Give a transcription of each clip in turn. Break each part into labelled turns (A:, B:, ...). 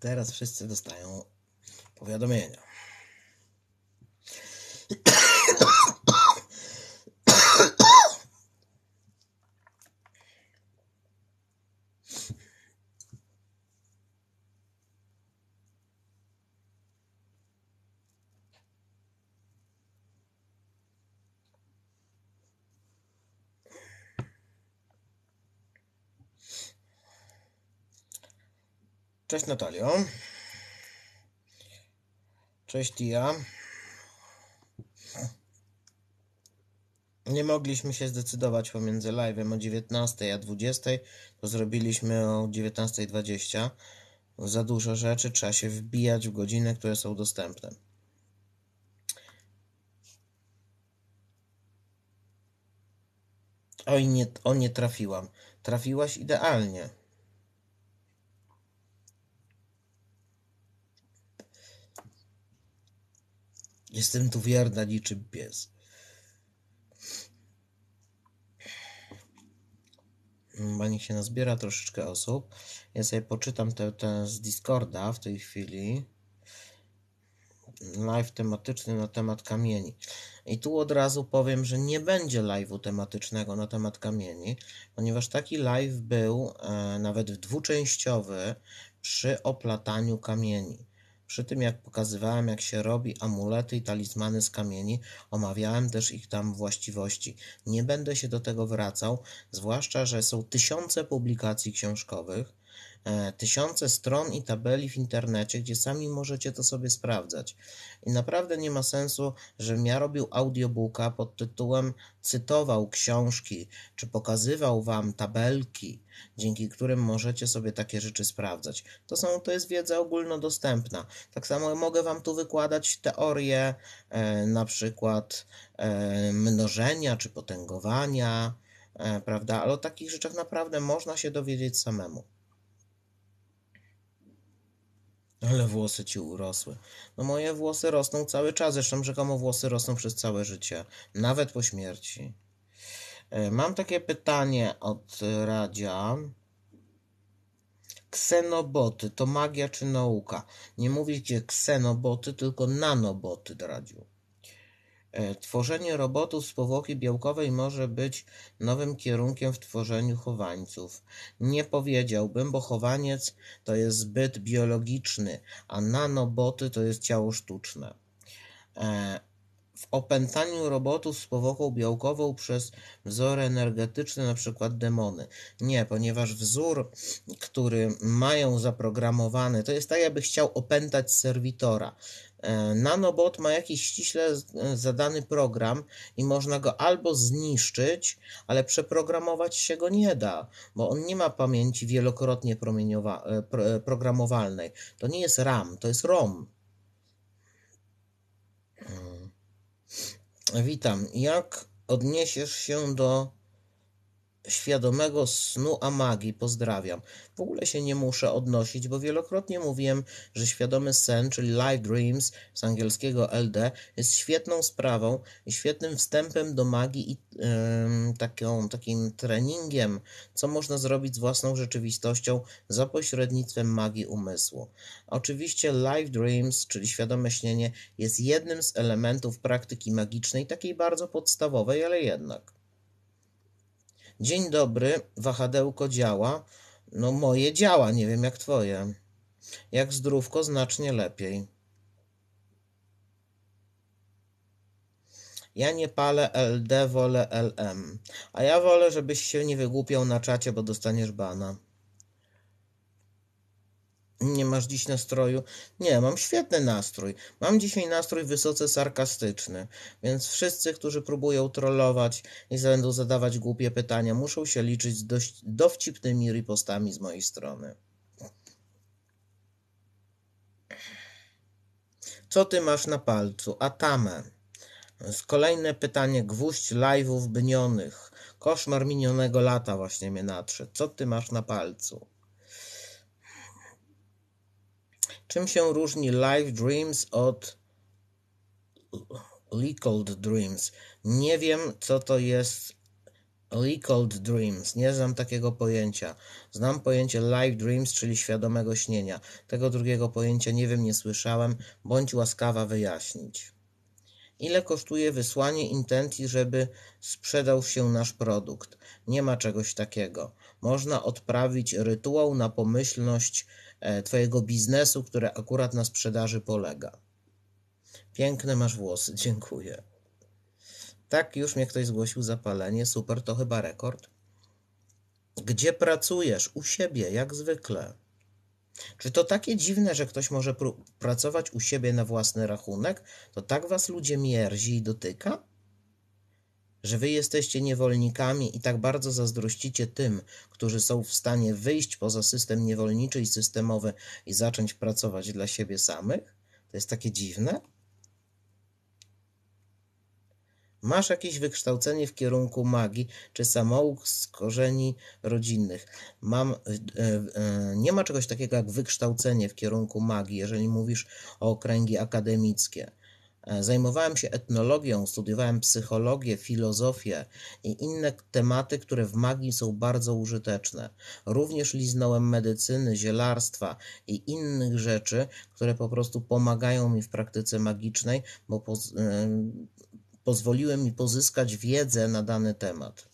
A: Teraz wszyscy dostają powiadomienia. Cześć Natalio. Cześć ja. Nie mogliśmy się zdecydować pomiędzy live'em o 19 a 20. To zrobiliśmy o 19.20. Za dużo rzeczy trzeba się wbijać w godziny, które są dostępne. Oj, nie, o nie trafiłam. Trafiłaś idealnie. Jestem tu wierna niczym pies. Niech się nazbiera troszeczkę osób. Ja sobie poczytam te, te z Discorda w tej chwili. Live tematyczny na temat kamieni. I tu od razu powiem, że nie będzie live'u tematycznego na temat kamieni, ponieważ taki live był e, nawet dwuczęściowy przy oplataniu kamieni. Przy tym jak pokazywałem jak się robi amulety i talizmany z kamieni, omawiałem też ich tam właściwości. Nie będę się do tego wracał, zwłaszcza, że są tysiące publikacji książkowych, E, tysiące stron i tabeli w internecie, gdzie sami możecie to sobie sprawdzać. I naprawdę nie ma sensu, żebym ja robił audiobooka pod tytułem cytował książki, czy pokazywał wam tabelki, dzięki którym możecie sobie takie rzeczy sprawdzać. To, są, to jest wiedza ogólnodostępna. Tak samo mogę wam tu wykładać teorie e, na przykład e, mnożenia czy potęgowania, e, prawda? Ale o takich rzeczach naprawdę można się dowiedzieć samemu. Ale włosy ci urosły. No moje włosy rosną cały czas, zresztą rzekomo włosy rosną przez całe życie, nawet po śmierci. E, mam takie pytanie od Radia. Ksenoboty to magia czy nauka? Nie mówicie ksenoboty, tylko nanoboty, Radziu. E, tworzenie robotów z powłoki białkowej może być nowym kierunkiem w tworzeniu chowańców. Nie powiedziałbym, bo chowaniec to jest zbyt biologiczny, a nanoboty to jest ciało sztuczne. E, w opętaniu robotów z powłoką białkową przez wzory energetyczne, na przykład demony. Nie, ponieważ wzór, który mają zaprogramowany, to jest tak, jakby chciał opętać serwitora E, Nanobot ma jakiś ściśle e, zadany program i można go albo zniszczyć, ale przeprogramować się go nie da, bo on nie ma pamięci wielokrotnie e, programowalnej. To nie jest RAM, to jest ROM. Hmm. Witam. Jak odniesiesz się do świadomego snu a magii pozdrawiam. W ogóle się nie muszę odnosić, bo wielokrotnie mówiłem, że świadomy sen, czyli live dreams z angielskiego LD, jest świetną sprawą i świetnym wstępem do magii i yy, taką, takim treningiem, co można zrobić z własną rzeczywistością za pośrednictwem magii umysłu. Oczywiście live dreams, czyli świadome śnienie, jest jednym z elementów praktyki magicznej, takiej bardzo podstawowej, ale jednak. Dzień dobry, wahadełko działa. No moje działa, nie wiem jak twoje. Jak zdrówko znacznie lepiej. Ja nie palę LD, wolę LM. A ja wolę, żebyś się nie wygłupiał na czacie, bo dostaniesz bana. Nie masz dziś nastroju? Nie, mam świetny nastrój. Mam dzisiaj nastrój wysoce sarkastyczny, więc wszyscy, którzy próbują trollować i będą zadawać głupie pytania, muszą się liczyć z dość dowcipnymi ripostami z mojej strony. Co ty masz na palcu? Atamę. Kolejne pytanie, gwóźdź live'ów bnionych. Koszmar minionego lata właśnie mnie nadszedł. Co ty masz na palcu? Czym się różni Live Dreams od Leakled Dreams? Nie wiem, co to jest Leakled Dreams. Nie znam takiego pojęcia. Znam pojęcie Live Dreams, czyli świadomego śnienia. Tego drugiego pojęcia nie wiem, nie słyszałem. Bądź łaskawa wyjaśnić. Ile kosztuje wysłanie intencji, żeby sprzedał się nasz produkt? Nie ma czegoś takiego. Można odprawić rytuał na pomyślność E, twojego biznesu, który akurat na sprzedaży polega. Piękne masz włosy, dziękuję. Tak, już mnie ktoś zgłosił zapalenie, super, to chyba rekord. Gdzie pracujesz? U siebie, jak zwykle. Czy to takie dziwne, że ktoś może pr pracować u siebie na własny rachunek? To tak was ludzie mierzi i dotyka? że wy jesteście niewolnikami i tak bardzo zazdrościcie tym, którzy są w stanie wyjść poza system niewolniczy i systemowy i zacząć pracować dla siebie samych? To jest takie dziwne. Masz jakieś wykształcenie w kierunku magii, czy samouk z korzeni rodzinnych? Mam, e, e, e, nie ma czegoś takiego jak wykształcenie w kierunku magii, jeżeli mówisz o okręgi akademickie. E, zajmowałem się etnologią, studiowałem psychologię, filozofię i inne tematy, które w magii są bardzo użyteczne. Również liznąłem medycyny, zielarstwa i innych rzeczy, które po prostu pomagają mi w praktyce magicznej, bo poz e, pozwoliły mi pozyskać wiedzę na dany temat.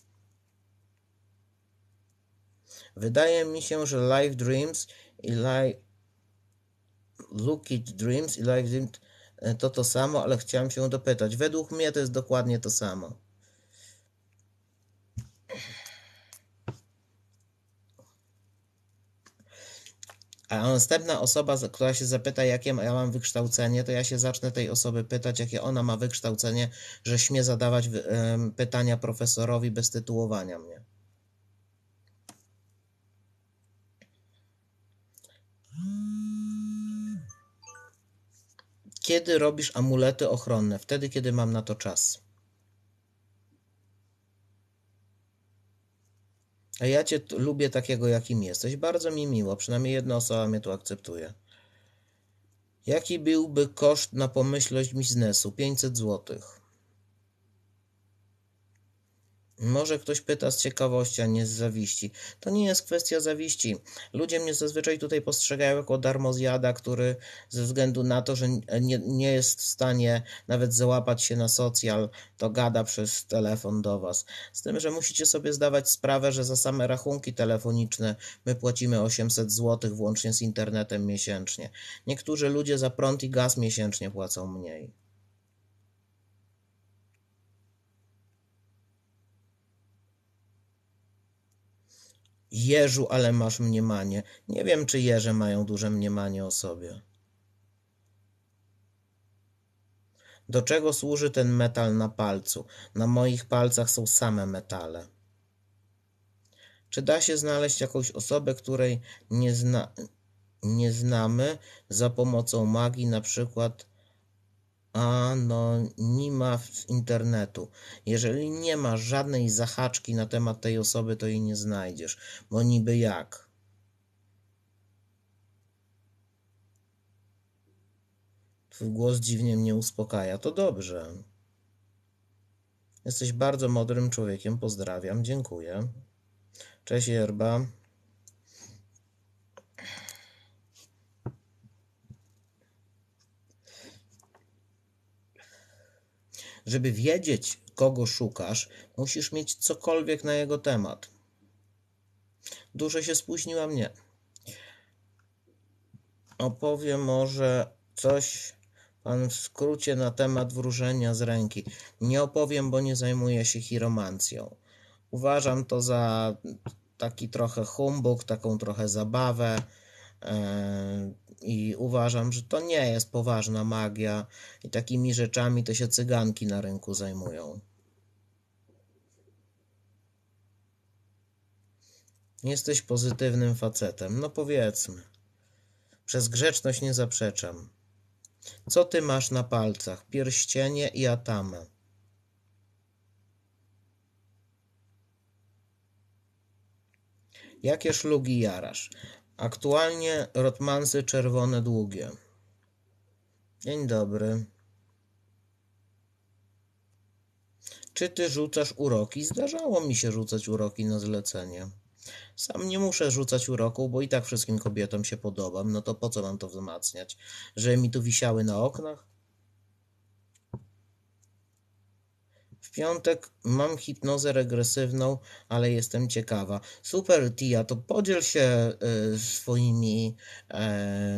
A: Wydaje mi się, że Live Dreams i Live Lucky Dreams i Live Dreams E, to to samo, ale chciałem się dopytać. Według mnie to jest dokładnie to samo. A następna osoba, która się zapyta, jakie ja mam wykształcenie, to ja się zacznę tej osoby pytać, jakie ona ma wykształcenie, że śmie zadawać pytania profesorowi bez tytułowania mnie. Kiedy robisz amulety ochronne? Wtedy, kiedy mam na to czas. A ja cię lubię takiego, jakim jesteś. Bardzo mi miło, przynajmniej jedna osoba mnie tu akceptuje. Jaki byłby koszt na pomyślność biznesu? 500 złotych. Może ktoś pyta z ciekawości, a nie z zawiści. To nie jest kwestia zawiści. Ludzie mnie zazwyczaj tutaj postrzegają jako darmozjada, który ze względu na to, że nie, nie jest w stanie nawet załapać się na socjal, to gada przez telefon do Was. Z tym, że musicie sobie zdawać sprawę, że za same rachunki telefoniczne my płacimy 800 zł włącznie z internetem miesięcznie. Niektórzy ludzie za prąd i gaz miesięcznie płacą mniej. Jeżu, ale masz mniemanie. Nie wiem, czy jerze mają duże mniemanie o sobie. Do czego służy ten metal na palcu? Na moich palcach są same metale. Czy da się znaleźć jakąś osobę, której nie, zna, nie znamy za pomocą magii, na przykład anonima w internetu. Jeżeli nie ma żadnej zahaczki na temat tej osoby, to jej nie znajdziesz, bo niby jak. Twój głos dziwnie mnie uspokaja. To dobrze. Jesteś bardzo mądrym człowiekiem. Pozdrawiam. Dziękuję. Cześć, Jerba. Żeby wiedzieć, kogo szukasz, musisz mieć cokolwiek na jego temat. Dużo się spóźniłam, nie. Opowiem może coś pan w skrócie na temat wróżenia z ręki. Nie opowiem, bo nie zajmuję się chiromancją. Uważam to za taki trochę humbug, taką trochę zabawę. Yy i uważam, że to nie jest poważna magia i takimi rzeczami to się cyganki na rynku zajmują. Jesteś pozytywnym facetem, no powiedzmy. Przez grzeczność nie zaprzeczam. Co ty masz na palcach? Pierścienie i atamę. Jakie szlugi jarasz? Aktualnie rotmansy czerwone długie. Dzień dobry. Czy ty rzucasz uroki? Zdarzało mi się rzucać uroki na zlecenie. Sam nie muszę rzucać uroku, bo i tak wszystkim kobietom się podobam. No to po co mam to wzmacniać? Że mi tu wisiały na oknach? piątek mam hipnozę regresywną, ale jestem ciekawa. Super, Tia, to podziel się y, swoimi y,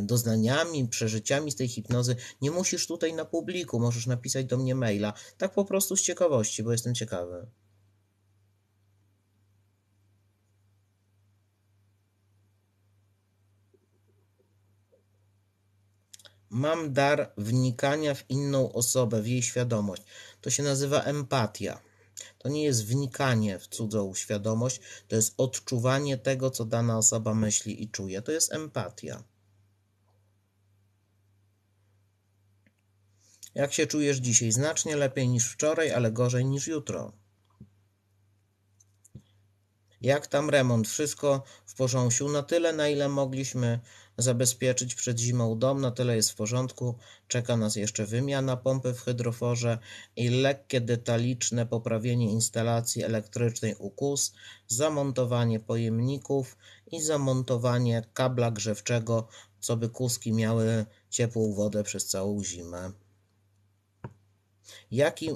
A: doznaniami, przeżyciami z tej hipnozy. Nie musisz tutaj na publiku, możesz napisać do mnie maila. Tak po prostu z ciekawości, bo jestem ciekawy. Mam dar wnikania w inną osobę, w jej świadomość. To się nazywa empatia. To nie jest wnikanie w cudzą świadomość, to jest odczuwanie tego, co dana osoba myśli i czuje. To jest empatia. Jak się czujesz dzisiaj? Znacznie lepiej niż wczoraj, ale gorzej niż jutro. Jak tam remont? Wszystko w porządku, na tyle, na ile mogliśmy zabezpieczyć przed zimą dom, na tyle jest w porządku. Czeka nas jeszcze wymiana pompy w hydroforze i lekkie detaliczne poprawienie instalacji elektrycznej UKUS, zamontowanie pojemników i zamontowanie kabla grzewczego, co by kuski miały ciepłą wodę przez całą zimę. Jaki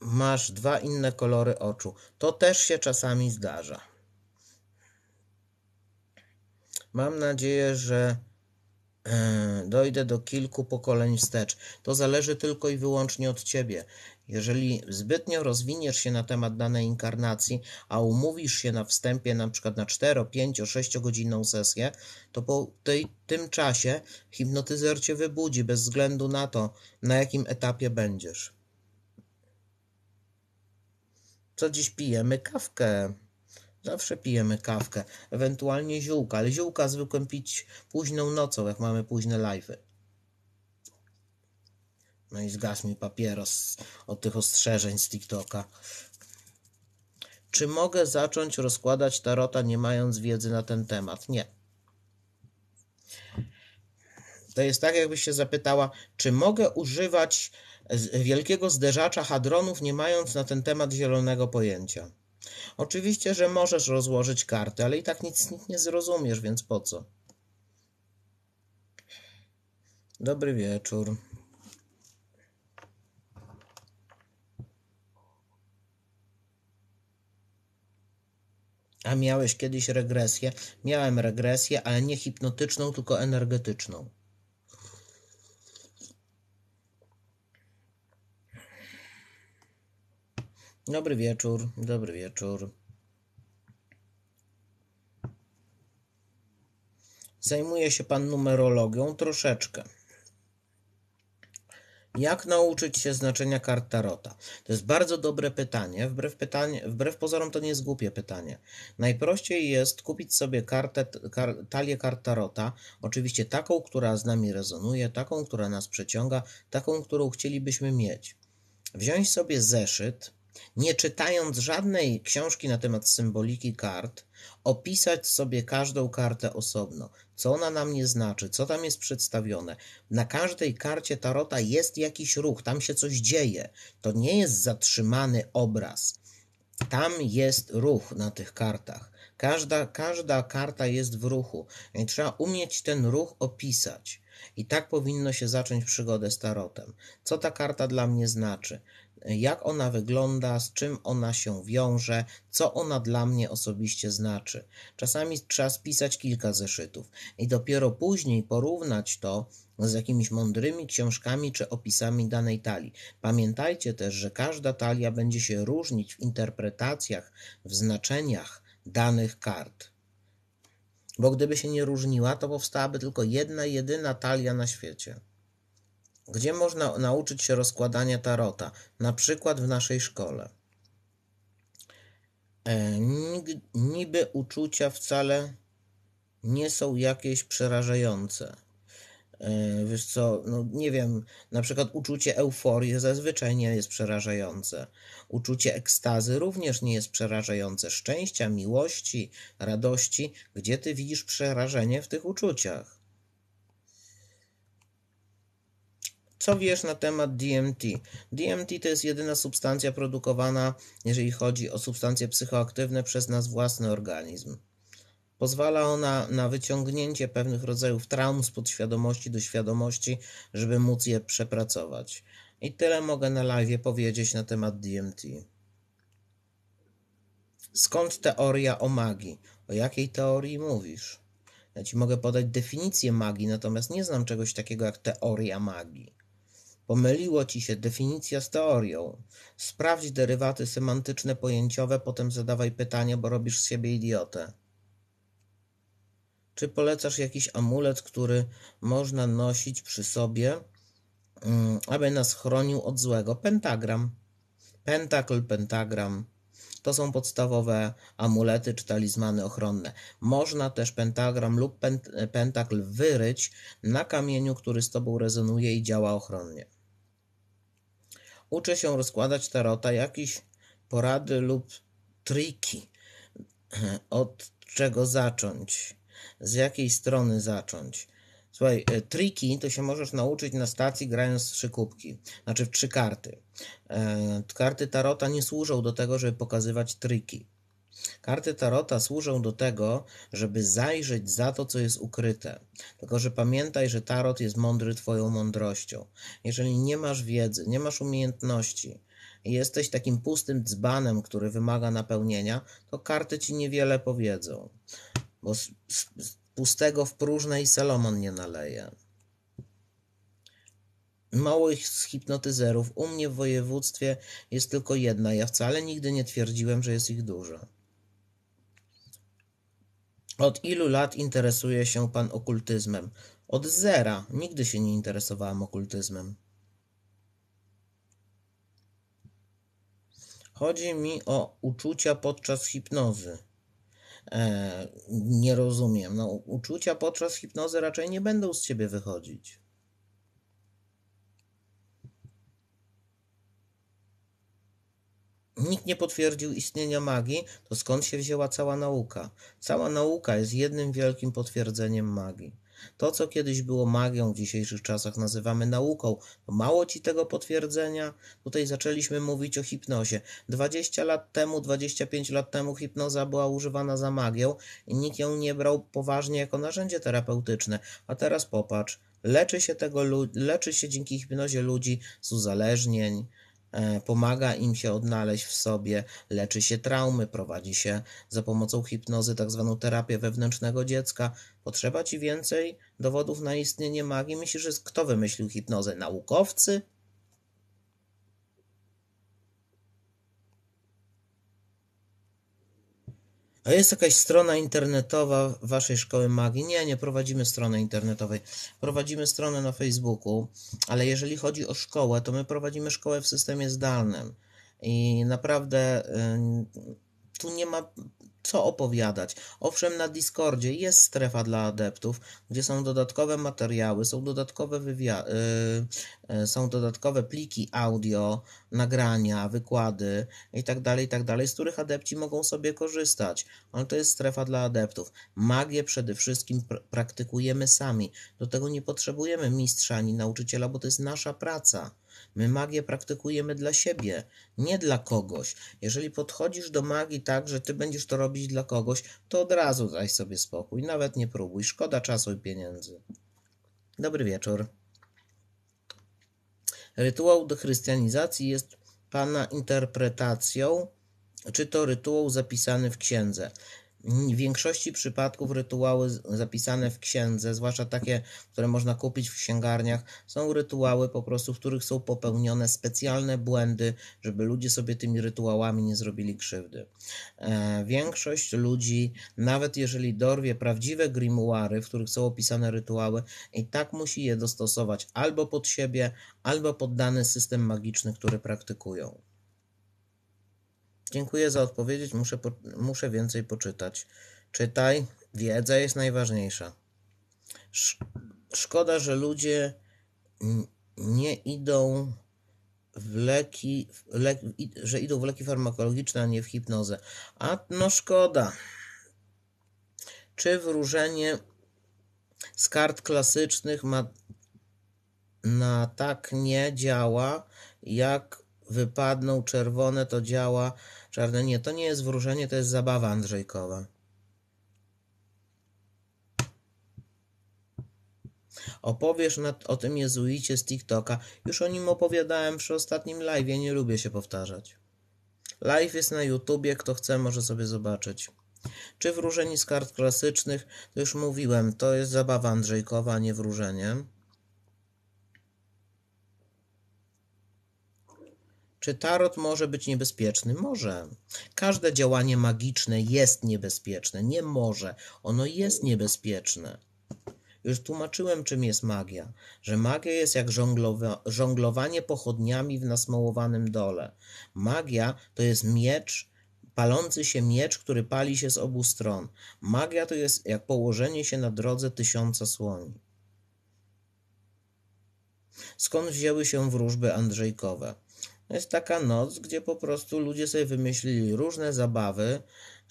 A: masz dwa inne kolory oczu? To też się czasami zdarza. Mam nadzieję, że e, dojdę do kilku pokoleń wstecz. To zależy tylko i wyłącznie od ciebie. Jeżeli zbytnio rozwiniesz się na temat danej inkarnacji, a umówisz się na wstępie na przykład na 4, 5, 6 godzinną sesję, to po tej, tym czasie hipnotyzer cię wybudzi bez względu na to, na jakim etapie będziesz. Co dziś pijemy? Kawkę. Zawsze pijemy kawkę, ewentualnie ziółka, ale ziółka zwykłem pić późną nocą, jak mamy późne live'y. No i zgasł mi papieros od tych ostrzeżeń z TikToka. Czy mogę zacząć rozkładać tarota nie mając wiedzy na ten temat? Nie. To jest tak, jakbyś się zapytała, czy mogę używać wielkiego zderzacza hadronów, nie mając na ten temat zielonego pojęcia. Oczywiście, że możesz rozłożyć karty, ale i tak nic z nich nie zrozumiesz, więc po co? Dobry wieczór. A miałeś kiedyś regresję? Miałem regresję, ale nie hipnotyczną, tylko energetyczną. Dobry wieczór, dobry wieczór. Zajmuje się pan numerologią troszeczkę. Jak nauczyć się znaczenia kart Tarota? To jest bardzo dobre pytanie. Wbrew, pytanie, wbrew pozorom to nie jest głupie pytanie. Najprościej jest kupić sobie kartę, kar, talię kart Tarota, oczywiście taką, która z nami rezonuje, taką, która nas przeciąga, taką, którą chcielibyśmy mieć. Wziąć sobie zeszyt, nie czytając żadnej książki na temat symboliki kart, opisać sobie każdą kartę osobno, co ona nam nie znaczy, co tam jest przedstawione. Na każdej karcie tarota jest jakiś ruch, tam się coś dzieje. To nie jest zatrzymany obraz. Tam jest ruch na tych kartach. Każda, każda karta jest w ruchu. I trzeba umieć ten ruch opisać. I tak powinno się zacząć przygodę z tarotem. Co ta karta dla mnie znaczy? jak ona wygląda, z czym ona się wiąże, co ona dla mnie osobiście znaczy. Czasami trzeba spisać kilka zeszytów i dopiero później porównać to z jakimiś mądrymi książkami czy opisami danej talii. Pamiętajcie też, że każda talia będzie się różnić w interpretacjach, w znaczeniach danych kart. Bo gdyby się nie różniła, to powstałaby tylko jedna jedyna talia na świecie. Gdzie można nauczyć się rozkładania tarota? Na przykład w naszej szkole. E, niby uczucia wcale nie są jakieś przerażające. E, wiesz co, no nie wiem, na przykład uczucie euforii zazwyczaj nie jest przerażające. Uczucie ekstazy również nie jest przerażające. Szczęścia, miłości, radości. Gdzie ty widzisz przerażenie w tych uczuciach? Co wiesz na temat DMT? DMT to jest jedyna substancja produkowana, jeżeli chodzi o substancje psychoaktywne, przez nas własny organizm. Pozwala ona na wyciągnięcie pewnych rodzajów traum z podświadomości do świadomości, żeby móc je przepracować. I tyle mogę na live powiedzieć na temat DMT. Skąd teoria o magii? O jakiej teorii mówisz? Ja ci mogę podać definicję magii, natomiast nie znam czegoś takiego jak teoria magii. Pomyliło ci się definicja z teorią. Sprawdź derywaty semantyczne pojęciowe, potem zadawaj pytania, bo robisz z siebie idiotę. Czy polecasz jakiś amulet, który można nosić przy sobie, mm, aby nas chronił od złego? Pentagram. Pentakl, pentagram. To są podstawowe amulety czy talizmany ochronne. Można też pentagram lub pentakl wyryć na kamieniu, który z tobą rezonuje i działa ochronnie. Uczy się rozkładać tarota, jakieś porady lub triki, od czego zacząć, z jakiej strony zacząć. Słuchaj, e, triki to się możesz nauczyć na stacji grając w trzy kubki, znaczy w trzy karty. E, karty tarota nie służą do tego, żeby pokazywać triki. Karty Tarota służą do tego, żeby zajrzeć za to, co jest ukryte. Tylko, że pamiętaj, że Tarot jest mądry Twoją mądrością. Jeżeli nie masz wiedzy, nie masz umiejętności, jesteś takim pustym dzbanem, który wymaga napełnienia, to karty ci niewiele powiedzą. Bo z, z, z pustego w próżne i Salomon nie naleje. Małych z hipnotyzerów. U mnie w województwie jest tylko jedna. Ja wcale nigdy nie twierdziłem, że jest ich dużo. Od ilu lat interesuje się pan okultyzmem? Od zera. Nigdy się nie interesowałem okultyzmem. Chodzi mi o uczucia podczas hipnozy. E, nie rozumiem. No, uczucia podczas hipnozy raczej nie będą z ciebie wychodzić. Nikt nie potwierdził istnienia magii, to skąd się wzięła cała nauka? Cała nauka jest jednym wielkim potwierdzeniem magii. To, co kiedyś było magią w dzisiejszych czasach nazywamy nauką. No mało ci tego potwierdzenia? Tutaj zaczęliśmy mówić o hipnozie. 20 lat temu, 25 lat temu hipnoza była używana za magię i nikt ją nie brał poważnie jako narzędzie terapeutyczne. A teraz popatrz, leczy się, tego, leczy się dzięki hipnozie ludzi z uzależnień, E, pomaga im się odnaleźć w sobie, leczy się traumy, prowadzi się za pomocą hipnozy tak zwaną terapię wewnętrznego dziecka. Potrzeba ci więcej dowodów na istnienie magii? Myślisz, że kto wymyślił hipnozę? Naukowcy? A jest jakaś strona internetowa waszej szkoły magii? Nie, nie prowadzimy strony internetowej. Prowadzimy stronę na Facebooku, ale jeżeli chodzi o szkołę, to my prowadzimy szkołę w systemie zdalnym. I naprawdę y, tu nie ma co opowiadać. Owszem, na Discordzie jest strefa dla adeptów, gdzie są dodatkowe materiały, są dodatkowe wywiady, yy, są dodatkowe pliki audio, nagrania, wykłady itd., tak itd., tak z których adepci mogą sobie korzystać. Ale to jest strefa dla adeptów. Magię przede wszystkim pr praktykujemy sami. Do tego nie potrzebujemy mistrza ani nauczyciela, bo to jest nasza praca. My magię praktykujemy dla siebie, nie dla kogoś. Jeżeli podchodzisz do magii tak, że ty będziesz to robić dla kogoś, to od razu daj sobie spokój. Nawet nie próbuj. Szkoda czasu i pieniędzy. Dobry wieczór. Rytuał do chrystianizacji jest pana interpretacją, czy to rytuał zapisany w księdze. W większości przypadków rytuały zapisane w księdze, zwłaszcza takie, które można kupić w księgarniach, są rytuały po prostu, w których są popełnione specjalne błędy, żeby ludzie sobie tymi rytuałami nie zrobili krzywdy. E, większość ludzi, nawet jeżeli dorwie prawdziwe grimuary, w których są opisane rytuały, i tak musi je dostosować albo pod siebie, albo pod dany system magiczny, który praktykują. Dziękuję za odpowiedź, muszę, po, muszę więcej poczytać. Czytaj, wiedza jest najważniejsza. Szkoda, że ludzie nie idą w leki, w że idą w leki farmakologiczne, a nie w hipnozę. A no szkoda. Czy wróżenie z kart klasycznych ma na tak nie działa, jak wypadną czerwone, to działa Czarne nie, to nie jest wróżenie, to jest zabawa Andrzejkowa. Opowiesz nad, o tym jezuicie z TikToka. Już o nim opowiadałem przy ostatnim live, nie lubię się powtarzać. Live jest na YouTubie, kto chce może sobie zobaczyć. Czy wróżeni z kart klasycznych? To już mówiłem, to jest zabawa Andrzejkowa, a nie wróżenie. Czy tarot może być niebezpieczny? Może. Każde działanie magiczne jest niebezpieczne. Nie może. Ono jest niebezpieczne. Już tłumaczyłem, czym jest magia. Że magia jest jak żonglowa żonglowanie pochodniami w nasmołowanym dole. Magia to jest miecz, palący się miecz, który pali się z obu stron. Magia to jest jak położenie się na drodze tysiąca słoni. Skąd wzięły się wróżby Andrzejkowe? To jest taka noc, gdzie po prostu ludzie sobie wymyślili różne zabawy,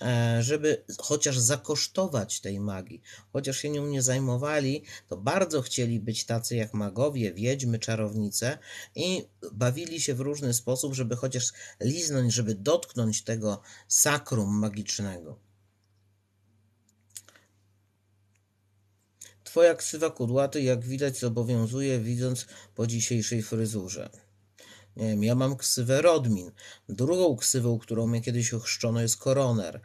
A: e, żeby chociaż zakosztować tej magii. Chociaż się nią nie zajmowali, to bardzo chcieli być tacy jak magowie, wiedźmy, czarownice i bawili się w różny sposób, żeby chociaż liznąć, żeby dotknąć tego sakrum magicznego. Twoja ksywa kudłaty, jak widać, zobowiązuje, widząc po dzisiejszej fryzurze. Nie wiem, ja mam ksywę Rodmin. Drugą ksywą, którą mnie kiedyś ochrzczono jest Koroner.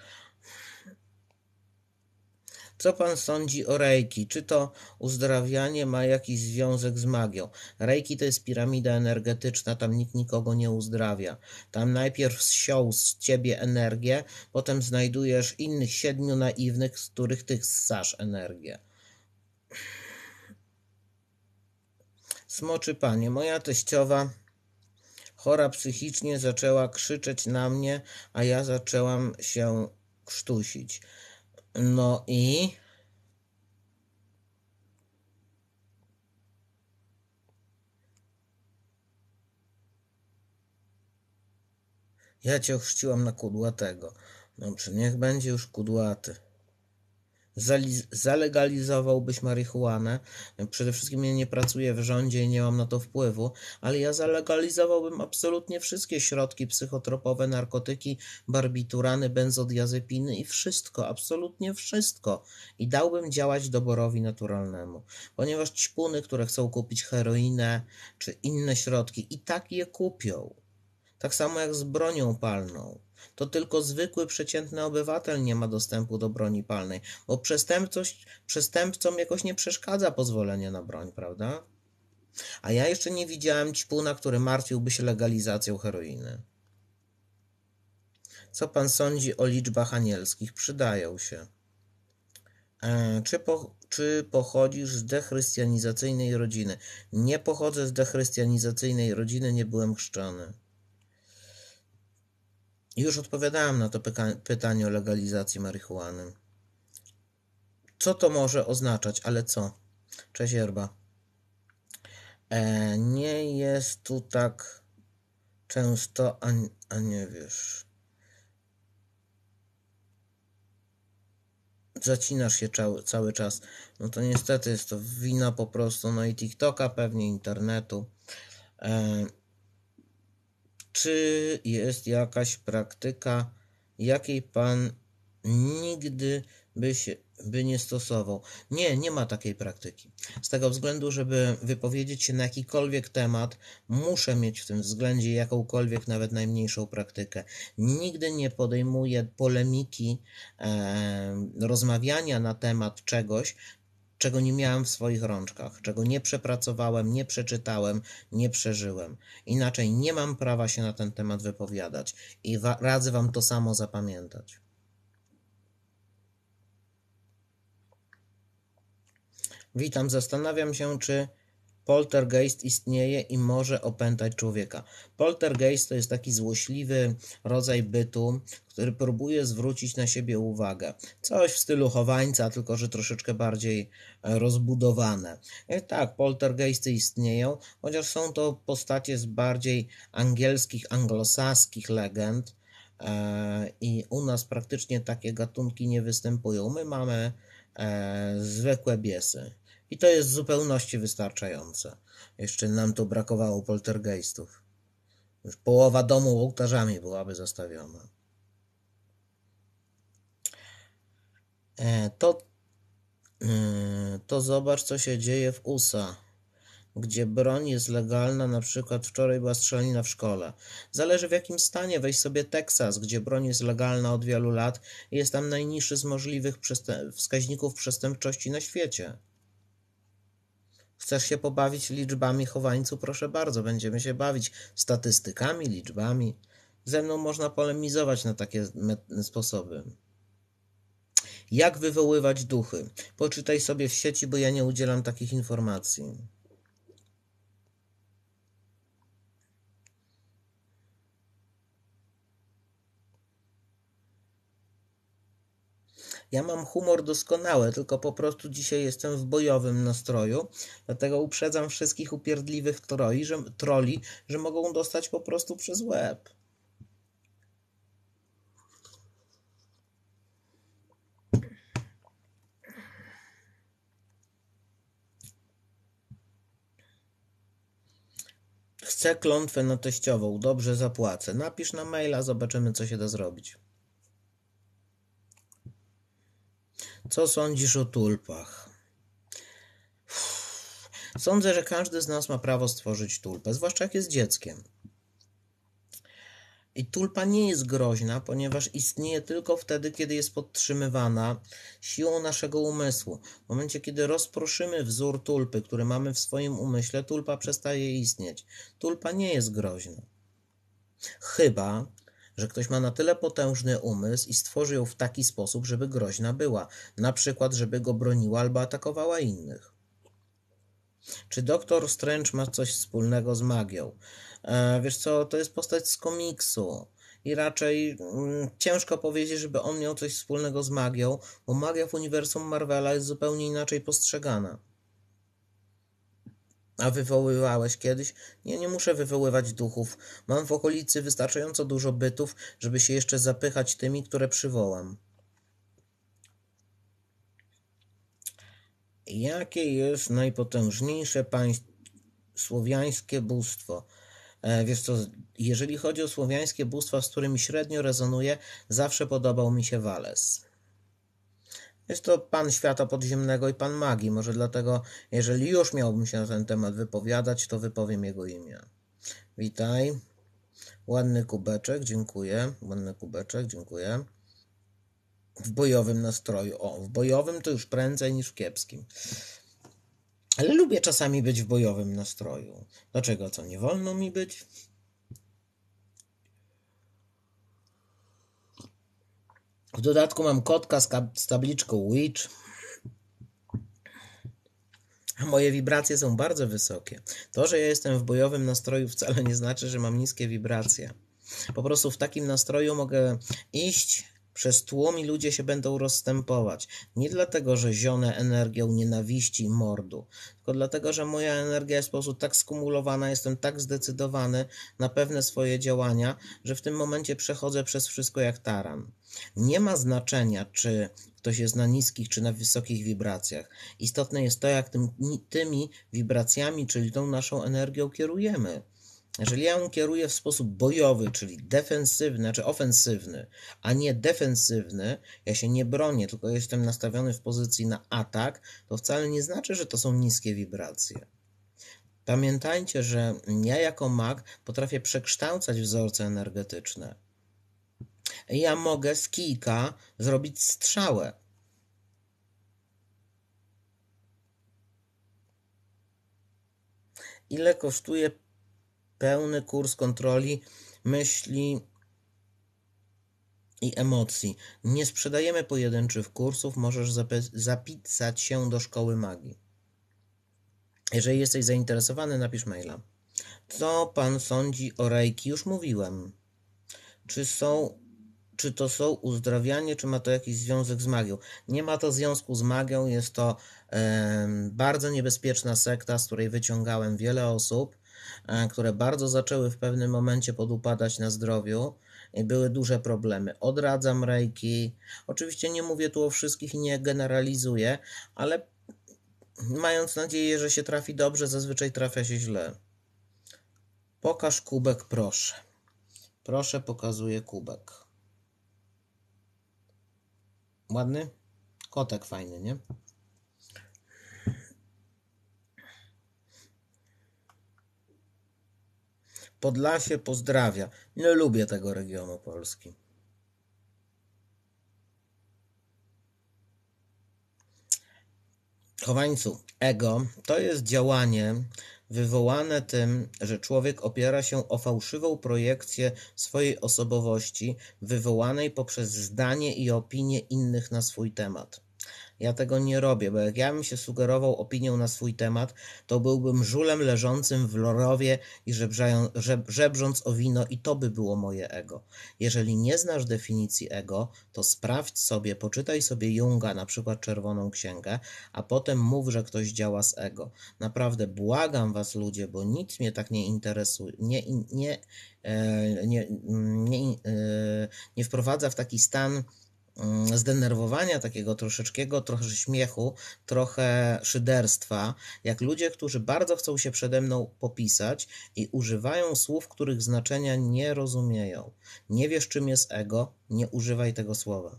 A: Co pan sądzi o Reiki? Czy to uzdrawianie ma jakiś związek z magią? Reiki to jest piramida energetyczna, tam nikt nikogo nie uzdrawia. Tam najpierw zsiął z ciebie energię, potem znajdujesz innych siedmiu naiwnych, z których ty ssasz energię. Smoczy panie, moja teściowa Chora psychicznie zaczęła krzyczeć na mnie, a ja zaczęłam się krztusić. No i. Ja cię ochrzciłam na kudłatego. Dobrze, niech będzie już kudłaty zalegalizowałbyś marihuanę. Przede wszystkim ja nie pracuję w rządzie i nie mam na to wpływu, ale ja zalegalizowałbym absolutnie wszystkie środki psychotropowe, narkotyki, barbiturany, benzodiazepiny i wszystko, absolutnie wszystko. I dałbym działać doborowi naturalnemu, ponieważ ćpuny, które chcą kupić heroinę czy inne środki, i tak je kupią. Tak samo jak z bronią palną to tylko zwykły, przeciętny obywatel nie ma dostępu do broni palnej, bo przestępcość, przestępcom jakoś nie przeszkadza pozwolenie na broń, prawda? A ja jeszcze nie widziałem ćpuna, który martwiłby się legalizacją heroiny. Co pan sądzi o liczbach anielskich? Przydają się. E, czy, po, czy pochodzisz z dechrystianizacyjnej rodziny? Nie pochodzę z dechrystianizacyjnej rodziny, nie byłem chrzczony. Już odpowiadałem na to pytanie o legalizacji marihuany. Co to może oznaczać, ale co? Cześć Jerba. E, nie jest tu tak często, a, a nie wiesz. Zacinasz się cały, cały czas. No to niestety jest to wina po prostu, no i TikToka, pewnie internetu. E, czy jest jakaś praktyka, jakiej pan nigdy by, się, by nie stosował? Nie, nie ma takiej praktyki. Z tego względu, żeby wypowiedzieć się na jakikolwiek temat, muszę mieć w tym względzie jakąkolwiek, nawet najmniejszą praktykę. Nigdy nie podejmuję polemiki, e, rozmawiania na temat czegoś, czego nie miałem w swoich rączkach, czego nie przepracowałem, nie przeczytałem, nie przeżyłem. Inaczej nie mam prawa się na ten temat wypowiadać i wa- radzę Wam to samo zapamiętać. Witam, zastanawiam się, czy Poltergeist istnieje i może opętać człowieka. Poltergeist to jest taki złośliwy rodzaj bytu, który próbuje zwrócić na siebie uwagę. Coś w stylu chowańca, tylko że troszeczkę bardziej e, rozbudowane. I e, tak, poltergeisty istnieją, chociaż są to postacie z bardziej angielskich, anglosaskich legend. E, I u nas praktycznie takie gatunki nie występują. My mamy zwykłe biesy. I to jest w zupełności wystarczające. Jeszcze nam tu brakowało poltergeistów. Już połowa domu ołtarzami byłaby zastawiona. E, to, e, to zobacz, co się dzieje w USA, gdzie broń jest legalna. Na przykład wczoraj była strzelina w szkole. Zależy w jakim stanie. Weź sobie Teksas, gdzie broń jest legalna od wielu lat i jest tam najniższy z możliwych wskaźników przestępczości na świecie. Chcesz się pobawić liczbami chowańcu? Proszę bardzo, będziemy się bawić statystykami, liczbami. Ze mną można polemizować na takie sposoby. Jak wywoływać duchy? Poczytaj sobie w sieci, bo ja nie udzielam takich informacji. Ja mam humor doskonały, tylko po prostu dzisiaj jestem w bojowym nastroju, dlatego uprzedzam wszystkich upierdliwych troli, że, troli, że mogą dostać po prostu przez łeb. Chcę klątwę na teściową, dobrze zapłacę. Napisz na maila, zobaczymy co się da zrobić. Co sądzisz o tulpach? Sądzę, że każdy z nas ma prawo stworzyć tulpę, zwłaszcza jak jest dzieckiem. I tulpa nie jest groźna, ponieważ istnieje tylko wtedy, kiedy jest podtrzymywana siłą naszego umysłu. W momencie, kiedy rozproszymy wzór tulpy, który mamy w swoim umyśle, tulpa przestaje istnieć. Tulpa nie jest groźna. Chyba, że ktoś ma na tyle potężny umysł i stworzy ją w taki sposób, żeby groźna była, na przykład, żeby go broniła albo atakowała innych. Czy doktor Strange ma coś wspólnego z magią? E, wiesz co, to jest postać z komiksu. I raczej mm, ciężko powiedzieć, żeby on miał coś wspólnego z magią, bo magia w uniwersum Marvela jest zupełnie inaczej postrzegana. A wywoływałeś kiedyś? Nie, nie muszę wywoływać duchów. Mam w okolicy wystarczająco dużo bytów, żeby się jeszcze zapychać tymi, które przywołam. Jakie jest najpotężniejsze państwo słowiańskie bóstwo? E, wiesz co, jeżeli chodzi o słowiańskie bóstwa, z którymi średnio rezonuje, zawsze podobał mi się Wales. Jest to pan świata podziemnego i pan magii, może dlatego, jeżeli już miałbym się na ten temat wypowiadać, to wypowiem jego imię. Witaj. Ładny kubeczek, dziękuję. Ładny kubeczek, dziękuję. W bojowym nastroju. O, w bojowym to już prędzej niż w kiepskim. Ale lubię czasami być w bojowym nastroju. Dlaczego? Co, nie wolno mi być? W dodatku mam kotka z, z tabliczką Witch. A moje wibracje są bardzo wysokie. To, że ja jestem w bojowym nastroju, wcale nie znaczy, że mam niskie wibracje. Po prostu w takim nastroju mogę iść przez tłum i ludzie się będą rozstępować. Nie dlatego, że zionę energią nienawiści i mordu, tylko dlatego, że moja energia jest w sposób tak skumulowana, jestem tak zdecydowany na pewne swoje działania, że w tym momencie przechodzę przez wszystko jak taran. Nie ma znaczenia, czy ktoś jest na niskich czy na wysokich wibracjach. Istotne jest to, jak tym, tymi wibracjami, czyli tą naszą energią kierujemy. Jeżeli ja ją kieruję w sposób bojowy, czyli defensywny, czy znaczy ofensywny, a nie defensywny, ja się nie bronię, tylko jestem nastawiony w pozycji na atak, to wcale nie znaczy, że to są niskie wibracje. Pamiętajcie, że ja jako mag potrafię przekształcać wzorce energetyczne. Ja mogę z kijka zrobić strzałę. Ile kosztuje pełny kurs kontroli myśli i emocji? Nie sprzedajemy pojedynczych kursów, możesz zapisać się do szkoły magii. Jeżeli jesteś zainteresowany, napisz maila. Co pan sądzi o Reiki? Już mówiłem. Czy są czy to są uzdrawianie, czy ma to jakiś związek z magią. Nie ma to związku z magią, jest to e, bardzo niebezpieczna sekta, z której wyciągałem wiele osób, e, które bardzo zaczęły w pewnym momencie podupadać na zdrowiu i były duże problemy. Odradzam rejki, Oczywiście nie mówię tu o wszystkich i nie generalizuję, ale mając nadzieję, że się trafi dobrze, zazwyczaj trafia się źle. Pokaż kubek, proszę. Proszę, pokazuję kubek. Ładny? Kotek fajny, nie? Podlasie pozdrawia. Nie lubię tego regionu Polski. Chowańcu, ego to jest działanie wywołane tym, że człowiek opiera się o fałszywą projekcję swojej osobowości, wywołanej poprzez zdanie i opinie innych na swój temat. Ja tego nie robię, bo jak ja bym się sugerował opinią na swój temat, to byłbym żulem leżącym w lorowie i żebrząc o wino i to by było moje ego. Jeżeli nie znasz definicji ego, to sprawdź sobie, poczytaj sobie Junga, na przykład Czerwoną Księgę, a potem mów, że ktoś działa z ego. Naprawdę błagam was ludzie, bo nic mnie tak nie interesuje, nie, nie, e, nie, mm, nie, e, nie wprowadza w taki stan Mm, zdenerwowania takiego troszeczkiego, trochę śmiechu, trochę szyderstwa, jak ludzie, którzy bardzo chcą się przede mną popisać i używają słów, których znaczenia nie rozumieją. Nie wiesz, czym jest ego, nie używaj tego słowa.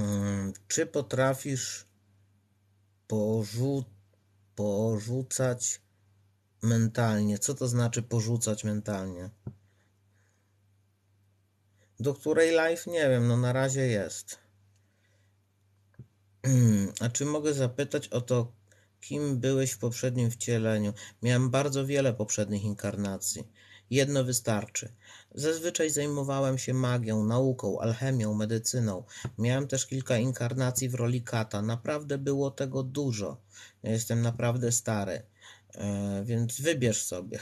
A: Hmm, czy potrafisz porzu porzucać mentalnie? Co to znaczy porzucać mentalnie? Do której live nie wiem, no na razie jest. Hmm, a czy mogę zapytać o to, kim byłeś w poprzednim wcieleniu? Miałem bardzo wiele poprzednich inkarnacji. Jedno wystarczy. Zazwyczaj zajmowałem się magią, nauką, alchemią, medycyną. Miałem też kilka inkarnacji w roli kata. Naprawdę było tego dużo. Ja jestem naprawdę stary, e, więc wybierz sobie.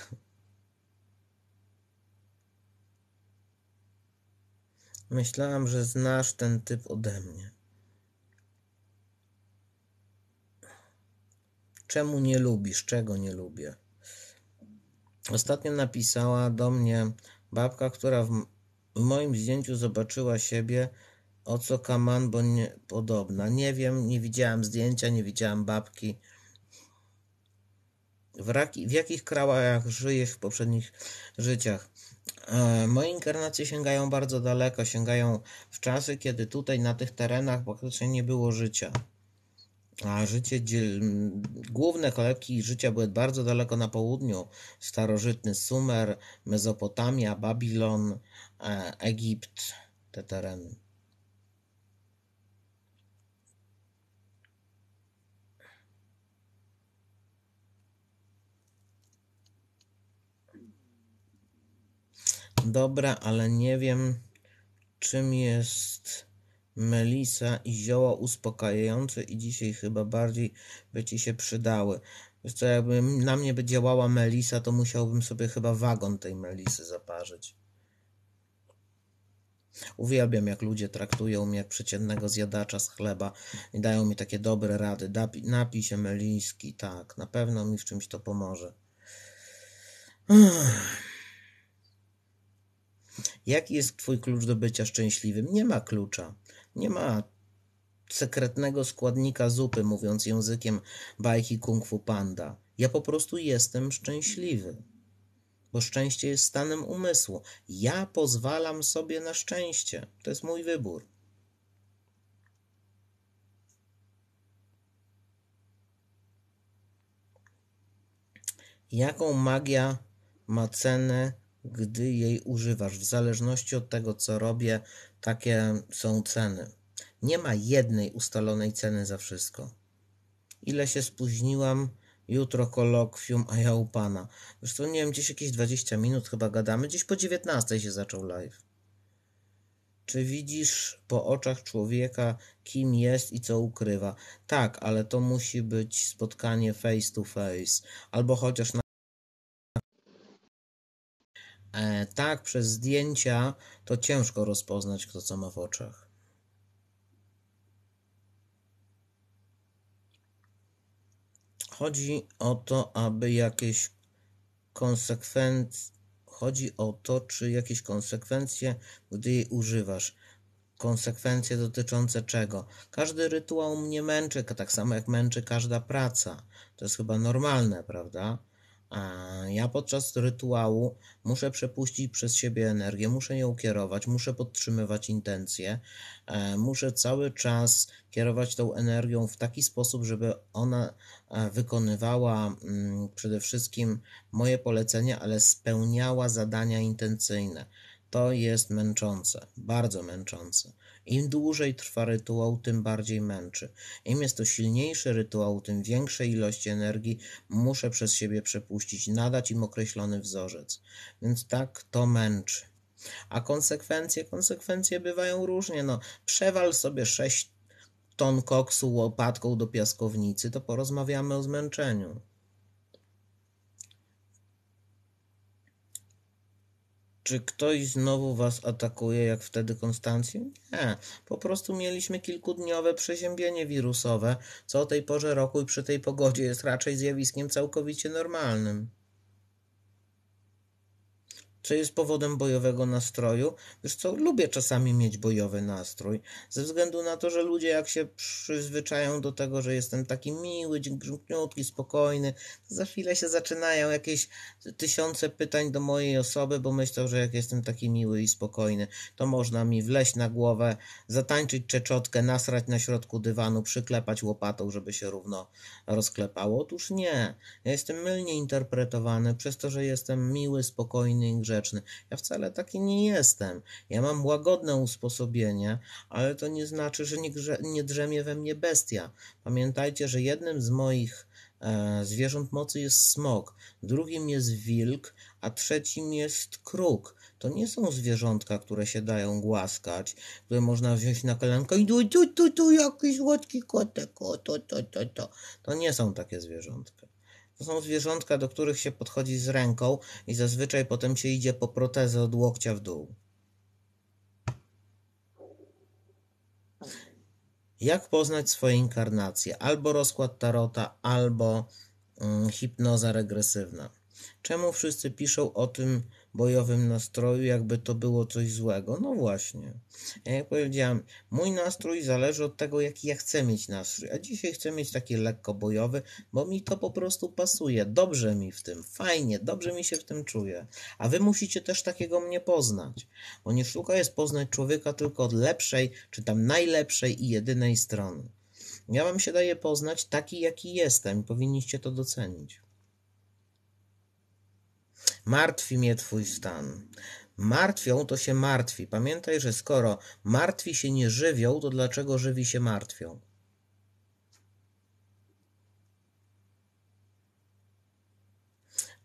A: Myślałem, że znasz ten typ ode mnie. Czemu nie lubisz? Czego nie lubię? Ostatnio napisała do mnie babka, która w, w moim zdjęciu zobaczyła siebie o co kaman, bo nie, podobna. Nie wiem, nie widziałam zdjęcia, nie widziałam babki. W, raki, w jakich krajach żyjesz w poprzednich życiach? E, moje inkarnacje sięgają bardzo daleko, sięgają w czasy, kiedy tutaj na tych terenach praktycznie nie było życia. A życie, główne kolebki życia były bardzo daleko na południu. Starożytny Sumer, Mezopotamia, Babilon, e, Egipt, te tereny. Dobra, ale nie wiem, czym jest melisa i zioła uspokajające i dzisiaj chyba bardziej by ci się przydały. Wiesz co, jakby na mnie by działała melisa, to musiałbym sobie chyba wagon tej melisy zaparzyć. Uwielbiam, jak ludzie traktują mnie jak przeciętnego zjadacza z chleba i dają mi takie dobre rady. Dapi, napij się meliski, tak, na pewno mi w czymś to pomoże. Jaki jest Twój klucz do bycia szczęśliwym? Nie ma klucza. Nie ma sekretnego składnika zupy, mówiąc językiem bajki Kung Fu Panda. Ja po prostu jestem szczęśliwy. Bo szczęście jest stanem umysłu. Ja pozwalam sobie na szczęście. To jest mój wybór. Jaką magia ma cenę, gdy jej używasz? W zależności od tego, co robię, takie są ceny. Nie ma jednej ustalonej ceny za wszystko. Ile się spóźniłam, jutro kolokwium, a ja u pana. Zresztą nie wiem, gdzieś jakieś 20 minut chyba gadamy, gdzieś po 19 się zaczął live. Czy widzisz po oczach człowieka, kim jest i co ukrywa? Tak, ale to musi być spotkanie face to face, albo chociaż na E, tak, przez zdjęcia to ciężko rozpoznać, kto co ma w oczach. Chodzi o to, aby jakieś konsekwencje. Chodzi o to, czy jakieś konsekwencje, gdy jej używasz. Konsekwencje dotyczące czego? Każdy rytuał mnie męczy, tak samo jak męczy każda praca. To jest chyba normalne, prawda? Ja podczas rytuału muszę przepuścić przez siebie energię, muszę ją kierować, muszę podtrzymywać intencje, e, muszę cały czas kierować tą energią w taki sposób, żeby ona e, wykonywała mm, przede wszystkim moje polecenia, ale spełniała zadania intencyjne. To jest męczące, bardzo męczące. Im dłużej trwa rytuał, tym bardziej męczy. Im jest to silniejszy rytuał, tym większej ilości energii muszę przez siebie przepuścić, nadać im określony wzorzec. Więc tak to męczy. A konsekwencje? Konsekwencje bywają różnie. No, przewal sobie 6 ton koksu łopatką do piaskownicy, to porozmawiamy o zmęczeniu. Czy ktoś znowu was atakuje jak wtedy Konstancji? Nie, po prostu mieliśmy kilkudniowe przeziębienie wirusowe, co o tej porze roku i przy tej pogodzie jest raczej zjawiskiem całkowicie normalnym co jest powodem bojowego nastroju. Wiesz co, lubię czasami mieć bojowy nastrój, ze względu na to, że ludzie jak się przyzwyczają do tego, że jestem taki miły, grzmkniutki, spokojny, za chwilę się zaczynają jakieś tysiące pytań do mojej osoby, bo myślą, że jak jestem taki miły i spokojny, to można mi wleść na głowę, zatańczyć czeczotkę, nasrać na środku dywanu, przyklepać łopatą, żeby się równo rozklepało. Otóż nie. Ja jestem mylnie interpretowany przez to, że jestem miły, spokojny i grzeczny grzeczny. Ja wcale taki nie jestem. Ja mam łagodne usposobienie, ale to nie znaczy, że nie, grze, nie drzemie we mnie bestia. Pamiętajcie, że jednym z moich e, zwierząt mocy jest smok, drugim jest wilk, a trzecim jest kruk. To nie są zwierzątka, które się dają głaskać, które można wziąć na kolanko i tu, tu, tu, tu, jakiś słodki kotek, o, to, to, to, to. To nie są takie zwierzątka. To są zwierzątka, do których się podchodzi z ręką i zazwyczaj potem się idzie po protezę od łokcia w dół. Jak poznać swoje inkarnacje? Albo rozkład tarota, albo mm, hipnoza regresywna. Czemu wszyscy piszą o tym, bojowym nastroju, jakby to było coś złego. No właśnie. Jak powiedziałem, mój nastrój zależy od tego, jaki ja chcę mieć nastrój. A dzisiaj chcę mieć taki lekko bojowy, bo mi to po prostu pasuje. Dobrze mi w tym, fajnie, dobrze mi się w tym czuję. A wy musicie też takiego mnie poznać, bo nie sztuka jest poznać człowieka tylko od lepszej, czy tam najlepszej i jedynej strony. Ja wam się daję poznać taki, jaki jestem. Powinniście to docenić. Martwi mnie twój stan. Martwią to się martwi. Pamiętaj, że skoro martwi się nie żywią, to dlaczego żywi się martwią?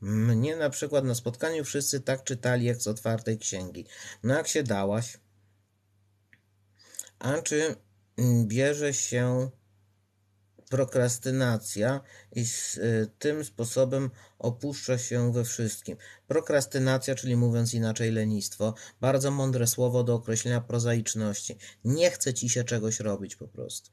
A: Mnie na przykład na spotkaniu wszyscy tak czytali jak z otwartej księgi. No jak się dałaś? A czy mm, bierze się prokrastynacja i z y, tym sposobem opuszcza się we wszystkim. Prokrastynacja, czyli mówiąc inaczej lenistwo, bardzo mądre słowo do określenia prozaiczności. Nie chce ci się czegoś robić po prostu.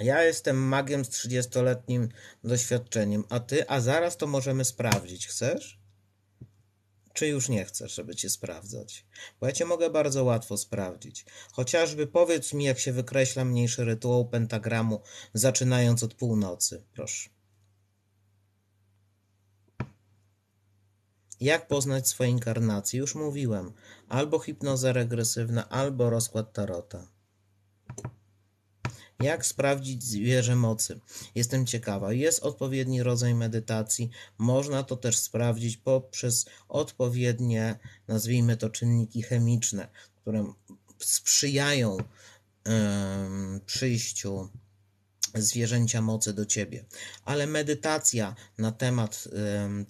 A: Ja jestem magiem z 30-letnim doświadczeniem, a ty, a zaraz to możemy sprawdzić. Chcesz? Czy już nie chcesz, żeby cię sprawdzać? Bo ja cię mogę bardzo łatwo sprawdzić. Chociażby powiedz mi, jak się wykreśla mniejszy rytuał pentagramu, zaczynając od północy, proszę. Jak poznać swoje inkarnacje? Już mówiłem. Albo hipnoza regresywna, albo rozkład tarota. Jak sprawdzić zwierzę mocy? Jestem ciekawa. Jest odpowiedni rodzaj medytacji. Można to też sprawdzić poprzez odpowiednie, nazwijmy to, czynniki chemiczne, które sprzyjają yy, przyjściu zwierzęcia mocy do ciebie. Ale medytacja na temat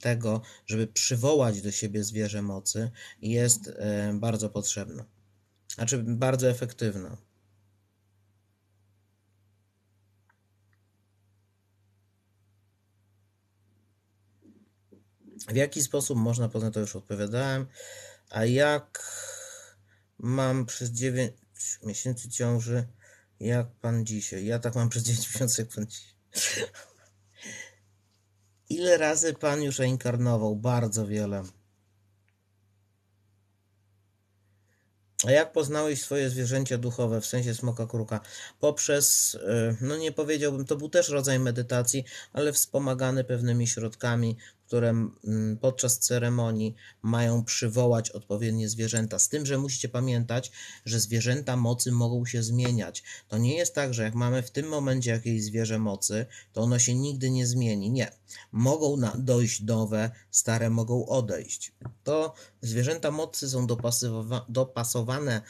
A: tego, żeby przywołać do siebie zwierzę mocy, jest bardzo potrzebna, znaczy bardzo efektywna. W jaki sposób można poznać, to już odpowiadałem. A jak mam przez 9 miesięcy ciąży, jak pan dzisiaj? Ja tak mam przez 9 miesięcy, jak pan Ile razy pan już reinkarnował? Bardzo wiele. A jak poznałeś swoje zwierzęcia duchowe, w sensie smoka kruka? Poprzez, y, no nie powiedziałbym, to był też rodzaj medytacji, ale wspomagany pewnymi środkami, które mm, podczas ceremonii mają przywołać odpowiednie zwierzęta. Z tym, że musicie pamiętać, że zwierzęta mocy mogą się zmieniać. To nie jest tak, że jak mamy w tym momencie jakieś zwierzę mocy, to ono się nigdy nie zmieni. Nie. Mogą dojść nowe, stare mogą odejść. To zwierzęta mocy są dopasowane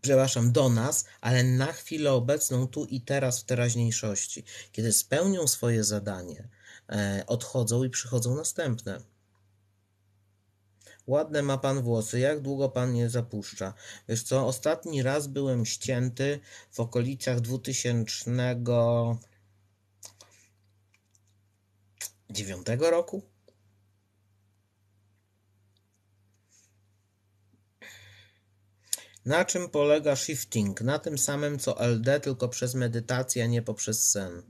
A: przepraszam, do nas, ale na chwilę obecną, tu i teraz, w teraźniejszości. Kiedy spełnią swoje zadanie, E, odchodzą i przychodzą następne. Ładne ma pan włosy, jak długo pan je zapuszcza? Wiesz co, ostatni raz byłem ścięty w okolicach 2009 roku. Na czym polega shifting? Na tym samym co LD, tylko przez medytację, a nie poprzez sen.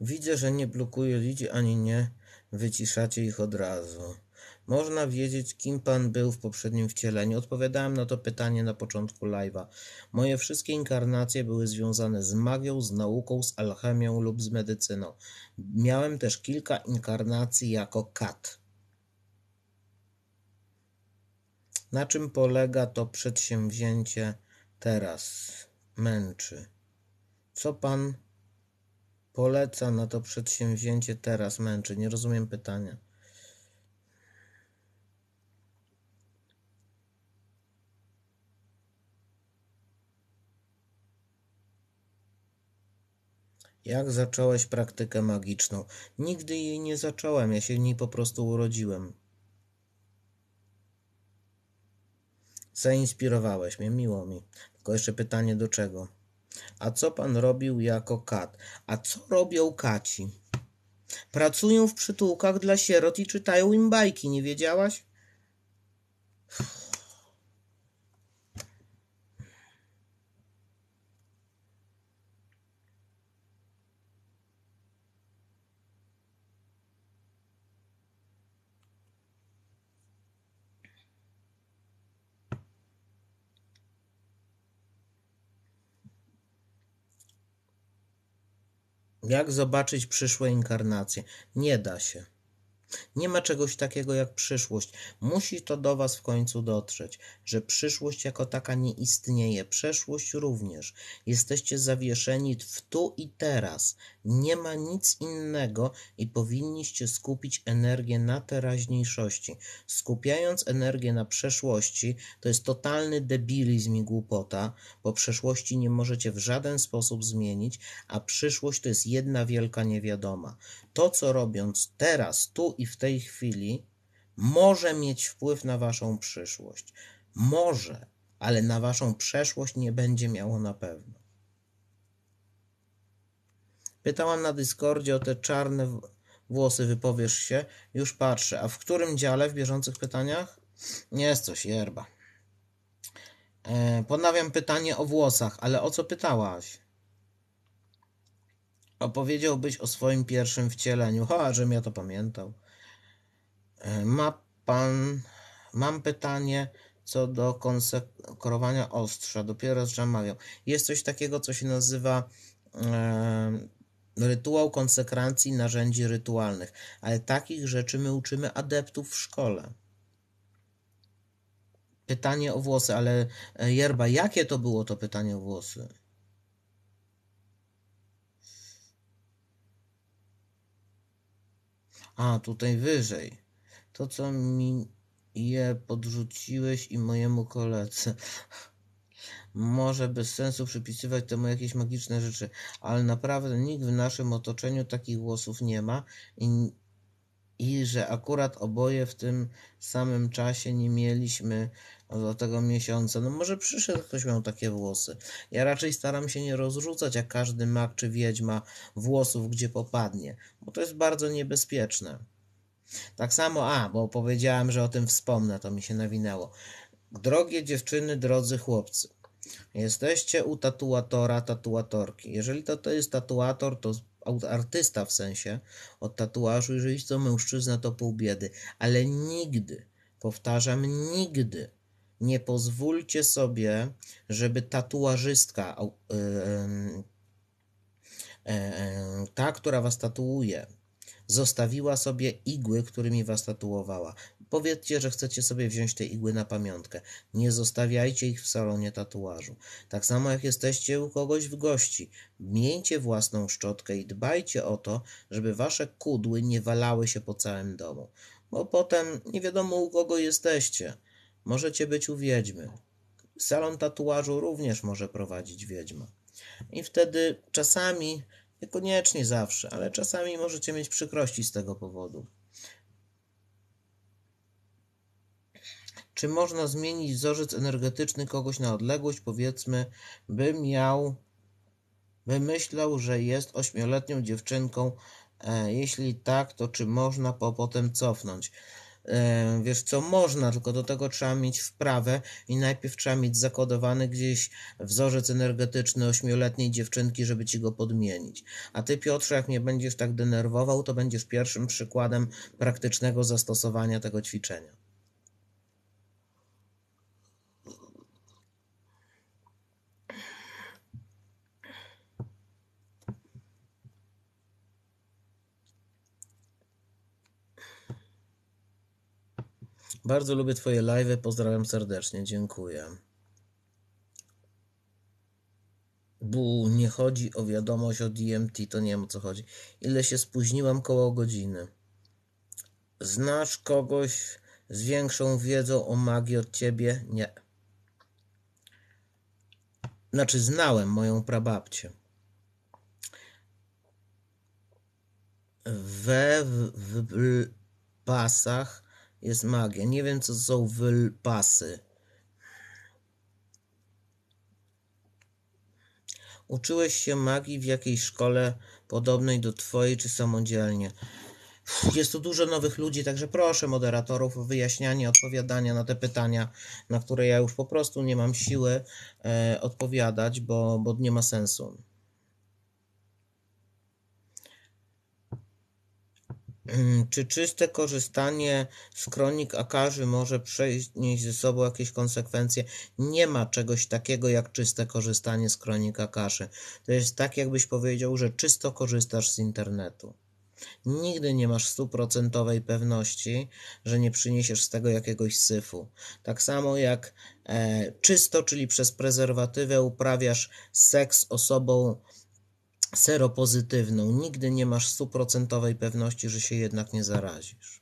A: Widzę, że nie blokuje ludzi ani nie wyciszacie ich od razu. Można wiedzieć, kim pan był w poprzednim wcieleniu. Odpowiadałem na to pytanie na początku live'a. Moje wszystkie inkarnacje były związane z magią, z nauką, z alchemią lub z medycyną. Miałem też kilka inkarnacji jako kat. Na czym polega to przedsięwzięcie teraz? Męczy. Co pan poleca na to przedsięwzięcie teraz męczy? Nie rozumiem pytania. Jak zacząłeś praktykę magiczną? Nigdy jej nie zacząłem, ja się w niej po prostu urodziłem. Zainspirowałeś mnie, miło mi. Tylko jeszcze pytanie do czego? A co pan robił jako kat? A co robią kaci? Pracują w przytułkach dla sierot i czytają im bajki, nie wiedziałaś? Jak zobaczyć przyszłe inkarnacje? Nie da się. Nie ma czegoś takiego jak przyszłość. Musi to do Was w końcu dotrzeć, że przyszłość jako taka nie istnieje, przeszłość również. Jesteście zawieszeni w tu i teraz. Nie ma nic innego i powinniście skupić energię na teraźniejszości. Skupiając energię na przeszłości, to jest totalny debilizm i głupota, bo przeszłości nie możecie w żaden sposób zmienić, a przyszłość to jest jedna wielka niewiadoma to, co robiąc teraz, tu i w tej chwili, może mieć wpływ na waszą przyszłość. Może, ale na waszą przeszłość nie będzie miało na pewno. Pytałam na Discordzie o te czarne włosy, wypowiesz się, już patrzę. A w którym dziale w bieżących pytaniach? Jest coś, yerba. E, pytanie o włosach, ale o co pytałaś? Opowiedziałbyś o swoim pierwszym wcieleniu. Ha, żem ja to pamiętał. E, ma pan... Mam pytanie co do konsekrowania ostrza. Dopiero zżamawiał. Jest coś takiego, co się nazywa... E, rytuał konsekracji narzędzi rytualnych, ale takich rzeczy my uczymy adeptów w szkole. Pytanie o włosy, ale e, Jerba, jakie to było to pytanie o włosy? A, tutaj wyżej. To, co mi je podrzuciłeś i mojemu koledze. Może bez sensu przypisywać temu jakieś magiczne rzeczy, ale naprawdę nikt w naszym otoczeniu takich głosów nie ma i, i że akurat oboje w tym samym czasie nie mieliśmy do tego miesiąca. No może przyszedł ktoś miał takie włosy. Ja raczej staram się nie rozrzucać, jak każdy mak czy wiedźma włosów, gdzie popadnie, bo to jest bardzo niebezpieczne. Tak samo, a, bo powiedziałem, że o tym wspomnę, to mi się nawinęło. Drogie dziewczyny, drodzy chłopcy, jesteście u tatuatora, tatuatorki. Jeżeli to, to jest tatuator, to artysta w sensie od tatuażu, jeżeli to mężczyzna, to pół biedy, ale nigdy, powtarzam, nigdy nie pozwólcie sobie, żeby tatuażystka, e, e, e, ta, która was tatuuje, zostawiła sobie igły, którymi was tatuowała. Powiedzcie, że chcecie sobie wziąć te igły na pamiątkę. Nie zostawiajcie ich w salonie tatuażu. Tak samo jak jesteście u kogoś w gości. Miejcie własną szczotkę i dbajcie o to, żeby wasze kudły nie walały się po całym domu. Bo potem nie wiadomo u kogo jesteście. Możecie być u wiedźmy. Salon tatuażu również może prowadzić wiedźma. I wtedy czasami, niekoniecznie zawsze, ale czasami możecie mieć przykrości z tego powodu. Czy można zmienić wzorzec energetyczny kogoś na odległość? Powiedzmy, by miał, by myślał, że jest ośmioletnią dziewczynką. E, jeśli tak, to czy można po potem cofnąć? Wiesz co, można, tylko do tego trzeba mieć wprawę i najpierw trzeba mieć zakodowany gdzieś wzorzec energetyczny ośmioletniej dziewczynki, żeby ci go podmienić. A ty, Piotrze, jak mnie będziesz tak denerwował, to będziesz pierwszym przykładem praktycznego zastosowania tego ćwiczenia. Bardzo lubię Twoje live, pozdrawiam serdecznie, dziękuję. Bu, nie chodzi o wiadomość o DMT, to nie wiem o co chodzi. Ile się spóźniłam koło godziny. Znasz kogoś z większą wiedzą o magii od ciebie? Nie. Znaczy, znałem moją prababcię. We w, w, w pasach jest magia. Nie wiem, co są wylpasy. Uczyłeś się magii w jakiejś szkole podobnej do twojej, czy samodzielnie? Jest tu dużo nowych ludzi, także proszę moderatorów o wyjaśnianie, odpowiadania na te pytania, na które ja już po prostu nie mam siły e, odpowiadać, bo, bo nie ma sensu. Mm, czy czyste korzystanie z kronik akarzy może przynieść ze sobą jakieś konsekwencje? Nie ma czegoś takiego jak czyste korzystanie z kronik akarzy. To jest tak, jakbyś powiedział, że czysto korzystasz z internetu. Nigdy nie masz stuprocentowej pewności, że nie przyniesiesz z tego jakiegoś syfu. Tak samo jak e, czysto, czyli przez prezerwatywę uprawiasz seks osobą, seropozytywną, nigdy nie masz stuprocentowej pewności, że się jednak nie zarazisz.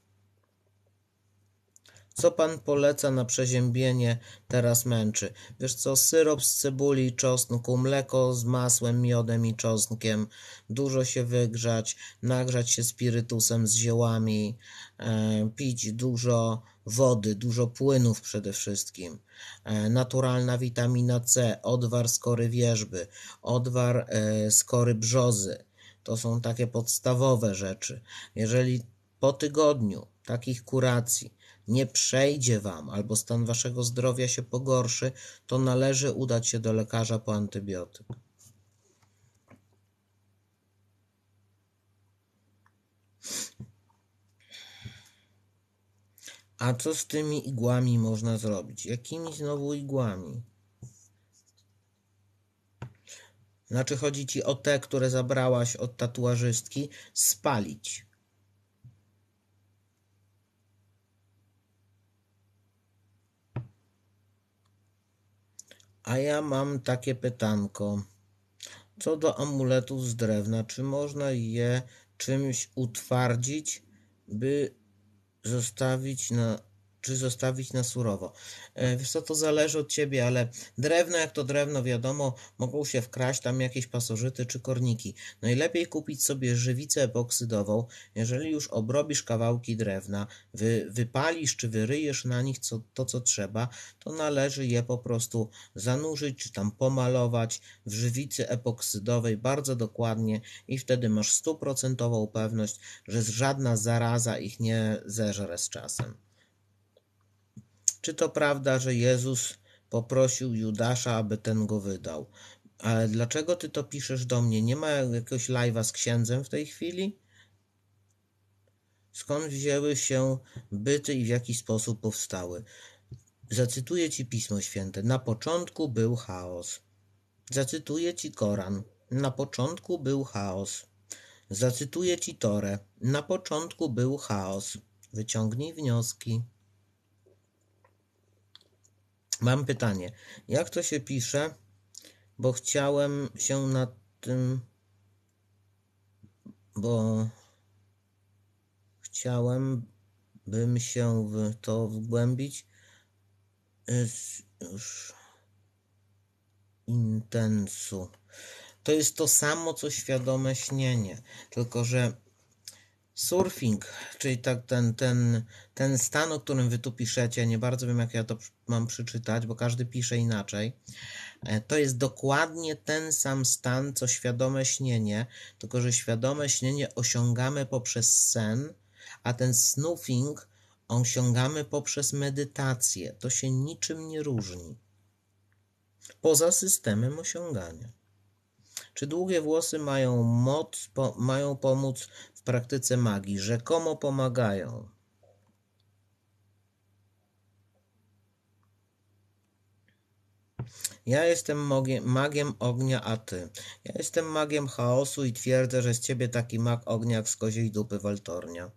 A: Co pan poleca na przeziębienie teraz męczy? Wiesz co, syrop z cebuli i czosnku, mleko z masłem, miodem i czosnkiem, dużo się wygrzać, nagrzać się spirytusem z ziołami, e, pić dużo wody, dużo płynów przede wszystkim, e, naturalna witamina C, odwar skory wierzby, odwar e, brzozy. To są takie podstawowe rzeczy. Jeżeli po tygodniu takich kuracji nie przejdzie wam albo stan waszego zdrowia się pogorszy, to należy udać się do lekarza po antybiotyk. A co z tymi igłami można zrobić? Jakimi znowu igłami? Znaczy chodzi ci o te, które zabrałaś od tatuażystki, spalić. A ja mam takie pytanko. Co do amuletów z drewna, czy można je czymś utwardzić, by zostawić na czy zostawić na surowo. E, wiesz co, to zależy od ciebie, ale drewno jak to drewno, wiadomo, mogą się wkraść tam jakieś pasożyty czy korniki. Najlepiej kupić sobie żywicę epoksydową, jeżeli już obrobisz kawałki drewna, wy, wypalisz czy wyryjesz na nich co, to, co trzeba, to należy je po prostu zanurzyć czy tam pomalować w żywicy epoksydowej bardzo dokładnie i wtedy masz stuprocentową pewność, że żadna zaraza ich nie zeżre z czasem. Czy to prawda, że Jezus poprosił Judasza, aby ten go wydał? Ale dlaczego ty to piszesz do mnie? Nie ma jakiegoś live'a z księdzem w tej chwili? Skąd wzięły się byty i w jaki sposób powstały? Zacytuję ci Pismo Święte. Na początku był chaos. Zacytuję ci Koran. Na początku był chaos. Zacytuję ci Torę. Na początku był chaos. Wyciągnij wnioski. Mam pytanie, jak to się pisze, bo chciałem się nad tym, bo chciałem bym się w to wgłębić z już intensu. To jest to samo co świadome śnienie, tylko że Surfing, czyli tak ten, ten, ten stan, o którym wy tu piszecie, nie bardzo wiem jak ja to mam przeczytać, bo każdy pisze inaczej. E, to jest dokładnie ten sam stan, co świadome śnienie, tylko że świadome śnienie osiągamy poprzez sen, a ten snuffing osiągamy poprzez medytację. To się niczym nie różni. Poza systemem osiągania. Czy długie włosy mają, moc, po, mają pomóc w praktyce magii, rzekomo pomagają. Ja jestem magiem, ognia, a ty. Ja jestem magiem chaosu i twierdzę, że z ciebie taki mag ognia jak z koziej dupy Waltornia.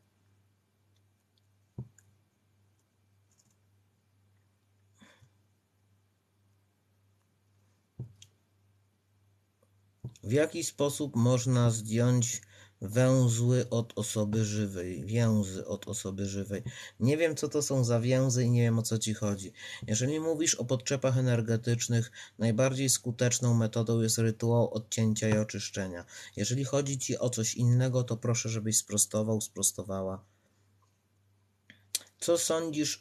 A: W jaki sposób można zdjąć węzły od osoby żywej, więzy od osoby żywej. Nie wiem, co to są za więzy i nie wiem, o co ci chodzi. Jeżeli mówisz o podczepach energetycznych, najbardziej skuteczną metodą jest rytuał odcięcia i oczyszczenia. Jeżeli chodzi ci o coś innego, to proszę, żebyś sprostował, sprostowała. Co sądzisz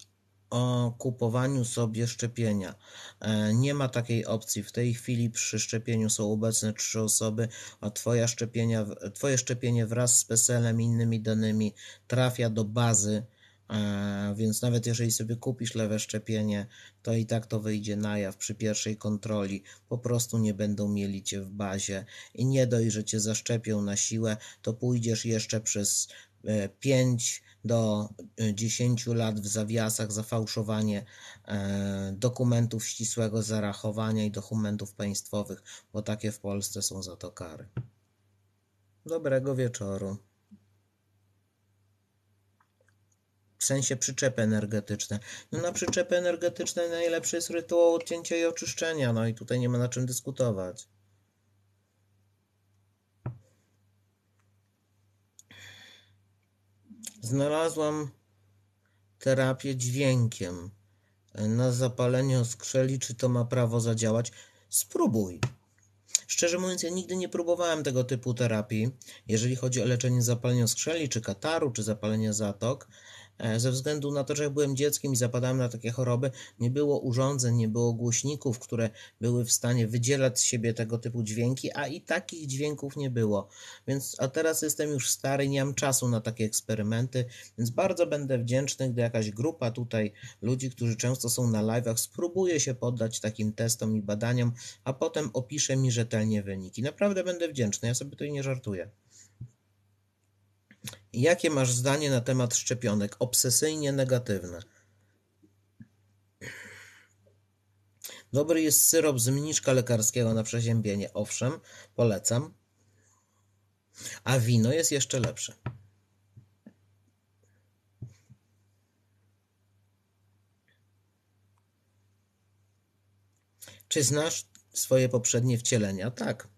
A: o kupowaniu sobie szczepienia. E, nie ma takiej opcji. W tej chwili przy szczepieniu są obecne trzy osoby, a twoja szczepienia, twoje szczepienie wraz z PESEL-em i innymi danymi trafia do bazy, e, więc nawet jeżeli sobie kupisz lewe szczepienie, to i tak to wyjdzie na jaw przy pierwszej kontroli. Po prostu nie będą mieli cię w bazie i nie dojrzecie że cię zaszczepią na siłę, to pójdziesz jeszcze przez e, pięć do 10 e, lat w zawiasach za fałszowanie e, dokumentów ścisłego zarachowania i dokumentów państwowych, bo takie w Polsce są za to kary. Dobrego wieczoru. w sensie przyczepy energetyczne. No na przyczepy energetyczne najlepszy jest rytuał odcięcia i oczyszczenia, no i tutaj nie ma na czym dyskutować. Znalazłam terapię dźwiękiem na zapalenie oskrzeli, czy to ma prawo zadziałać. Spróbuj. Szczerze mówiąc, ja nigdy nie próbowałem tego typu terapii, jeżeli chodzi o leczenie zapalenia skrzeli, czy kataru, czy zapalenia zatok. E, ze względu na to, że byłem dzieckiem i zapadałem na takie choroby, nie było urządzeń, nie było głośników, które były w stanie wydzielać z siebie tego typu dźwięki, a i takich dźwięków nie było. Więc a teraz jestem już stary, nie mam czasu na takie eksperymenty, więc bardzo będę wdzięczny, gdy jakaś grupa tutaj ludzi, którzy często są na live'ach, spróbuje się poddać takim testom i badaniom, a potem opisze mi rzetelnie wyniki. Naprawdę będę wdzięczny, ja sobie tutaj nie żartuję. Jakie masz zdanie na temat szczepionek? Obsesyjnie negatywne. Dobry jest syrop z mniszka lekarskiego na przeziębienie. Owszem, polecam. A wino jest jeszcze lepsze. Czy znasz swoje poprzednie wcielenia? Tak.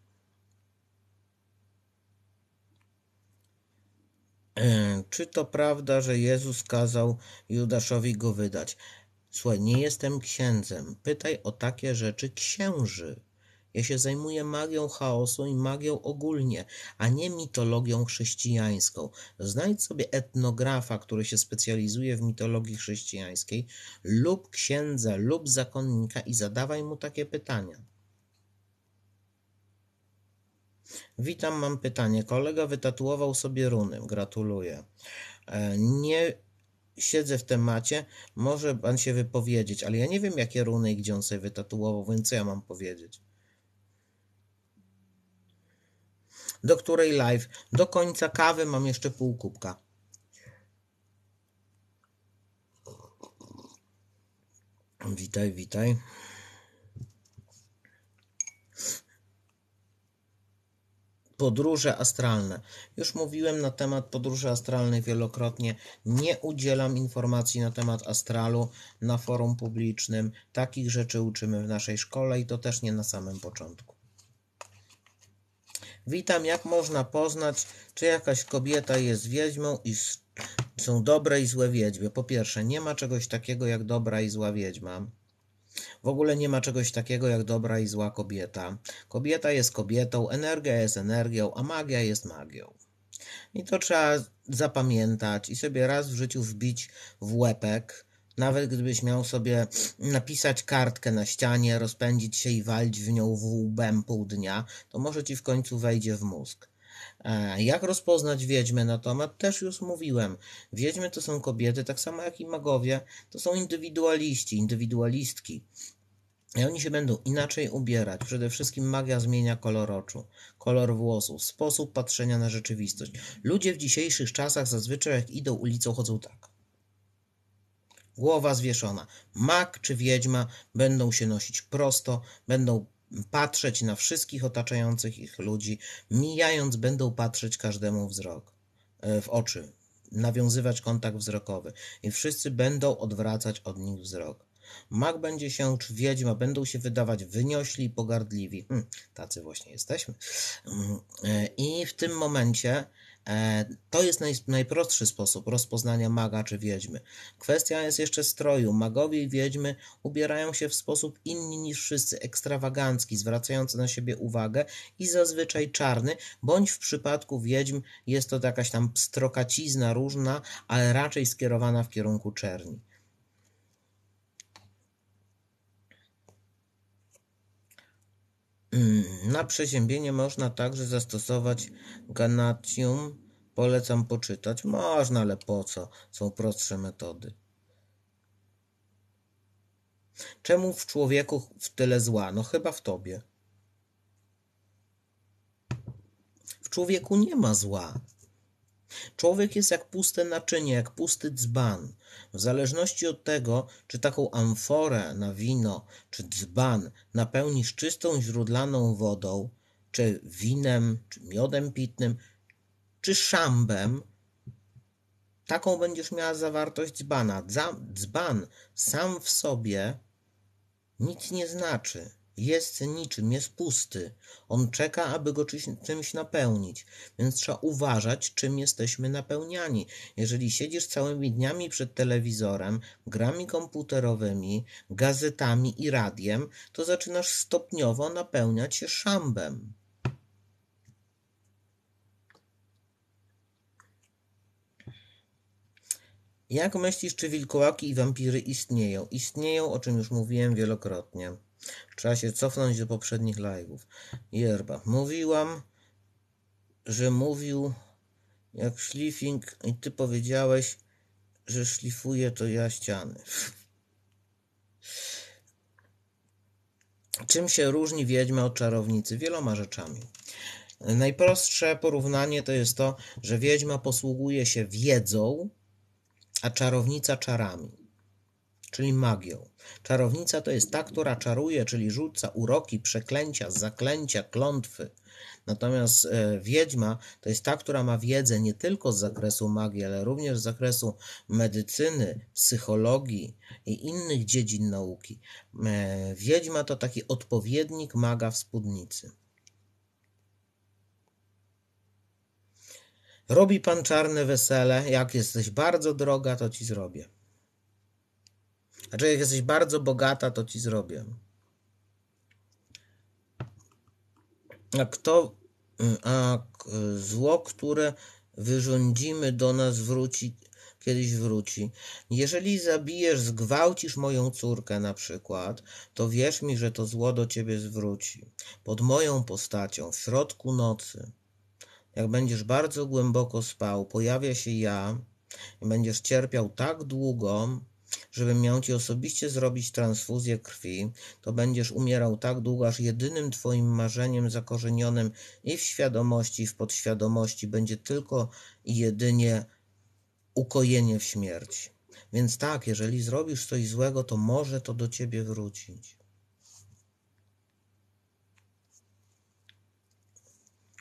A: czy to prawda, że Jezus kazał Judaszowi go wydać? Słuchaj, nie jestem księdzem. Pytaj o takie rzeczy księży. Ja się zajmuję magią chaosu i magią ogólnie, a nie mitologią chrześcijańską. Znajdź sobie etnografa, który się specjalizuje w mitologii chrześcijańskiej, lub księdza, lub zakonnika i zadawaj mu takie pytania. Witam, mam pytanie. Kolega wytatuował sobie runy. Gratuluję. E, nie siedzę w temacie, może pan się wypowiedzieć, ale ja nie wiem, jakie runy i gdzie on sobie wytatuował, więc co ja mam powiedzieć? Do której live? Do końca kawy mam jeszcze pół kubka. Witaj, witaj. podróże astralne. Już mówiłem na temat podróży astralnej wielokrotnie. Nie udzielam informacji na temat astralu na forum publicznym. Takich rzeczy uczymy w naszej szkole i to też nie na samym początku. Witam, jak można poznać, czy jakaś kobieta jest wiedźmą i są dobre i złe wiedźmy. Po pierwsze, nie ma czegoś takiego jak dobra i zła wiedźma. W ogóle nie ma czegoś takiego jak dobra i zła kobieta. Kobieta jest kobietą, energia jest energią, a magia jest magią. I to trzeba zapamiętać i sobie raz w życiu wbić w łepek. Nawet gdybyś miał sobie napisać kartkę na ścianie, rozpędzić się i walić w nią w łbem pół dnia, to może ci w końcu wejdzie w mózg. Jak rozpoznać wiedźmy na no temat? Też już mówiłem. Wiedźmy to są kobiety, tak samo jak i magowie, to są indywidualiści, indywidualistki. I oni się będą inaczej ubierać. Przede wszystkim magia zmienia kolor oczu, kolor włosów, sposób patrzenia na rzeczywistość. Ludzie w dzisiejszych czasach zazwyczaj jak idą ulicą chodzą tak. Głowa zwieszona. Mag czy wiedźma będą się nosić prosto, będą patrzeć na wszystkich otaczających ich ludzi, mijając będą patrzeć każdemu wzrok e, w oczy, nawiązywać kontakt wzrokowy i wszyscy będą odwracać od nich wzrok. Mag będzie się, czy wiedźma będą się wydawać wyniośli i pogardliwi. Hmm, tacy właśnie jesteśmy. Mm, e, I w tym momencie E, to jest naj, najprostszy sposób rozpoznania maga czy wiedźmy. Kwestia jest jeszcze stroju. Magowie i wiedźmy ubierają się w sposób inny niż wszyscy, ekstrawagancki, zwracający na siebie uwagę i zazwyczaj czarny, bądź w przypadku wiedźm jest to jakaś tam pstrokacizna różna, ale raczej skierowana w kierunku czerni. Mm, na przeziębienie można także zastosować ganatium. Polecam poczytać. Można, ale po co? Są prostsze metody. Czemu w człowieku w tyle zła? No chyba w tobie. W człowieku nie ma zła. Człowiek jest jak puste naczynie, jak pusty dzban. W zależności od tego, czy taką amforę na wino, czy dzban napełnisz czystą źródlaną wodą, czy winem, czy miodem pitnym, czy szambem, taką będziesz miała zawartość dzbana. Dzban sam w sobie nic nie znaczy jest niczym, jest pusty. On czeka, aby go czymś napełnić, więc trzeba uważać, czym jesteśmy napełniani. Jeżeli siedzisz całymi dniami przed telewizorem, grami komputerowymi, gazetami i radiem, to zaczynasz stopniowo napełniać się szambem. Jak myślisz, czy wilkołaki i wampiry istnieją? Istnieją, o czym już mówiłem wielokrotnie. Trzeba się cofnąć do poprzednich live'ów. Jerba. Mówiłam, że mówił jak szlifing i ty powiedziałeś, że szlifuje to ja ściany. Czym się różni wiedźma od czarownicy? Wieloma rzeczami. Najprostsze porównanie to jest to, że wiedźma posługuje się wiedzą, a czarownica czarami czyli magią. Czarownica to jest ta, która czaruje, czyli rzuca uroki, przeklęcia, zaklęcia, klątwy. Natomiast e, wiedźma to jest ta, która ma wiedzę nie tylko z zakresu magii, ale również z zakresu medycyny, psychologii i innych dziedzin nauki. E, wiedźma to taki odpowiednik maga w spódnicy. Robi pan czarne wesele. Jak jesteś bardzo droga, to ci zrobię. Znaczy, jak jesteś bardzo bogata, to ci zrobię. A kto, a zło, które wyrządzimy do nas wróci, kiedyś wróci. Jeżeli zabijesz, zgwałcisz moją córkę na przykład, to wierz mi, że to zło do ciebie zwróci. Pod moją postacią, w środku nocy. Jak będziesz bardzo głęboko spał, pojawia się ja i będziesz cierpiał tak długo, żeby miał ci osobiście zrobić transfuzję krwi, to będziesz umierał tak długo, aż jedynym twoim marzeniem zakorzenionym i w świadomości, i w podświadomości będzie tylko i jedynie ukojenie w śmierć. Więc tak, jeżeli zrobisz coś złego, to może to do ciebie wrócić.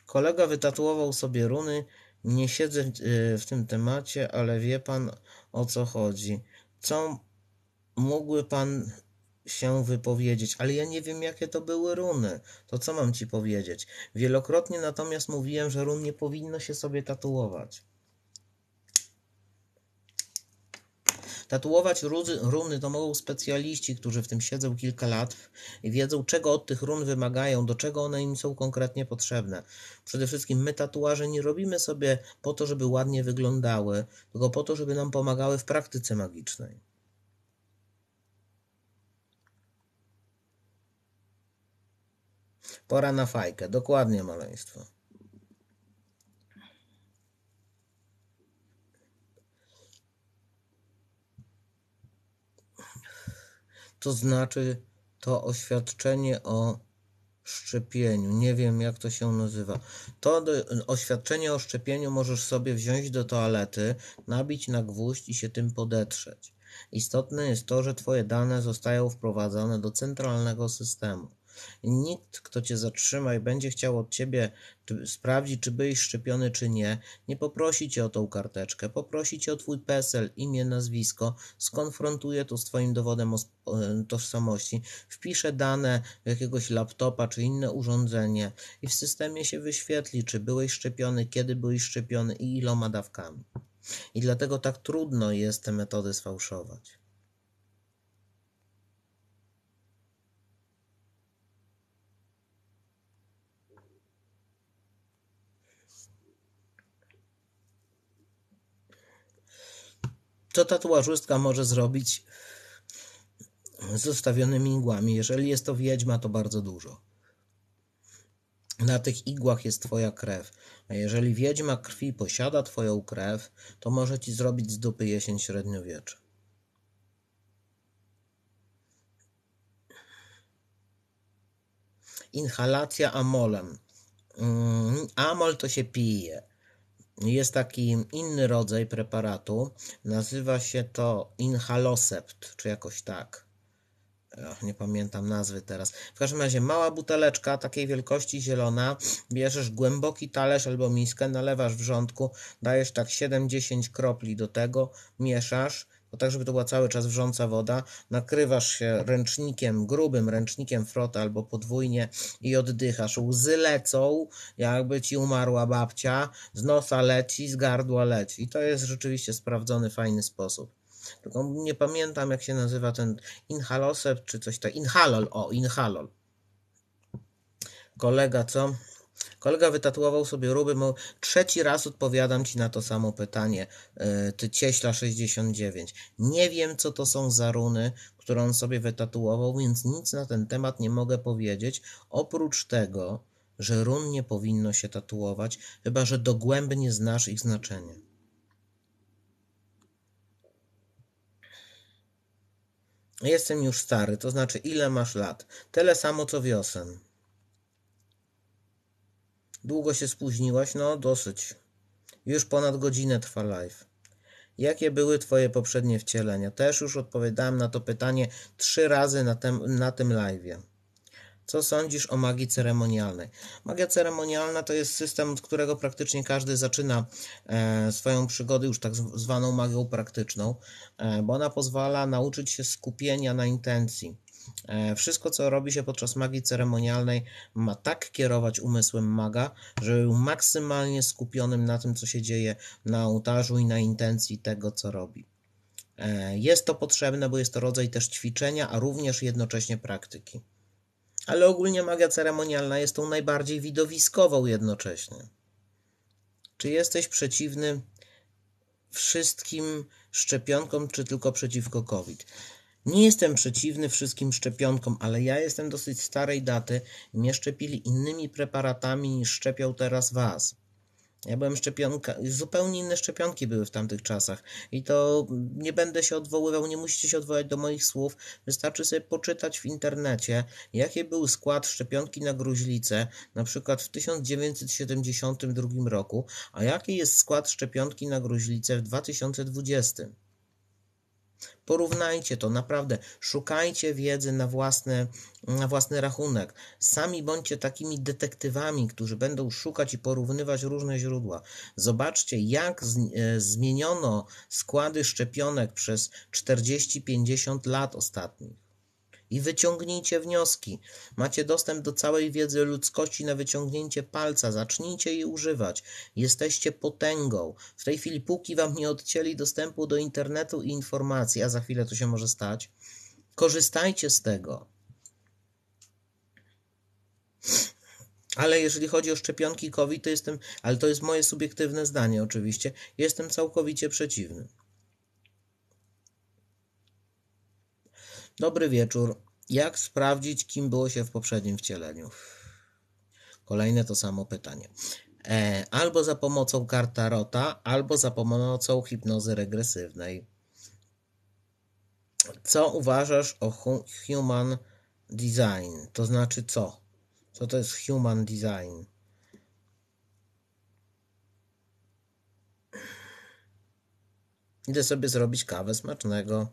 A: Kolega wytatuował sobie runy. Nie siedzę e, w tym temacie, ale wie pan o co chodzi co mógłby pan się wypowiedzieć, ale ja nie wiem, jakie to były runy. To co mam ci powiedzieć? Wielokrotnie natomiast mówiłem, że run nie powinno się sobie tatuować. Tatuować runy to mogą specjaliści, którzy w tym siedzą kilka lat i wiedzą, czego od tych run wymagają, do czego one im są konkretnie potrzebne. Przede wszystkim my tatuaże nie robimy sobie po to, żeby ładnie wyglądały, tylko po to, żeby nam pomagały w praktyce magicznej. Pora na fajkę. Dokładnie, maleństwo. To znaczy to oświadczenie o szczepieniu. Nie wiem, jak to się nazywa. To do, oświadczenie o szczepieniu możesz sobie wziąć do toalety, nabić na gwóźdź i się tym podetrzeć. Istotne jest to, że Twoje dane zostają wprowadzone do centralnego systemu. Nikt, kto cię zatrzyma i będzie chciał od ciebie czy, sprawdzić, czy byłeś szczepiony, czy nie, nie poprosi cię o tą karteczkę, poprosi cię o twój PESEL, imię, nazwisko, skonfrontuje to z twoim dowodem e, tożsamości, wpisze dane jakiegoś laptopa czy inne urządzenie i w systemie się wyświetli, czy byłeś szczepiony, kiedy byłeś szczepiony i iloma dawkami. I dlatego tak trudno jest te metody sfałszować. Co tatuażystka może zrobić z zostawionymi igłami? Jeżeli jest to wiedźma, to bardzo dużo. Na tych igłach jest twoja krew. A jeżeli wiedźma krwi posiada twoją krew, to może ci zrobić z dupy jesień średniowiecza. Inhalacja amolem. Mm, amol to się pije jest taki inny rodzaj preparatu. Nazywa się to inhalosept, czy jakoś tak. Nie pamiętam nazwy teraz. W każdym razie mała buteleczka takiej wielkości zielona. Bierzesz głęboki talerz albo miskę, nalewasz wrzątku, dajesz tak 7-10 kropli do tego, mieszasz bo tak, żeby to była cały czas wrząca woda, nakrywasz się ręcznikiem, grubym ręcznikiem frota albo podwójnie i oddychasz. Łzy lecą, jakby ci umarła babcia, z nosa leci, z gardła leci. I to jest rzeczywiście sprawdzony, fajny sposób tylko nie pamiętam jak się nazywa ten inhalosep czy coś tak. Inhalol, o, inhalol. Kolega co Kolega wytatuował sobie ruby, mu trzeci raz odpowiadam ci na to samo pytanie. E, ty cieśla 69. Nie wiem, co to są za runy, które on sobie wytatuował, więc nic na ten temat nie mogę powiedzieć. Oprócz tego, że run nie powinno się tatuować, chyba że dogłębnie znasz ich znaczenie. Jestem już stary, to znaczy ile masz lat? Tyle samo co wiosen. Długo się spóźniłaś? No, dosyć. Już ponad godzinę trwa live. Jakie były Twoje poprzednie wcielenia? Też już odpowiadałem na to pytanie trzy razy na tym, na tym live. Co sądzisz o magii ceremonialnej? Magia ceremonialna to jest system, od którego praktycznie każdy zaczyna e, swoją przygodę już tak zwaną magią praktyczną, e, bo ona pozwala nauczyć się skupienia na intencji E, wszystko, co robi się podczas magii ceremonialnej, ma tak kierować umysłem maga, żeby był maksymalnie skupionym na tym, co się dzieje na ołtarzu i na intencji tego, co robi. E, jest to potrzebne, bo jest to rodzaj też ćwiczenia, a również jednocześnie praktyki. Ale ogólnie magia ceremonialna jest tą najbardziej widowiskową jednocześnie. Czy jesteś przeciwny wszystkim szczepionkom, czy tylko przeciwko COVID? Nie jestem przeciwny wszystkim szczepionkom, ale ja jestem dosyć starej daty. Mnie szczepili innymi preparatami niż szczepią teraz was. Ja byłem szczepionka, zupełnie inne szczepionki były w tamtych czasach. I to nie będę się odwoływał, nie musicie się odwołać do moich słów. Wystarczy sobie poczytać w internecie, jaki był skład szczepionki na gruźlicę, na przykład w 1972 roku, a jaki jest skład szczepionki na gruźlicę w 2020. Porównajcie to, naprawdę. Szukajcie wiedzy na własny, na własny rachunek. Sami bądźcie takimi detektywami, którzy będą szukać i porównywać różne źródła. Zobaczcie, jak z, e, zmieniono składy szczepionek przez 40-50 lat ostatnich i wyciągnijcie wnioski. Macie dostęp do całej wiedzy ludzkości na wyciągnięcie palca, zacznijcie jej używać. Jesteście potęgą. W tej chwili, póki wam nie odcięli dostępu do internetu i informacji, a za chwilę to się może stać, korzystajcie z tego. Ale jeżeli chodzi o szczepionki COVID, to jestem, ale to jest moje subiektywne zdanie oczywiście, jestem całkowicie przeciwny. Dobry wieczór. Jak sprawdzić, kim było się w poprzednim wcieleniu? Kolejne to samo pytanie. E, albo za pomocą karta Rota, albo za pomocą hipnozy regresywnej. Co uważasz o hu human design? To znaczy co? Co to jest human design? Idę sobie zrobić kawę smacznego.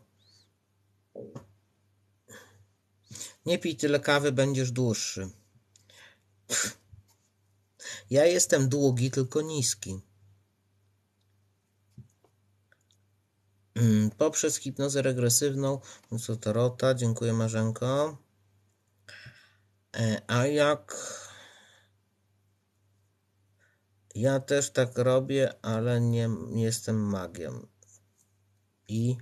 A: Nie pij tyle kawy, będziesz dłuższy. Pff. Ja jestem długi, tylko niski. Mm, poprzez hipnozę regresywną, no co Tarota, dziękuję Marzenko. E, a jak ja też tak robię, ale nie jestem magiem. I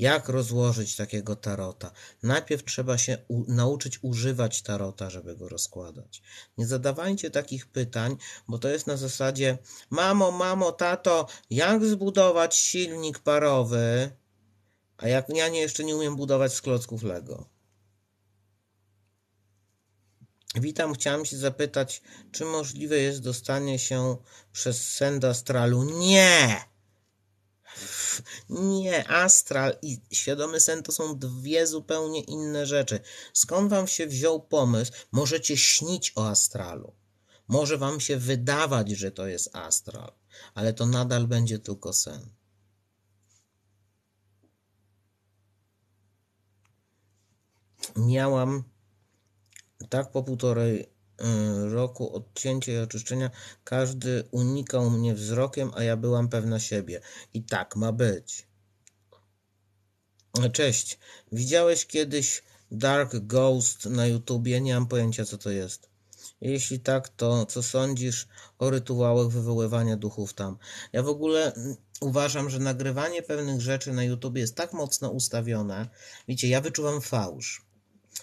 A: jak rozłożyć takiego tarota. Najpierw trzeba się u nauczyć używać tarota, żeby go rozkładać. Nie zadawajcie takich pytań, bo to jest na zasadzie: Mamo, mamo, tato, jak zbudować silnik parowy? A jak ja nie jeszcze nie umiem budować z klocków Lego. Witam, chciałem się zapytać, czy możliwe jest dostanie się przez senda stralu? Nie! Nie, astral i świadomy sen to są dwie zupełnie inne rzeczy. Skąd wam się wziął pomysł? Możecie śnić o astralu. Może wam się wydawać, że to jest astral, ale to nadal będzie tylko sen. Miałam tak po półtorej Y, roku odcięcia i oczyszczenia każdy unikał mnie wzrokiem, a ja byłam pewna siebie. I tak ma być. Cześć. Widziałeś kiedyś Dark Ghost na YouTubie? Nie mam pojęcia, co to jest. Jeśli tak, to co sądzisz o rytuałach wywoływania duchów tam? Ja w ogóle mm, uważam, że nagrywanie pewnych rzeczy na YouTube jest tak mocno ustawione. Wiecie, ja wyczuwam fałsz.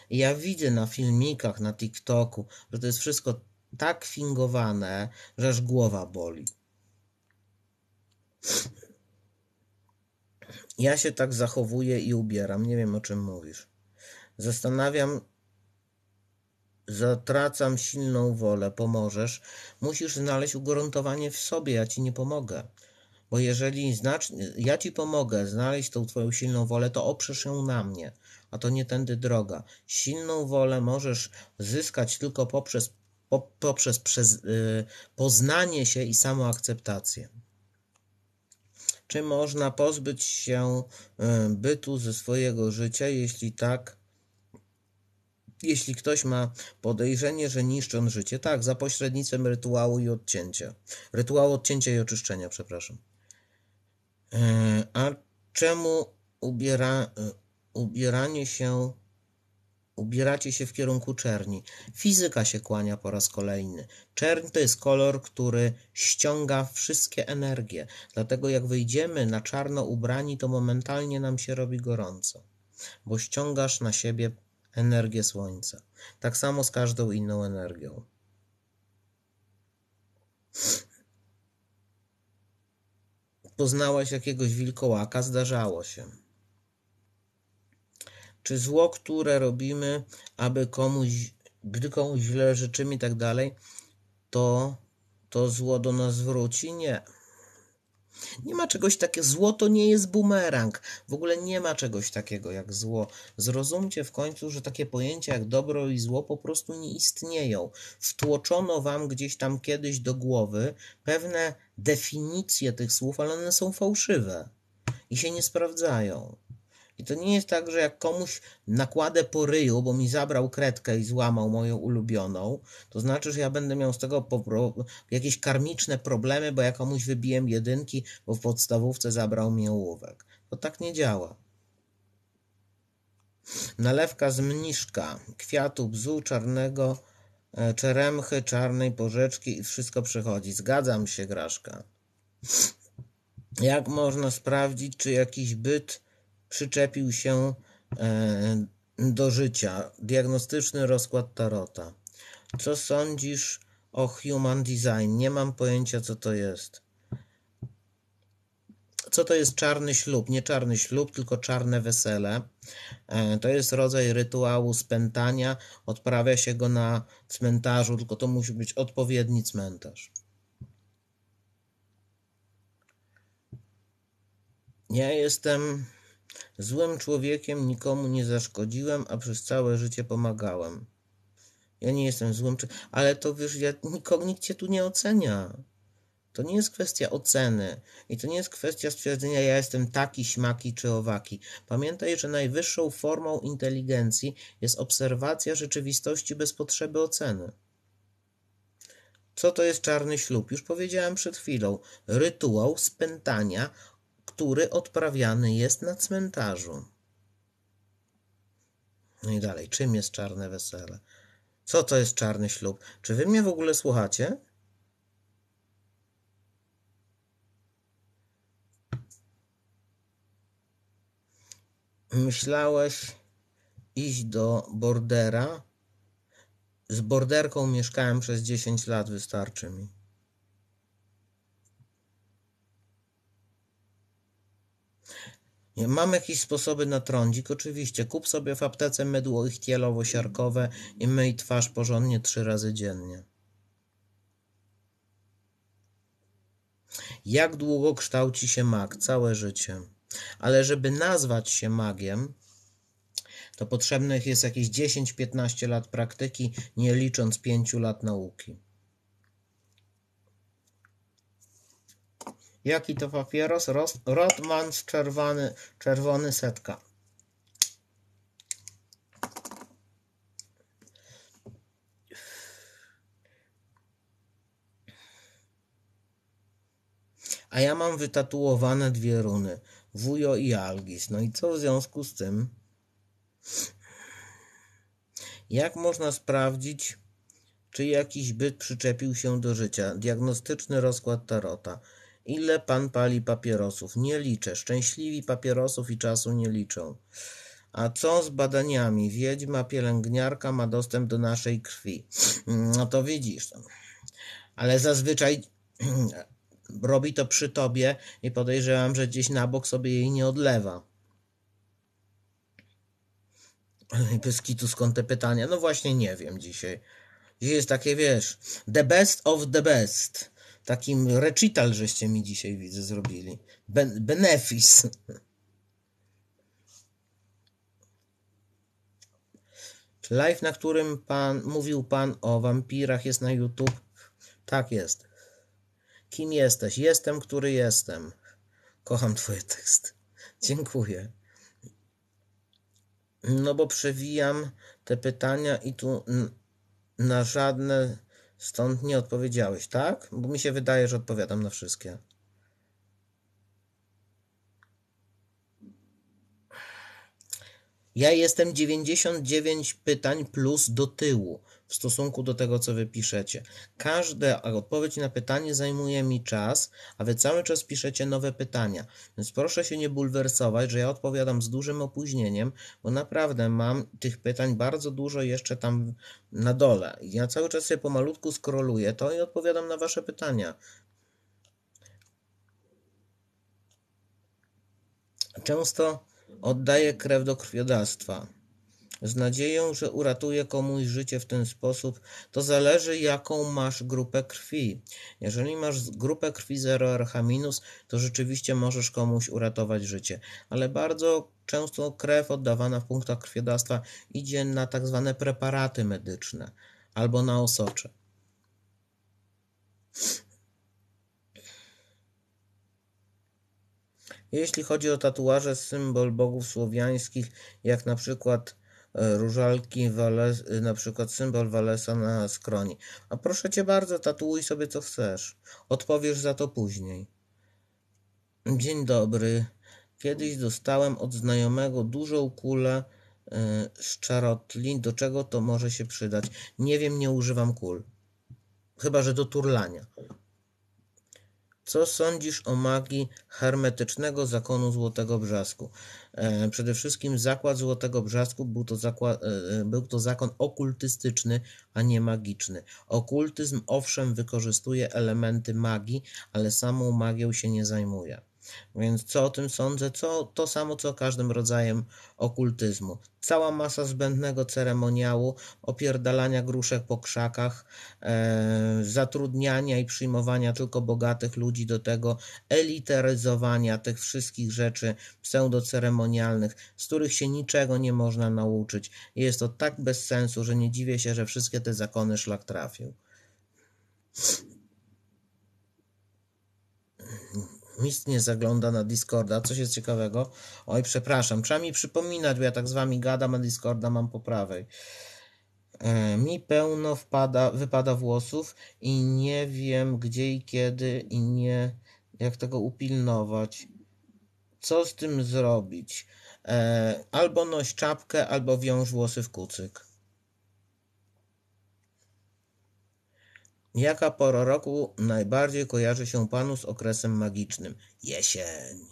A: Ja widzę na filmikach, na TikToku, że to jest wszystko tak fingowane, że aż głowa boli. Ja się tak zachowuję i ubieram. Nie wiem o czym mówisz. Zastanawiam, zatracam silną wolę. Pomożesz? Musisz znaleźć ugruntowanie w sobie. Ja ci nie pomogę. Bo jeżeli znacz... ja ci pomogę znaleźć tą twoją silną wolę, to oprzesz ją na mnie a to nie tędy droga. Silną wolę możesz zyskać tylko poprzez, po, poprzez przez, yy, poznanie się i samoakceptację. Czy można pozbyć się y, bytu ze swojego życia, jeśli tak? Jeśli ktoś ma podejrzenie, że niszczy on życie, tak, za pośrednictwem rytuału i odcięcia. Rytuału odcięcia i oczyszczenia, przepraszam. Y, a czemu ubiera, y, ubieranie się, ubieracie się w kierunku czerni. Fizyka się kłania po raz kolejny. Czern to jest kolor, który ściąga wszystkie energie. Dlatego jak wyjdziemy na czarno ubrani, to momentalnie nam się robi gorąco, bo ściągasz na siebie energię słońca. Tak samo z każdą inną energią. Poznałaś jakiegoś wilkołaka, zdarzało się czy zło, które robimy, aby komuś, gdy komuś źle życzymy i tak dalej, to to zło do nas wróci? Nie. Nie ma czegoś takiego. Zło to nie jest bumerang. W ogóle nie ma czegoś takiego jak zło. Zrozumcie w końcu, że takie pojęcia jak dobro i zło po prostu nie istnieją. Wtłoczono wam gdzieś tam kiedyś do głowy pewne definicje tych słów, ale one są fałszywe i się nie sprawdzają. I to nie jest tak, że jak komuś nakładę po ryju, bo mi zabrał kredkę i złamał moją ulubioną, to znaczy, że ja będę miał z tego jakieś karmiczne problemy, bo ja komuś wybiłem jedynki, bo w podstawówce zabrał mi ołówek. To tak nie działa. Nalewka z mniszka, kwiatu bzu czarnego, e, czeremchy, czarnej porzeczki i wszystko przychodzi. Zgadzam się, Graszka. Jak można sprawdzić, czy jakiś byt przyczepił się e, do życia. Diagnostyczny rozkład Tarota. Co sądzisz o Human Design? Nie mam pojęcia, co to jest. Co to jest czarny ślub? Nie czarny ślub, tylko czarne wesele. E, to jest rodzaj rytuału spętania. Odprawia się go na cmentarzu, tylko to musi być odpowiedni cmentarz. Ja jestem Złym człowiekiem nikomu nie zaszkodziłem, a przez całe życie pomagałem. Ja nie jestem złym, czy... ale to wiesz, ja, nikogo, nikt cię tu nie ocenia. To nie jest kwestia oceny i to nie jest kwestia stwierdzenia, ja jestem taki, śmaki czy owaki. Pamiętaj, że najwyższą formą inteligencji jest obserwacja rzeczywistości bez potrzeby oceny. Co to jest czarny ślub? Już powiedziałem przed chwilą. Rytuał spętania który odprawiany jest na cmentarzu. No i dalej, czym jest czarne wesele? Co to jest czarny ślub? Czy wy mnie w ogóle słuchacie? Myślałeś iść do bordera? Z borderką mieszkałem przez 10 lat, wystarczy mi. Mam jakieś sposoby na trądzik? Oczywiście. Kup sobie w aptece mydło ichtielowo-siarkowe i myj twarz porządnie trzy razy dziennie. Jak długo kształci się mag? Całe życie. Ale żeby nazwać się magiem, to potrzebnych jest jakieś 10-15 lat praktyki, nie licząc 5 lat nauki. Jaki to papieros? Rodman z czerwony, czerwony setka. A ja mam wytatuowane dwie runy. Wujo i Algis. No i co w związku z tym? Jak można sprawdzić, czy jakiś byt przyczepił się do życia? Diagnostyczny rozkład tarota. Ile pan pali papierosów? Nie liczę. Szczęśliwi papierosów i czasu nie liczą. A co z badaniami? Wiedźma, pielęgniarka ma dostęp do naszej krwi. Mm, no to widzisz. Ale zazwyczaj robi to przy tobie i podejrzewam, że gdzieś na bok sobie jej nie odlewa. Pyskitu, skąd te pytania? No właśnie nie wiem dzisiaj. Dzisiaj jest takie, wiesz, the best of the best. Takim recital żeście mi dzisiaj, widzę, zrobili. Ben benefis. live, na którym pan, mówił pan o wampirach jest na YouTube? Tak jest. Kim jesteś? Jestem, który jestem. Kocham twoje teksty. Dziękuję. No bo przewijam te pytania i tu na żadne Stąd nie odpowiedziałeś, tak? Bo mi się wydaje, że odpowiadam na wszystkie. Ja jestem 99 pytań plus do tyłu w stosunku do tego, co wy piszecie. Każda odpowiedź na pytanie zajmuje mi czas, a wy cały czas piszecie nowe pytania. Więc proszę się nie bulwersować, że ja odpowiadam z dużym opóźnieniem, bo naprawdę mam tych pytań bardzo dużo jeszcze tam na dole. Ja cały czas sobie pomalutku skroluję to i odpowiadam na wasze pytania. Często oddaję krew do krwiodawstwa z nadzieją, że uratuje komuś życie w ten sposób, to zależy jaką masz grupę krwi. Jeżeli masz grupę krwi 0RH-, to rzeczywiście możesz komuś uratować życie, ale bardzo często krew oddawana w punktach krwiodawstwa idzie na tak zwane preparaty medyczne albo na osocze. Jeśli chodzi o tatuaże, symbol bogów słowiańskich, jak na przykład E, różalki Wales, y, na przykład symbol Walesa na skroni. A proszę cię bardzo, tatuuj sobie co chcesz. Odpowiesz za to później. Dzień dobry. Kiedyś dostałem od znajomego dużą kulę e, z czarotli. Do czego to może się przydać? Nie wiem, nie używam kul. Chyba, że do turlania. Co sądzisz o magii hermetycznego zakonu Złotego Brzasku? E, przede wszystkim zakład Złotego Brzasku był to, e, e, był to zakon okultystyczny, a nie magiczny. Okultyzm owszem wykorzystuje elementy magii, ale samą magią się nie zajmuje. Więc co o tym sądzę? Co, to samo co każdym rodzajem okultyzmu. Cała masa zbędnego ceremoniału, opierdalania gruszek po krzakach, e, zatrudniania i przyjmowania tylko bogatych ludzi do tego, elitaryzowania tych wszystkich rzeczy pseudoceremonialnych, z których się niczego nie można nauczyć. Jest to tak bez sensu, że nie dziwię się, że wszystkie te zakony szlak trafił. Mist nie zagląda na Discorda. Coś jest ciekawego. Oj, przepraszam. Trzeba mi przypominać, bo ja tak z wami gadam, a Discorda mam po prawej. E, mi pełno wpada, wypada włosów i nie wiem gdzie i kiedy i nie jak tego upilnować. Co z tym zrobić? E, albo noś czapkę, albo wiąż włosy w kucyk. Jaka pora roku najbardziej kojarzy się panu z okresem magicznym? Jesień.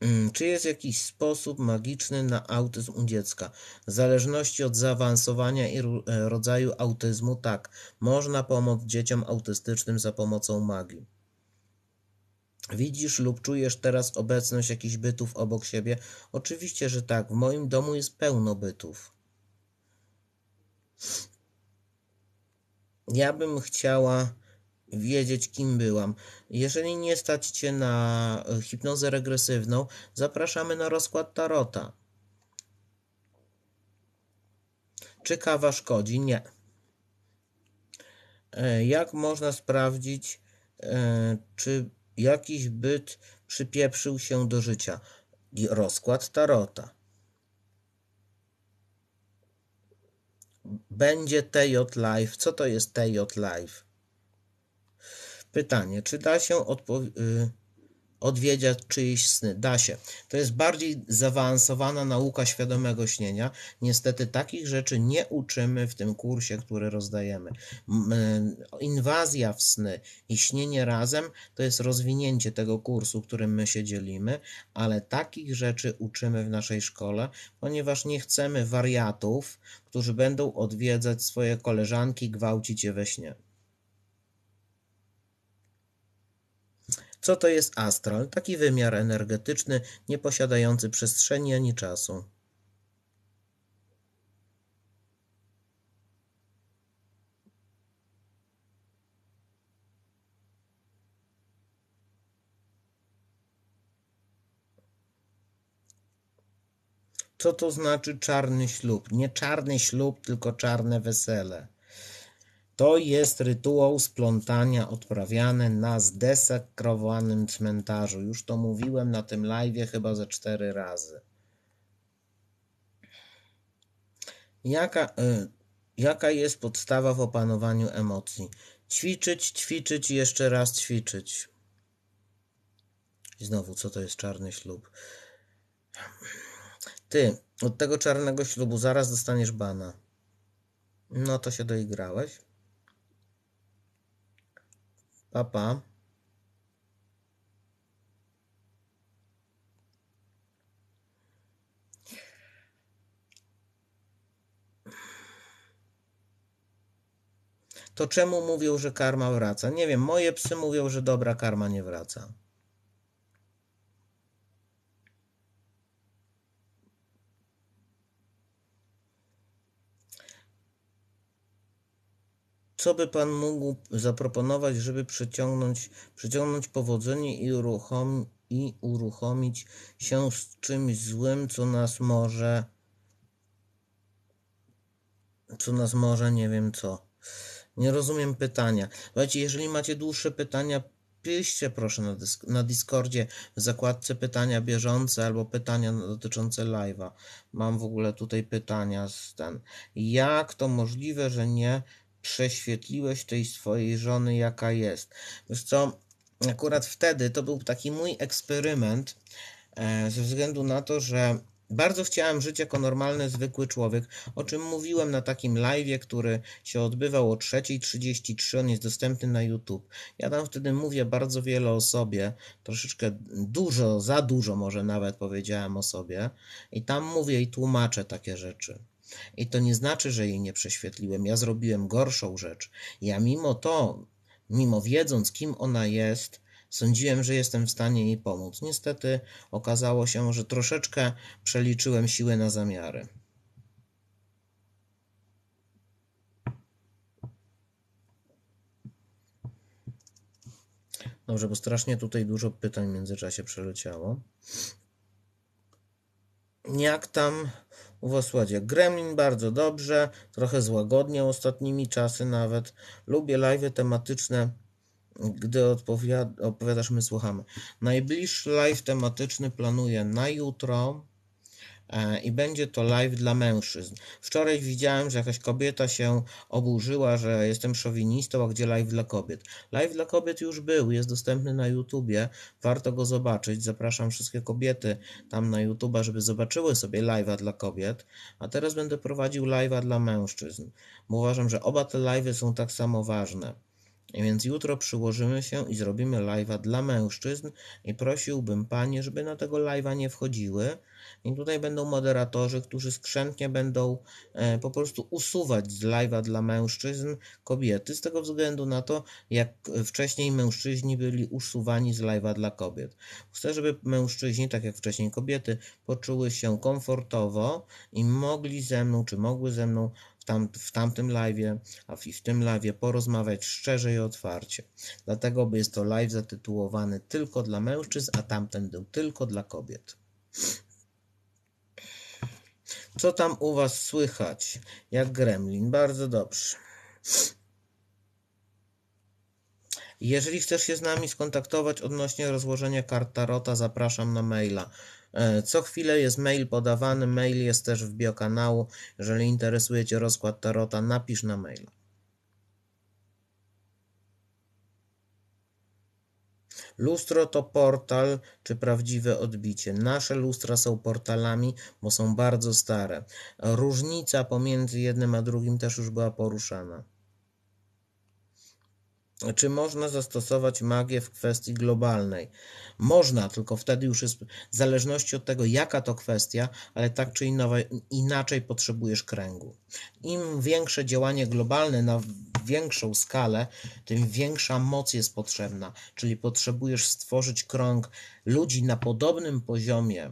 A: Mm, czy jest jakiś sposób magiczny na autyzm u dziecka? W zależności od zaawansowania i e, rodzaju autyzmu, tak, można pomóc dzieciom autystycznym za pomocą magii. Widzisz lub czujesz teraz obecność jakichś bytów obok siebie? Oczywiście, że tak. W moim domu jest pełno bytów ja bym chciała wiedzieć, kim byłam. Jeżeli nie stać Cię na hipnozę regresywną, zapraszamy na rozkład Tarota. Czy kawa szkodzi? Nie. E, jak można sprawdzić, e, czy jakiś byt przypieprzył się do życia? Rozkład Tarota. będzie TJ Live. Co to jest TJ Live? Pytanie, czy da się odpowiedzieć? Y, odwiedzać czyjeś sny. Da się. To jest bardziej zaawansowana nauka świadomego śnienia. Niestety takich rzeczy nie uczymy w tym kursie, który rozdajemy. E, inwazja w sny i śnienie razem to jest rozwinięcie tego kursu, którym my się dzielimy, ale takich rzeczy uczymy w naszej szkole, ponieważ nie chcemy wariatów, którzy będą odwiedzać swoje koleżanki, gwałcić je we śnie. Co to jest astral? Taki wymiar energetyczny, nie posiadający przestrzeni ani czasu. Co to znaczy czarny ślub? Nie czarny ślub, tylko czarne wesele. To jest rytuał splątania odprawiany na zdesekrowanym cmentarzu. Już to mówiłem na tym live chyba ze cztery razy. Jaka, y, jaka jest podstawa w opanowaniu emocji? Ćwiczyć, ćwiczyć i jeszcze raz ćwiczyć. I znowu, co to jest czarny ślub? Ty, od tego czarnego ślubu zaraz dostaniesz bana. No to się doigrałeś. Papa. Pa. To czemu mówią, że karma wraca? Nie wiem, moje psy mówią, że dobra karma nie wraca. Co by Pan mógł zaproponować, żeby przyciągnąć, przyciągnąć powodzenie i, uruchom, i uruchomić się z czymś złym, co nas może. Co nas może, nie wiem co. Nie rozumiem pytania. Słuchajcie, jeżeli macie dłuższe pytania, piszcie proszę na, dysk na Discordzie w zakładce pytania bieżące albo pytania dotyczące live'a. Mam w ogóle tutaj pytania z ten. Jak to możliwe, że nie prześwietliłeś tej swojej żony, jaka jest. Wiesz co, akurat wtedy to był taki mój eksperyment, e, ze względu na to, że bardzo chciałem żyć jako normalny, zwykły człowiek, o czym mówiłem na takim live, który się odbywał o 3.33. On jest dostępny na YouTube. Ja tam wtedy mówię bardzo wiele o sobie, troszeczkę dużo, za dużo może nawet powiedziałem o sobie, i tam mówię i tłumaczę takie rzeczy. I to nie znaczy, że jej nie prześwietliłem. Ja zrobiłem gorszą rzecz. Ja mimo to, mimo wiedząc, kim ona jest, Sądziłem, że jestem w stanie jej pomóc. Niestety okazało się, że troszeczkę przeliczyłem siły na zamiary. Dobrze, bo strasznie tutaj dużo pytań w międzyczasie przeleciało. Jak tam w Osładzie. Gremlin bardzo dobrze, trochę złagodnie ostatnimi czasy nawet. Lubię live'y tematyczne, gdy odpowiadasz, my słuchamy. Najbliższy live tematyczny planuję na jutro E, i będzie to live dla mężczyzn. Wczoraj widziałem, że jakaś kobieta się oburzyła, że jestem szowinistą, a gdzie live dla kobiet? Live dla kobiet już był, jest dostępny na YouTubie, warto go zobaczyć. Zapraszam wszystkie kobiety tam na YouTuba, żeby zobaczyły sobie live'a dla kobiet, a teraz będę prowadził live'a dla mężczyzn, bo uważam, że oba te live'y są tak samo ważne. Więc jutro przyłożymy się i zrobimy live'a dla mężczyzn i prosiłbym panie, żeby na tego live'a nie wchodziły, i tutaj będą moderatorzy, którzy skrzętnie będą e, po prostu usuwać z live'a dla mężczyzn kobiety, z tego względu na to, jak wcześniej mężczyźni byli usuwani z live'a dla kobiet. Chcę, żeby mężczyźni, tak jak wcześniej kobiety, poczuły się komfortowo i mogli ze mną, czy mogły ze mną w, tam, w tamtym live'ie, a w, w tym live'ie porozmawiać szczerze i otwarcie. Dlatego by jest to live zatytułowany tylko dla mężczyzn, a tamten był tylko dla kobiet. Co tam u was słychać? Jak gremlin. Bardzo dobrze. Jeżeli chcesz się z nami skontaktować odnośnie rozłożenia kart Tarota, zapraszam na maila. E, co chwilę jest mail podawany, mail jest też w biokanału. Jeżeli interesuje Cię rozkład Tarota, napisz na maila. Lustro to portal czy prawdziwe odbicie. Nasze lustra są portalami, bo są bardzo stare. Różnica pomiędzy jednym a drugim też już była poruszana. Czy można zastosować magię w kwestii globalnej? Można, tylko wtedy już jest w zależności od tego, jaka to kwestia, ale tak czy inaczej potrzebujesz kręgu. Im większe działanie globalne na większą skalę, tym większa moc jest potrzebna, czyli potrzebujesz stworzyć krąg ludzi na podobnym poziomie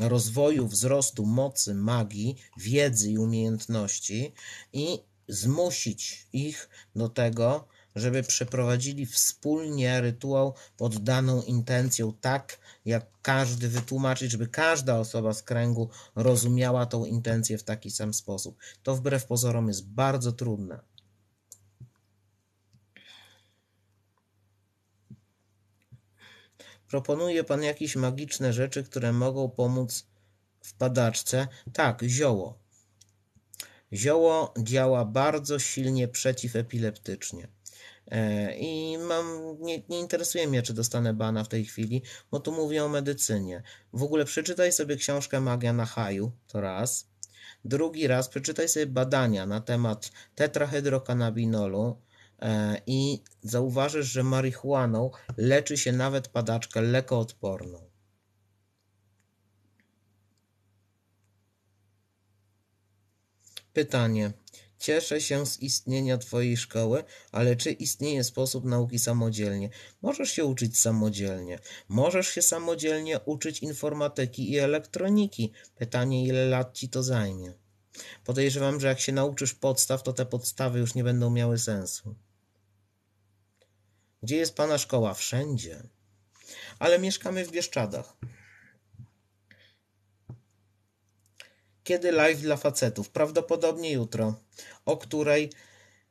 A: rozwoju, wzrostu, mocy, magii, wiedzy i umiejętności i zmusić ich do tego, żeby przeprowadzili wspólnie rytuał pod daną intencją, tak jak każdy wytłumaczyć, żeby każda osoba z kręgu rozumiała tą intencję w taki sam sposób. To wbrew pozorom jest bardzo trudne. Proponuje pan jakieś magiczne rzeczy, które mogą pomóc w padaczce? Tak, zioło. Zioło działa bardzo silnie przeciwepileptycznie. E, I mam, nie, nie, interesuje mnie, czy dostanę bana w tej chwili, bo tu mówię o medycynie. W ogóle przeczytaj sobie książkę Magia na haju, to raz. Drugi raz przeczytaj sobie badania na temat tetrahydrokanabinolu, E, i zauważysz, że marihuaną leczy się nawet padaczkę lekoodporną. Pytanie. Cieszę się z istnienia Twojej szkoły, ale czy istnieje sposób nauki samodzielnie? Możesz się uczyć samodzielnie. Możesz się samodzielnie uczyć informatyki i elektroniki. Pytanie, ile lat Ci to zajmie? Podejrzewam, że jak się nauczysz podstaw, to te podstawy już nie będą miały sensu. Gdzie jest Pana szkoła? Wszędzie. Ale mieszkamy w Bieszczadach. Kiedy live dla facetów? Prawdopodobnie jutro, o której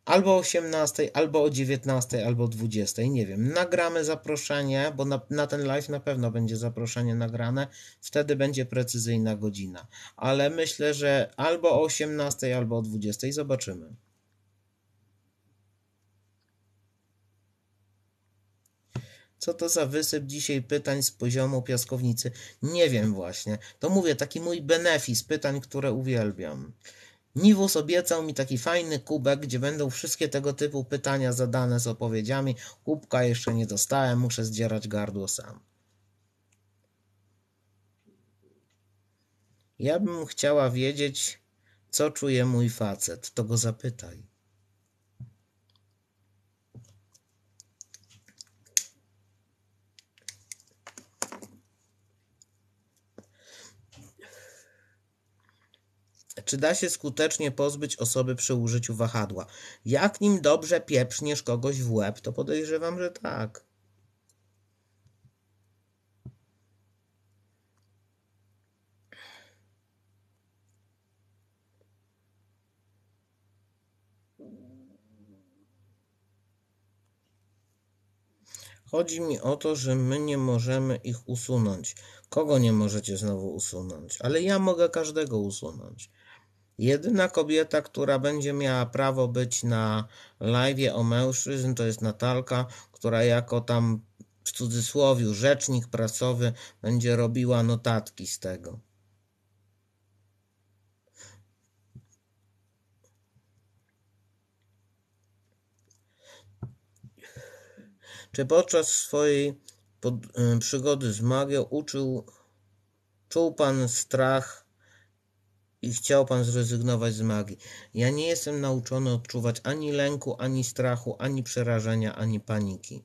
A: albo o 18, albo o 19, albo 20, nie wiem. Nagramy zaproszenie, bo na, na, ten live na pewno będzie zaproszenie nagrane, wtedy będzie precyzyjna godzina. Ale myślę, że albo o 18, albo o 20 zobaczymy. Co to za wysyp dzisiaj pytań z poziomu piaskownicy? Nie wiem właśnie. To mówię, taki mój benefis pytań, które uwielbiam. Niwus obiecał mi taki fajny kubek, gdzie będą wszystkie tego typu pytania zadane z opowiedziami. Kubka jeszcze nie dostałem, muszę zdzierać gardło sam. Ja bym chciała wiedzieć, co czuje mój facet, to go zapytaj. Czy da się skutecznie pozbyć osoby przy użyciu wahadła? Jak nim dobrze pieprzniesz kogoś w łeb, to podejrzewam, że tak. Chodzi mi o to, że my nie możemy ich usunąć. Kogo nie możecie znowu usunąć? Ale ja mogę każdego usunąć. Jedyna kobieta, która będzie miała prawo być na live o mężczyzn, to jest Natalka, która jako tam w cudzysłowie rzecznik prasowy będzie robiła notatki z tego. Czy podczas swojej pod, y, przygody z magią uczył, czuł pan strach i chciał pan zrezygnować z magii. Ja nie jestem nauczony odczuwać ani lęku, ani strachu, ani przerażenia, ani paniki.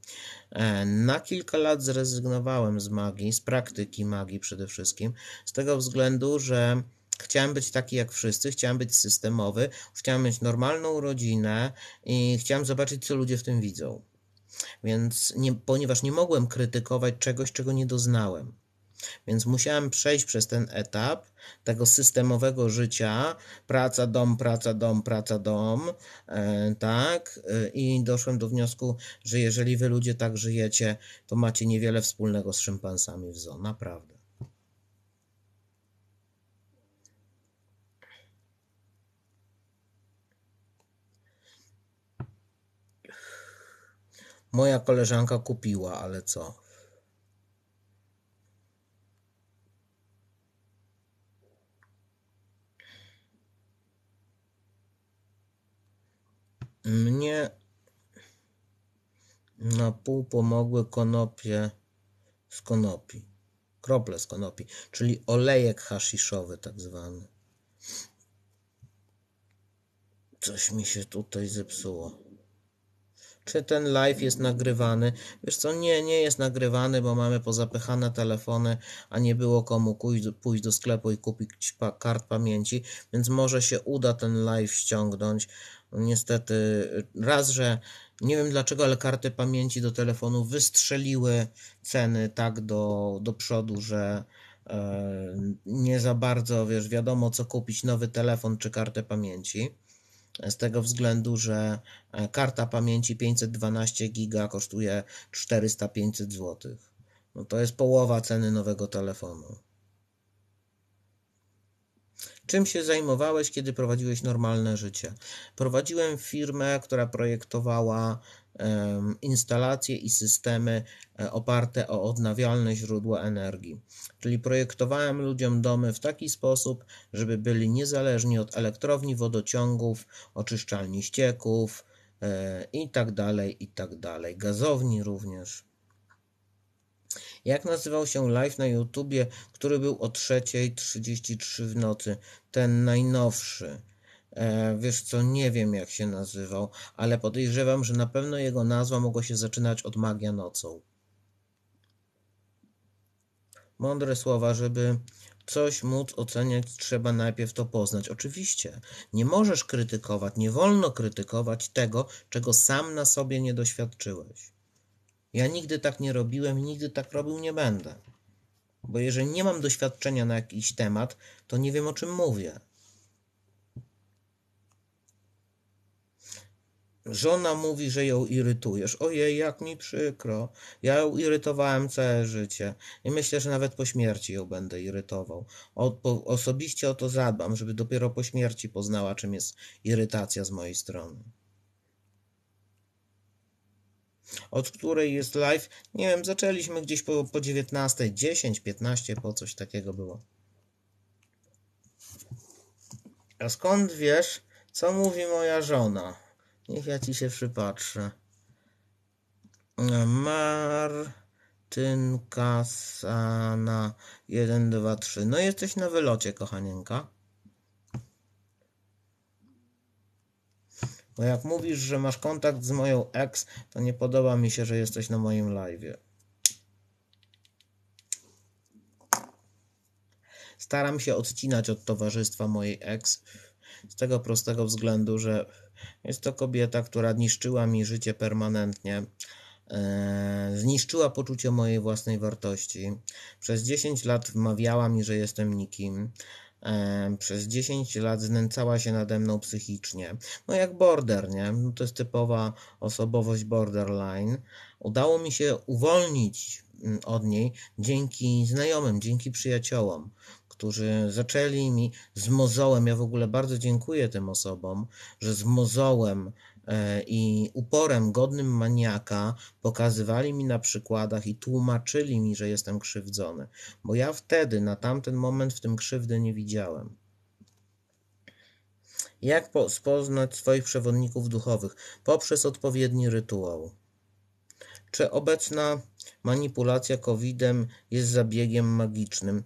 A: E, na kilka lat zrezygnowałem z magii, z praktyki magii przede wszystkim, z tego względu, że Chciałem być taki jak wszyscy, chciałem być systemowy, chciałem mieć normalną rodzinę i chciałem zobaczyć, co ludzie w tym widzą. Więc, nie, ponieważ nie mogłem krytykować czegoś, czego nie doznałem. Więc musiałem przejść przez ten etap tego systemowego życia, praca, dom, praca, dom, praca, dom, e, tak? E, I doszłem do wniosku, że jeżeli wy ludzie tak żyjecie, to macie niewiele wspólnego z szympansami w zoo, naprawdę. Moja koleżanka kupiła, ale co? Mnie na pół pomogły konopie z konopi, krople z konopi, czyli olejek hasziszowy tak zwany. Coś mi się tutaj zepsuło. Czy ten live jest nagrywany? Wiesz co, nie, nie jest nagrywany, bo mamy pozapychane telefony, a nie było komu pójść, pójść do sklepu i kupić kart pamięci, więc może się uda ten live ściągnąć Niestety, raz, że nie wiem dlaczego, ale karty pamięci do telefonu wystrzeliły ceny tak do, do przodu, że e, nie za bardzo wiesz, wiadomo co kupić, nowy telefon czy kartę pamięci. Z tego względu, że e, karta pamięci 512 giga kosztuje 400-500 zł. No to jest połowa ceny nowego telefonu. Czym się zajmowałeś, kiedy prowadziłeś normalne życie? Prowadziłem firmę, która projektowała instalacje i systemy e, oparte o odnawialne źródła energii. Czyli projektowałem ludziom domy w taki sposób, żeby byli niezależni od elektrowni, wodociągów, oczyszczalni ścieków itd., e, itd., tak tak gazowni również. Jak nazywał się live na YouTubie, który był o 3.33 w nocy? Ten najnowszy. E, wiesz co, nie wiem jak się nazywał, ale podejrzewam, że na pewno jego nazwa mogła się zaczynać od Magia Nocą. Mądre słowa, żeby coś móc oceniać, trzeba najpierw to poznać. Oczywiście, nie możesz krytykować, nie wolno krytykować tego, czego sam na sobie nie doświadczyłeś. Ja nigdy tak nie robiłem i nigdy tak robił nie będę. Bo jeżeli nie mam doświadczenia na jakiś temat, to nie wiem o czym mówię. Żona mówi, że ją irytujesz. Ojej, jak mi przykro. Ja ją irytowałem całe życie. I myślę, że nawet po śmierci ją będę irytował. O, po, osobiście o to zadbam, żeby dopiero po śmierci poznała, czym jest irytacja z mojej strony od której jest live. Nie wiem, zaczęliśmy gdzieś po, po 19, 10, 15, po coś takiego było. A skąd wiesz, co mówi moja żona? Niech ja ci się przypatrzę. Martynka Sana 1, 2, 3. No jesteś na wylocie, kochanienka. No jak mówisz, że masz kontakt z moją ex, to nie podoba mi się, że jesteś na moim live. Staram się odcinać od towarzystwa mojej ex z tego prostego względu, że jest to kobieta, która niszczyła mi życie permanentnie. E, zniszczyła poczucie mojej własnej wartości. Przez 10 lat wmawiała mi, że jestem nikim. Przez 10 lat znęcała się nade mną psychicznie. No jak border, nie? No to jest typowa osobowość borderline. Udało mi się uwolnić mm, od niej dzięki znajomym, dzięki przyjaciołom którzy zaczęli mi z mozołem, ja w ogóle bardzo dziękuję tym osobom, że z mozołem E, i uporem godnym maniaka pokazywali mi na przykładach i tłumaczyli mi, że jestem krzywdzony, bo ja wtedy, na tamten moment, w tym krzywdy nie widziałem. Jak poznać swoich przewodników duchowych? Poprzez odpowiedni rytuał. Czy obecna manipulacja COVID-em jest zabiegiem magicznym?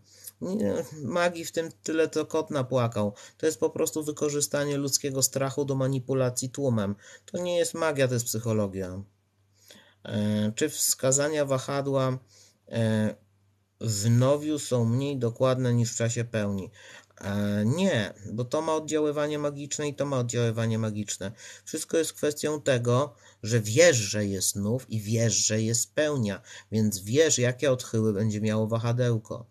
A: magii w tym tyle, co kot napłakał. To jest po prostu wykorzystanie ludzkiego strachu do manipulacji tłumem. To nie jest magia, to jest psychologia. E, czy wskazania wahadła e, w nowiu są mniej dokładne niż w czasie pełni? E, nie, bo to ma oddziaływanie magiczne i to ma oddziaływanie magiczne. Wszystko jest kwestią tego, że wiesz, że jest nów i wiesz, że jest pełnia, więc wiesz, jakie odchyły będzie miało wahadełko.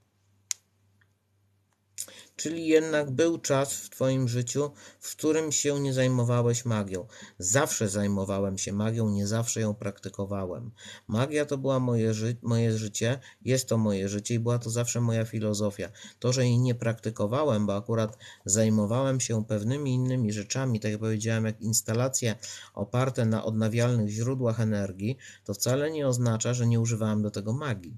A: Czyli jednak był czas w Twoim życiu, w którym się nie zajmowałeś magią. Zawsze zajmowałem się magią, nie zawsze ją praktykowałem. Magia to była moje, ży moje życie, jest to moje życie i była to zawsze moja filozofia. To, że jej nie praktykowałem, bo akurat zajmowałem się pewnymi innymi rzeczami, tak jak powiedziałem, jak instalacje oparte na odnawialnych źródłach energii, to wcale nie oznacza, że nie używałem do tego magii.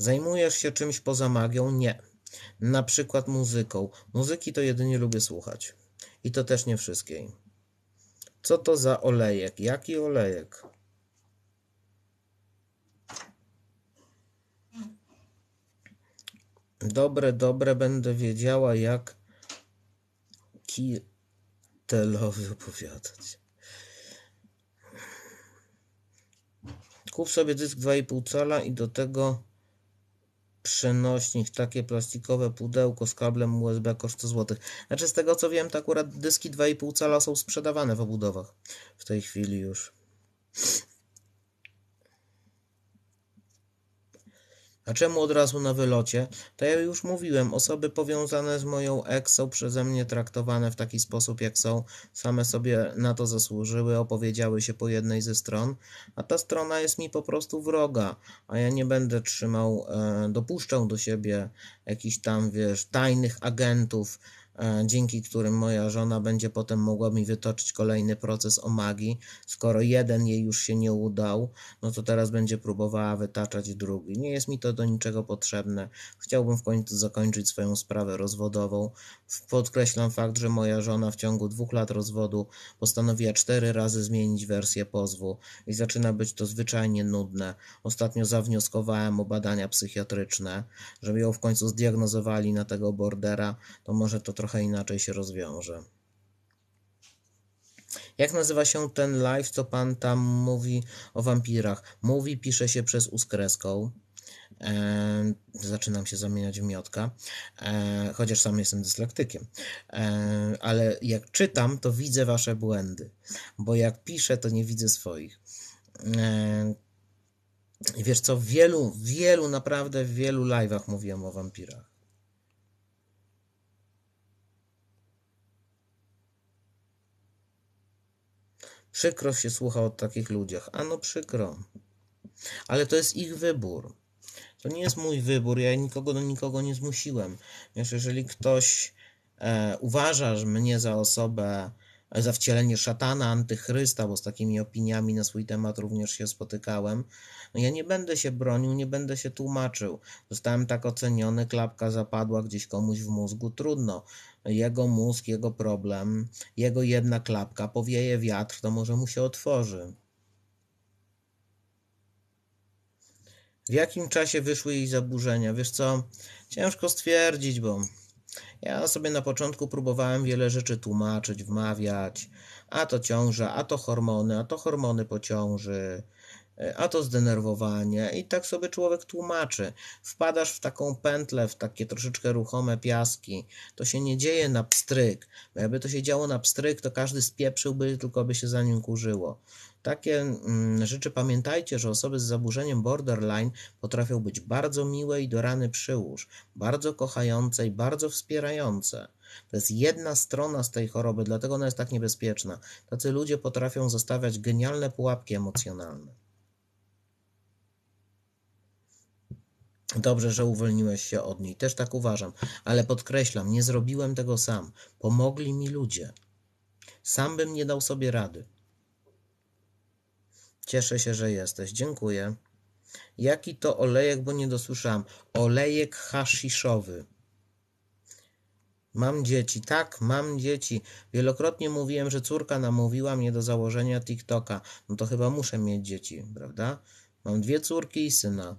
A: Zajmujesz się czymś poza magią? Nie. Na przykład muzyką. Muzyki to jedynie lubię słuchać. I to też nie wszystkiej. Co to za olejek? Jaki olejek? Dobre, dobre, będę wiedziała, jak kitelowy opowiadać. Kup sobie dysk 2,5 cala i do tego przenośnik, takie plastikowe pudełko z kablem USB koszt 100 zł. Znaczy z tego co wiem, to akurat dyski 2,5 cala są sprzedawane w obudowach w tej chwili już. A czemu od razu na wylocie? To ja już mówiłem, osoby powiązane z moją ex są przeze mnie traktowane w taki sposób, jak są. Same sobie na to zasłużyły, opowiedziały się po jednej ze stron, a ta strona jest mi po prostu wroga, a ja nie będę trzymał, e, dopuszczał do siebie jakichś tam, wiesz, tajnych agentów, E, dzięki którym moja żona będzie potem mogła mi wytoczyć kolejny proces o magii. Skoro jeden jej już się nie udał, no to teraz będzie próbowała wytaczać drugi. Nie jest mi to do niczego potrzebne. Chciałbym w końcu zakończyć swoją sprawę rozwodową. Podkreślam fakt, że moja żona w ciągu dwóch lat rozwodu postanowiła cztery razy zmienić wersję pozwu i zaczyna być to zwyczajnie nudne. Ostatnio zawnioskowałem o badania psychiatryczne, żeby ją w końcu zdiagnozowali na tego bordera, to może to trochę trochę inaczej się rozwiąże. Jak nazywa się ten live, co pan tam mówi o wampirach? Mówi pisze się przez uskreską. E, zaczynam się zamieniać w miotka, e, chociaż sam jestem dyslektykiem. E, ale jak czytam, to widzę wasze błędy, bo jak piszę, to nie widzę swoich. E, wiesz co, w wielu, wielu, naprawdę w wielu live'ach mówiłem o wampirach. Przykro się słucha o takich ludziach. Ano przykro. Ale to jest ich wybór. To nie jest mój wybór. Ja nikogo do nikogo nie zmusiłem. Wiesz, jeżeli ktoś e, uważa mnie za osobę, e, za wcielenie szatana, antychrysta, bo z takimi opiniami na swój temat również się spotykałem. No ja nie będę się bronił, nie będę się tłumaczył. Zostałem tak oceniony, klapka zapadła gdzieś komuś w mózgu, trudno jego mózg, jego problem, jego jedna klapka, powieje wiatr, to może mu się otworzy. W jakim czasie wyszły jej zaburzenia? Wiesz co, ciężko stwierdzić, bo ja sobie na początku próbowałem wiele rzeczy tłumaczyć, wmawiać, a to ciąża, a to hormony, a to hormony po ciąży, E, a to zdenerwowanie. I tak sobie człowiek tłumaczy. Wpadasz w taką pętlę, w takie troszeczkę ruchome piaski. To się nie dzieje na pstryk. Bo jakby to się działo na pstryk, to każdy spieprzyłby, tylko by się za nim kurzyło. Takie mm, rzeczy pamiętajcie, że osoby z zaburzeniem borderline potrafią być bardzo miłe i do rany przyłóż, bardzo kochające i bardzo wspierające. To jest jedna strona z tej choroby, dlatego ona jest tak niebezpieczna. Tacy ludzie potrafią zostawiać genialne pułapki emocjonalne. Dobrze, że uwolniłeś się od niej, też tak uważam, ale podkreślam, nie zrobiłem tego sam. Pomogli mi ludzie. Sam bym nie dał sobie rady. Cieszę się, że jesteś. Dziękuję. Jaki to olejek, bo nie dosłyszałam. Olejek haszyszowy. Mam dzieci, tak, mam dzieci. Wielokrotnie mówiłem, że córka namówiła mnie do założenia TikToka. No to chyba muszę mieć dzieci, prawda? Mam dwie córki i syna.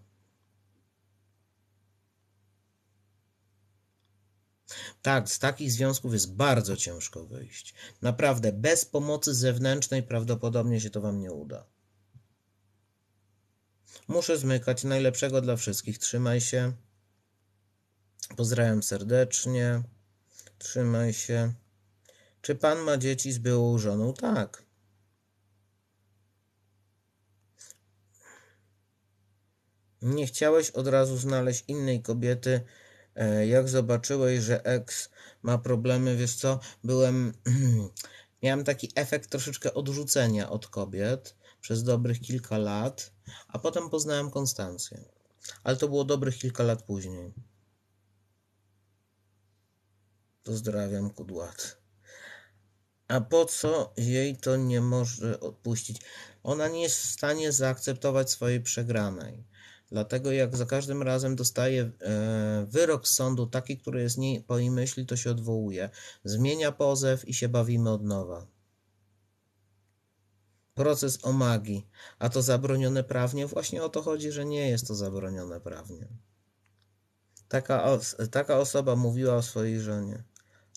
A: Tak, z takich związków jest bardzo ciężko wyjść. Naprawdę, bez pomocy zewnętrznej prawdopodobnie się to wam nie uda. Muszę zmykać. Najlepszego dla wszystkich. Trzymaj się. Pozdrawiam serdecznie. Trzymaj się. Czy pan ma dzieci z byłą żoną? Tak. Nie chciałeś od razu znaleźć innej kobiety, E, jak zobaczyłeś, że eks ma problemy, wiesz co, byłem, miałem taki efekt troszeczkę odrzucenia od kobiet przez dobrych kilka lat, a potem poznałem Konstancję. Ale to było dobrych kilka lat później. Pozdrawiam, kudłat. A po co jej to nie może odpuścić? Ona nie jest w stanie zaakceptować swojej przegranej. Dlatego jak za każdym razem dostaje wyrok z sądu taki, który jest nie, po jej myśli, to się odwołuje. Zmienia pozew i się bawimy od nowa. Proces o magii. A to zabronione prawnie? Właśnie o to chodzi, że nie jest to zabronione prawnie. Taka, os taka osoba mówiła o swojej żonie,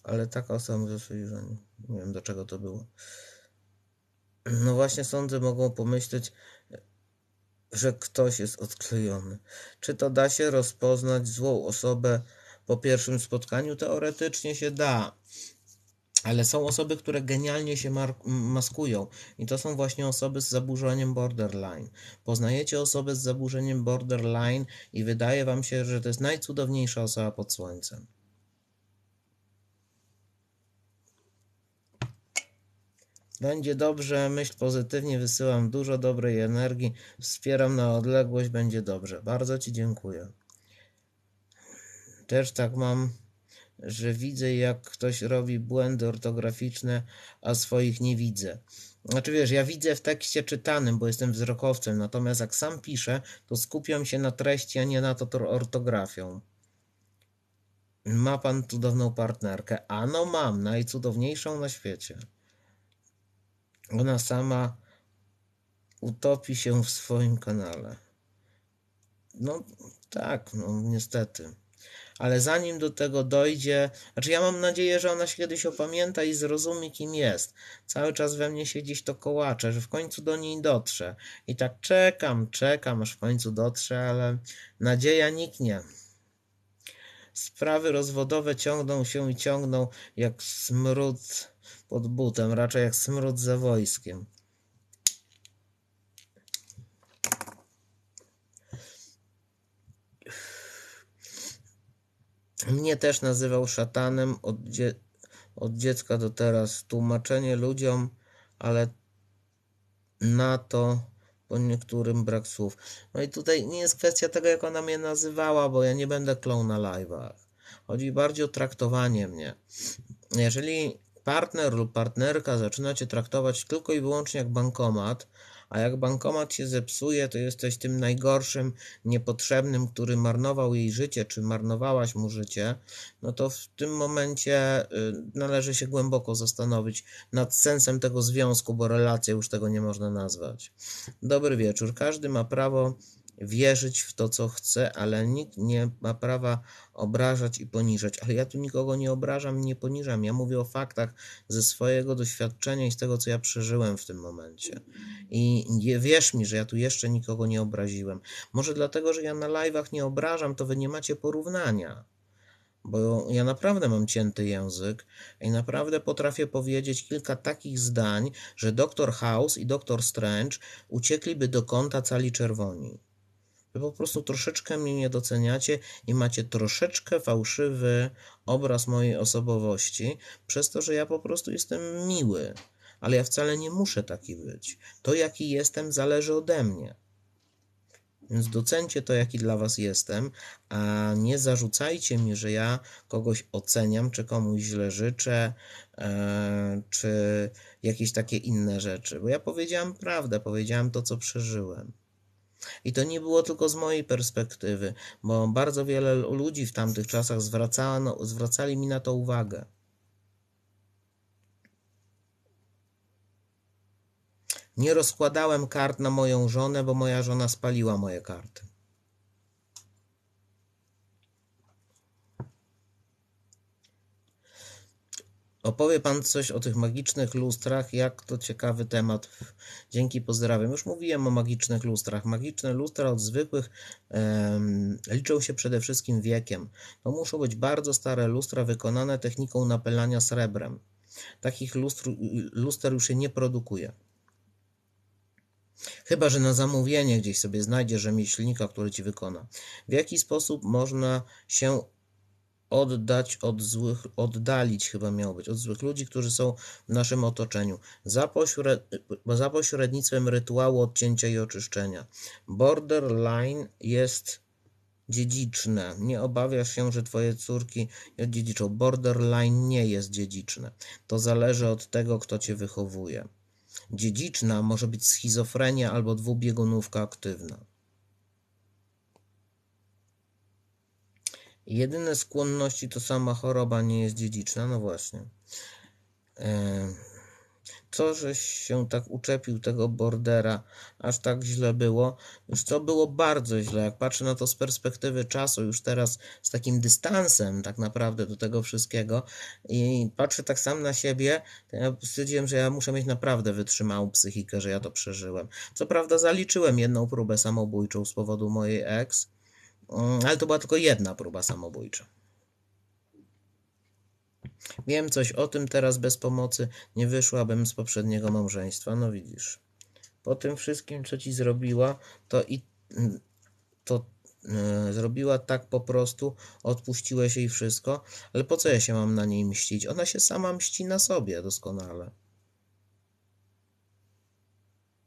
A: ale taka osoba mówi o swojej żonie. Nie wiem, do czego to było. No właśnie sądy mogą pomyśleć, że ktoś jest odklejony. Czy to da się rozpoznać złą osobę po pierwszym spotkaniu? Teoretycznie się da. Ale są osoby, które genialnie się maskują, i to są właśnie osoby z zaburzeniem borderline. Poznajecie osobę z zaburzeniem borderline, i wydaje wam się, że to jest najcudowniejsza osoba pod słońcem. Będzie dobrze, myśl pozytywnie, wysyłam dużo dobrej energii, wspieram na odległość, będzie dobrze. Bardzo Ci dziękuję. Też tak mam, że widzę, jak ktoś robi błędy ortograficzne, a swoich nie widzę. Znaczy wiesz, ja widzę w tekście czytanym, bo jestem wzrokowcem, natomiast jak sam piszę, to skupiam się na treści, a nie na to, ortografią. Ma pan cudowną partnerkę? Ano mam, najcudowniejszą na świecie. Ona sama utopi się w swoim kanale. No tak, no niestety. Ale zanim do tego dojdzie, znaczy ja mam nadzieję, że ona się kiedyś opamięta i zrozumie, kim jest. Cały czas we mnie się gdzieś to kołacze, że w końcu do niej dotrze. I tak czekam, czekam, aż w końcu dotrze, ale nadzieja niknie. Sprawy rozwodowe ciągną się i ciągną jak smród pod butem, raczej jak smród za wojskiem. Mnie też nazywał szatanem od, dzie od dziecka do teraz. Tłumaczenie ludziom, ale na to po niektórym brak słów. No i tutaj nie jest kwestia tego, jak ona mnie nazywała, bo ja nie będę klął na live'ach. Chodzi bardziej o traktowanie mnie. Jeżeli partner lub partnerka zaczyna cię traktować tylko i wyłącznie jak bankomat, a jak bankomat się zepsuje, to jesteś tym najgorszym, niepotrzebnym, który marnował jej życie, czy marnowałaś mu życie, no to w tym momencie y, należy się głęboko zastanowić nad sensem tego związku, bo relacje już tego nie można nazwać. Dobry wieczór. Każdy ma prawo wierzyć w to, co chce, ale nikt nie ma prawa obrażać i poniżać. Ale ja tu nikogo nie obrażam, nie poniżam. Ja mówię o faktach ze swojego doświadczenia i z tego, co ja przeżyłem w tym momencie. I nie, wierz mi, że ja tu jeszcze nikogo nie obraziłem. Może dlatego, że ja na live'ach nie obrażam, to wy nie macie porównania bo ja naprawdę mam cięty język i naprawdę potrafię powiedzieć kilka takich zdań, że doktor House i doktor Strange uciekliby do kąta cali czerwoni. Wy po prostu troszeczkę mnie nie doceniacie i macie troszeczkę fałszywy obraz mojej osobowości, przez to, że ja po prostu jestem miły, ale ja wcale nie muszę taki być. To, jaki jestem, zależy ode mnie. Więc docencie to, jaki dla Was jestem, a nie zarzucajcie mi, że ja kogoś oceniam, czy komuś źle życzę, e, czy jakieś takie inne rzeczy. Bo ja powiedziałam prawdę, powiedziałam to, co przeżyłem. I to nie było tylko z mojej perspektywy, bo bardzo wiele ludzi w tamtych czasach zwracano, zwracali mi na to uwagę. Nie rozkładałem kart na moją żonę, bo moja żona spaliła moje karty. Opowie pan coś o tych magicznych lustrach, jak to ciekawy temat. Dzięki, pozdrawiam. Już mówiłem o magicznych lustrach. Magiczne lustra od zwykłych liczą się przede wszystkim wiekiem. To muszą być bardzo stare lustra wykonane techniką napylania srebrem. Takich lustr, luster już się nie produkuje. Chyba, że na zamówienie gdzieś sobie znajdziesz rzemieślnika, który ci wykona. W jaki sposób można się oddać od złych, oddalić chyba miało być, od złych ludzi, którzy są w naszym otoczeniu, za, pośre, za pośrednictwem rytuału odcięcia i oczyszczenia. Borderline jest dziedziczne. Nie obawiasz się, że twoje córki dziedziczą. Borderline nie jest dziedziczne. To zależy od tego, kto cię wychowuje. Dziedziczna może być schizofrenia albo dwubiegunówka aktywna. Jedyne skłonności to sama choroba nie jest dziedziczna, no właśnie. E, co, żeś się tak uczepił tego bordera, aż tak źle było. Już to było bardzo źle, jak patrzę na to z perspektywy czasu, już teraz z takim dystansem tak naprawdę do tego wszystkiego i patrzę tak sam na siebie, to ja stwierdziłem, że ja muszę mieć naprawdę wytrzymałą psychikę, że ja to przeżyłem. Co prawda zaliczyłem jedną próbę samobójczą z powodu mojej ex, Mm, ale to była tylko jedna próba samobójcza. Wiem coś o tym teraz bez pomocy, nie wyszłabym z poprzedniego małżeństwa, no widzisz. Po tym wszystkim, co ci zrobiła, to i mm, to yy, zrobiła tak po prostu, odpuściłeś jej wszystko, ale po co ja się mam na niej mścić? Ona się sama mści na sobie doskonale.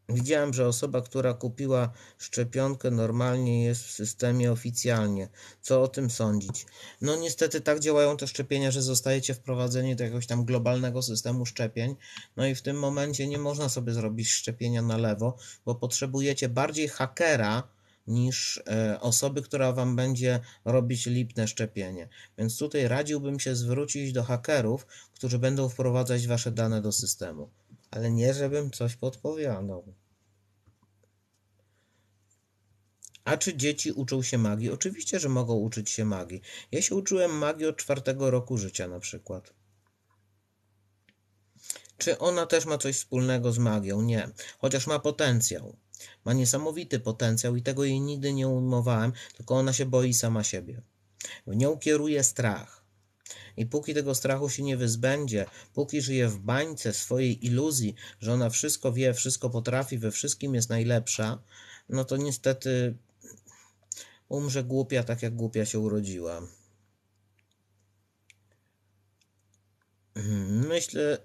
A: Widziałem, że osoba, która kupiła szczepionkę, normalnie jest w systemie oficjalnie. Co o tym sądzić? No, niestety tak działają te szczepienia, że zostajecie wprowadzeni do jakiegoś tam globalnego systemu szczepień. No i w tym momencie nie można sobie zrobić szczepienia na lewo, bo potrzebujecie bardziej hakera niż e, osoby, która wam będzie robić lipne szczepienie. Więc tutaj radziłbym się zwrócić do hakerów, którzy będą wprowadzać wasze dane do systemu ale nie żebym coś podpowiadał. A czy dzieci uczą się magii? Oczywiście, że mogą uczyć się magii. Ja się uczyłem magii od czwartego roku życia na przykład. Czy ona też ma coś wspólnego z magią? Nie. Chociaż ma potencjał. Ma niesamowity potencjał i tego jej nigdy nie ujmowałem, tylko ona się boi sama siebie. W nią kieruje strach. I póki tego strachu się nie wyzbędzie, póki żyje w bańce swojej iluzji, że ona wszystko wie, wszystko potrafi, we wszystkim jest najlepsza, no to niestety umrze głupia tak, jak głupia się urodziła. Hmm, myślę,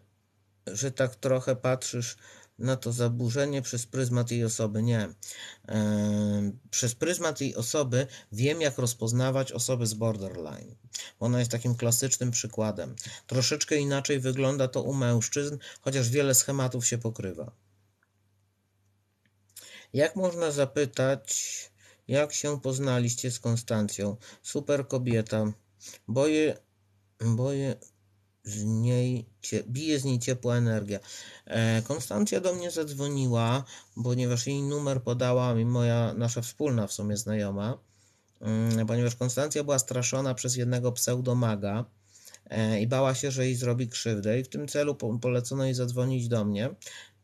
A: że tak trochę patrzysz na to zaburzenie przez pryzmat jej osoby. Nie. E, przez pryzmat jej osoby wiem, jak rozpoznawać osoby z borderline. Ona jest takim klasycznym przykładem. Troszeczkę inaczej wygląda to u mężczyzn, chociaż wiele schematów się pokrywa. Jak można zapytać, jak się poznaliście z Konstancją? Super kobieta. Boję, boję, z niej, bije z niej ciepła energia. E, Konstancja do mnie zadzwoniła, ponieważ jej numer podała mi moja, nasza wspólna w sumie znajoma, mm, ponieważ Konstancja była straszona przez jednego pseudomaga e, i bała się, że jej zrobi krzywdę i w tym celu polecono jej zadzwonić do mnie,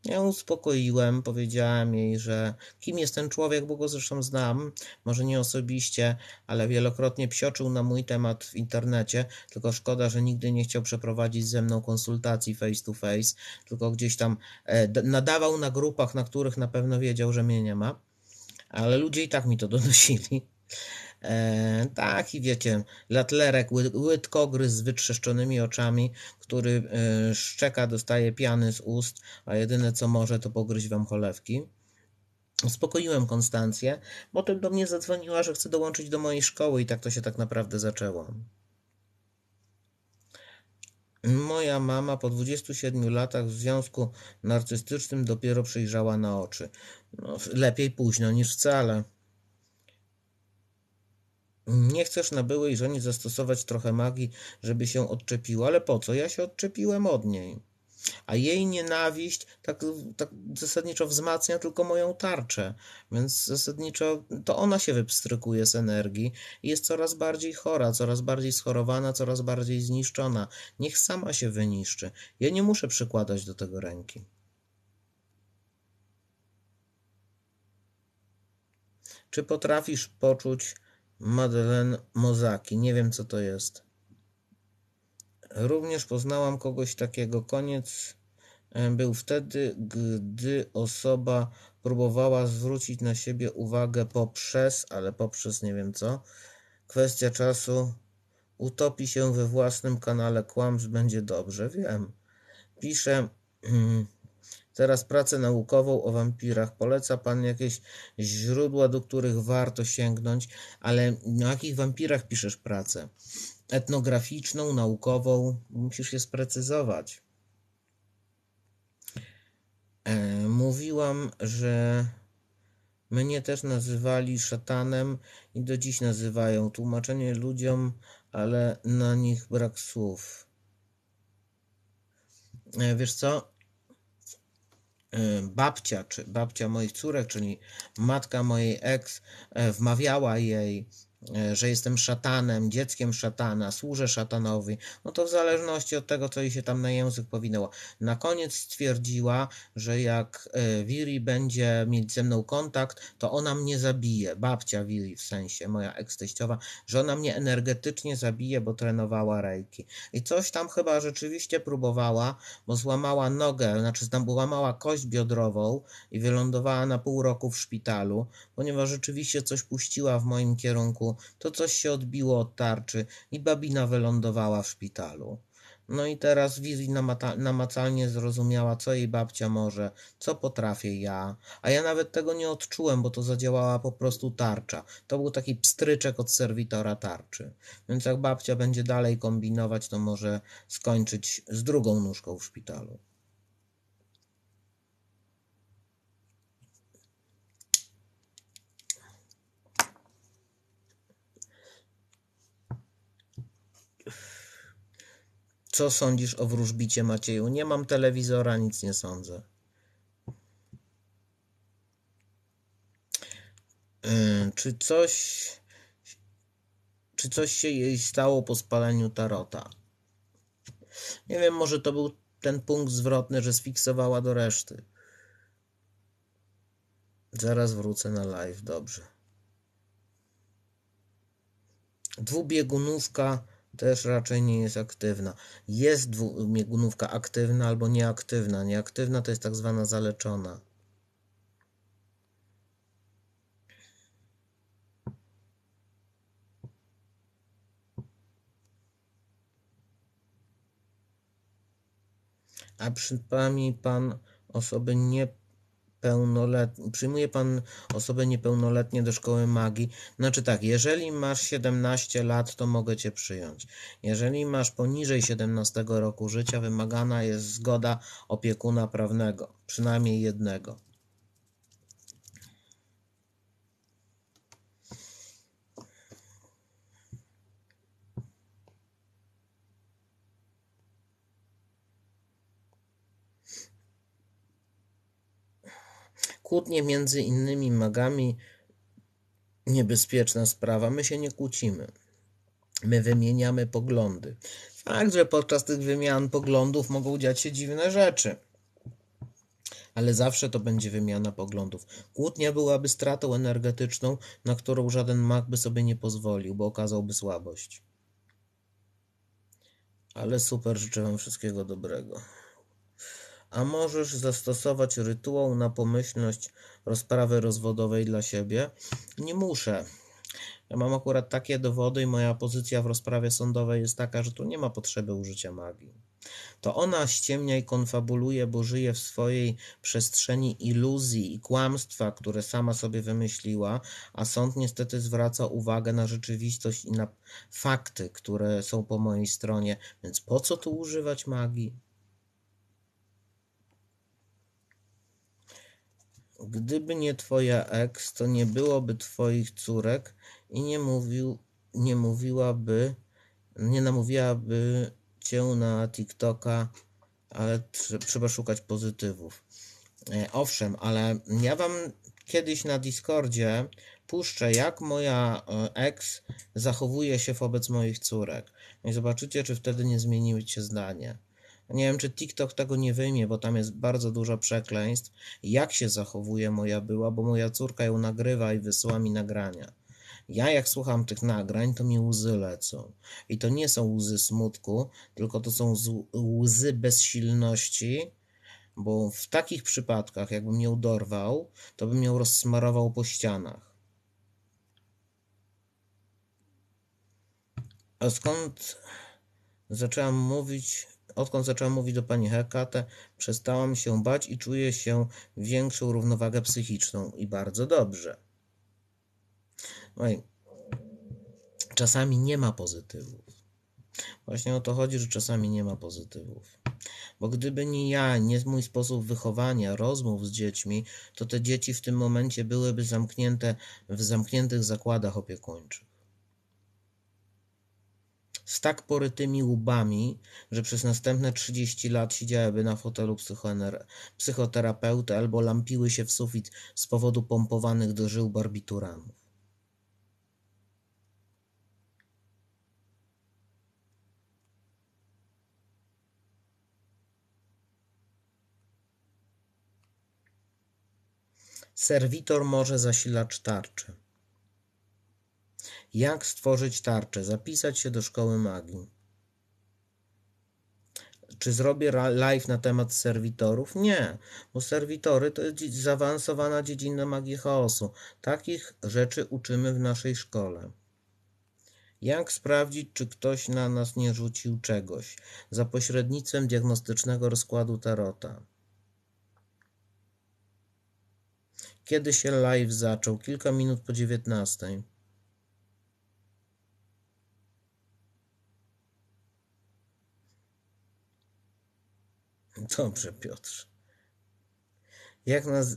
A: ja uspokoiłem, powiedziałem jej, że kim jest ten człowiek, bo go zresztą znam, może nie osobiście, ale wielokrotnie psioczył na mój temat w internecie, tylko szkoda, że nigdy nie chciał przeprowadzić ze mną konsultacji face to face, tylko gdzieś tam e, nadawał na grupach, na których na pewno wiedział, że mnie nie ma, ale ludzie i tak mi to donosili. E, tak, i wiecie, latlerek, ły, łydkogryz z wytrzeszczonymi oczami, który e, szczeka, dostaje piany z ust, a jedyne co może to pogryźć wam cholewki. Uspokoiłem Konstancję, potem do mnie zadzwoniła, że chce dołączyć do mojej szkoły i tak to się tak naprawdę zaczęło. Moja mama po 27 latach w związku narcystycznym dopiero przyjrzała na oczy. No, lepiej późno niż wcale. Nie chcesz na byłej żonie zastosować trochę magii, żeby się odczepiła, ale po co? Ja się odczepiłem od niej. A jej nienawiść tak, tak zasadniczo wzmacnia tylko moją tarczę, więc zasadniczo to ona się wypstrykuje z energii i jest coraz bardziej chora, coraz bardziej schorowana, coraz bardziej zniszczona. Niech sama się wyniszczy. Ja nie muszę przykładać do tego ręki. Czy potrafisz poczuć, Madeleine Mozaki. Nie wiem, co to jest. Również poznałam kogoś takiego. Koniec e, był wtedy, gdy osoba próbowała zwrócić na siebie uwagę poprzez, ale poprzez nie wiem co, kwestia czasu utopi się we własnym kanale kłamstw, będzie dobrze. Wiem. Piszę Teraz pracę naukową o wampirach. Poleca pan jakieś źródła, do których warto sięgnąć, ale o jakich wampirach piszesz pracę? Etnograficzną, naukową? Musisz je sprecyzować. E, mówiłam, że mnie też nazywali szatanem i do dziś nazywają. Tłumaczenie ludziom, ale na nich brak słów. E, wiesz co? Y, babcia, czy babcia moich córek, czyli matka mojej ex, y, wmawiała jej, E, że jestem szatanem, dzieckiem szatana, służę szatanowi, no to w zależności od tego, co jej się tam na język powinęło. Na koniec stwierdziła, że jak e, Wiri będzie mieć ze mną kontakt, to ona mnie zabije, babcia Wiri w sensie, moja eksteściowa, że ona mnie energetycznie zabije, bo trenowała rejki. I coś tam chyba rzeczywiście próbowała, bo złamała nogę, znaczy tam łamała kość biodrową i wylądowała na pół roku w szpitalu, ponieważ rzeczywiście coś puściła w moim kierunku to coś się odbiło od tarczy i babina wylądowała w szpitalu. No i teraz Wizji namacalnie zrozumiała, co jej babcia może, co potrafię ja. A ja nawet tego nie odczułem, bo to zadziałała po prostu tarcza. To był taki pstryczek od serwitora tarczy. Więc jak babcia będzie dalej kombinować, to może skończyć z drugą nóżką w szpitalu. Co sądzisz o wróżbicie, Macieju? Nie mam telewizora, nic nie sądzę. Yy, czy coś. Czy coś się jej stało po spaleniu tarota? Nie wiem, może to był ten punkt zwrotny, że sfiksowała do reszty. Zaraz wrócę na live, dobrze. Dwubiegunówka też raczej nie jest aktywna. Jest dwumiegunówka aktywna albo nieaktywna. Nieaktywna to jest tak zwana zaleczona. A przypomni Pan osoby nie pełnoletni, przyjmuje pan osoby niepełnoletnie do szkoły magii. Znaczy tak, jeżeli masz 17 lat, to mogę cię przyjąć. Jeżeli masz poniżej 17 roku życia, wymagana jest zgoda opiekuna prawnego, przynajmniej jednego. Kłótnie między innymi magami niebezpieczna sprawa. My się nie kłócimy. My wymieniamy poglądy. Fakt, że podczas tych wymian poglądów mogą dziać się dziwne rzeczy. Ale zawsze to będzie wymiana poglądów. Kłótnia byłaby stratą energetyczną, na którą żaden mag by sobie nie pozwolił, bo okazałby słabość. Ale super, życzę Wam wszystkiego dobrego a możesz zastosować rytuał na pomyślność rozprawy rozwodowej dla siebie. Nie muszę. Ja mam akurat takie dowody i moja pozycja w rozprawie sądowej jest taka, że tu nie ma potrzeby użycia magii. To ona ściemnia i konfabuluje, bo żyje w swojej przestrzeni iluzji i kłamstwa, które sama sobie wymyśliła, a sąd niestety zwraca uwagę na rzeczywistość i na fakty, które są po mojej stronie. Więc po co tu używać magii? Gdyby nie twoja ex, to nie byłoby twoich córek i nie, mówił, nie mówiłaby, nie namówiłaby cię na TikToka, ale tr- trzeba szukać pozytywów. E, owszem, ale ja wam kiedyś na Discordzie puszczę, jak moja ex zachowuje się wobec moich córek. No I zobaczycie, czy wtedy nie zmieniły się zdanie. Nie wiem, czy TikTok tego nie wyjmie, bo tam jest bardzo dużo przekleństw. Jak się zachowuje moja była, bo moja córka ją nagrywa i wysyła mi nagrania. Ja jak słucham tych nagrań, to mi łzy lecą. I to nie są łzy smutku, tylko to są łzy bezsilności, bo w takich przypadkach, jakbym ją dorwał, to bym ją rozsmarował po ścianach. A skąd zacząłem mówić Odkąd zaczęłam mówić do pani Hekate, przestałam się bać i czuję się większą równowagę psychiczną i bardzo dobrze. Oj, czasami nie ma pozytywów. Właśnie o to chodzi, że czasami nie ma pozytywów. Bo gdyby nie ja, nie mój sposób wychowania, rozmów z dziećmi, to te dzieci w tym momencie byłyby zamknięte w zamkniętych zakładach opiekuńczych z tak porytymi łbami, że przez następne 30 lat siedziałyby na fotelu psychoterapeuty albo lampiły się w sufit z powodu pompowanych do żył barbituranów. Serwitor może zasilacz tarczy. Jak stworzyć tarczę? Zapisać się do szkoły magii. Czy zrobię live na temat serwitorów? Nie, bo serwitory to jest zaawansowana dziedzina magii chaosu. Takich rzeczy uczymy w naszej szkole. Jak sprawdzić, czy ktoś na nas nie rzucił czegoś? Za pośrednictwem diagnostycznego rozkładu tarota. Kiedy się live zaczął? Kilka minut po dziewiętnastej. Dobrze, Piotr. Jak naz...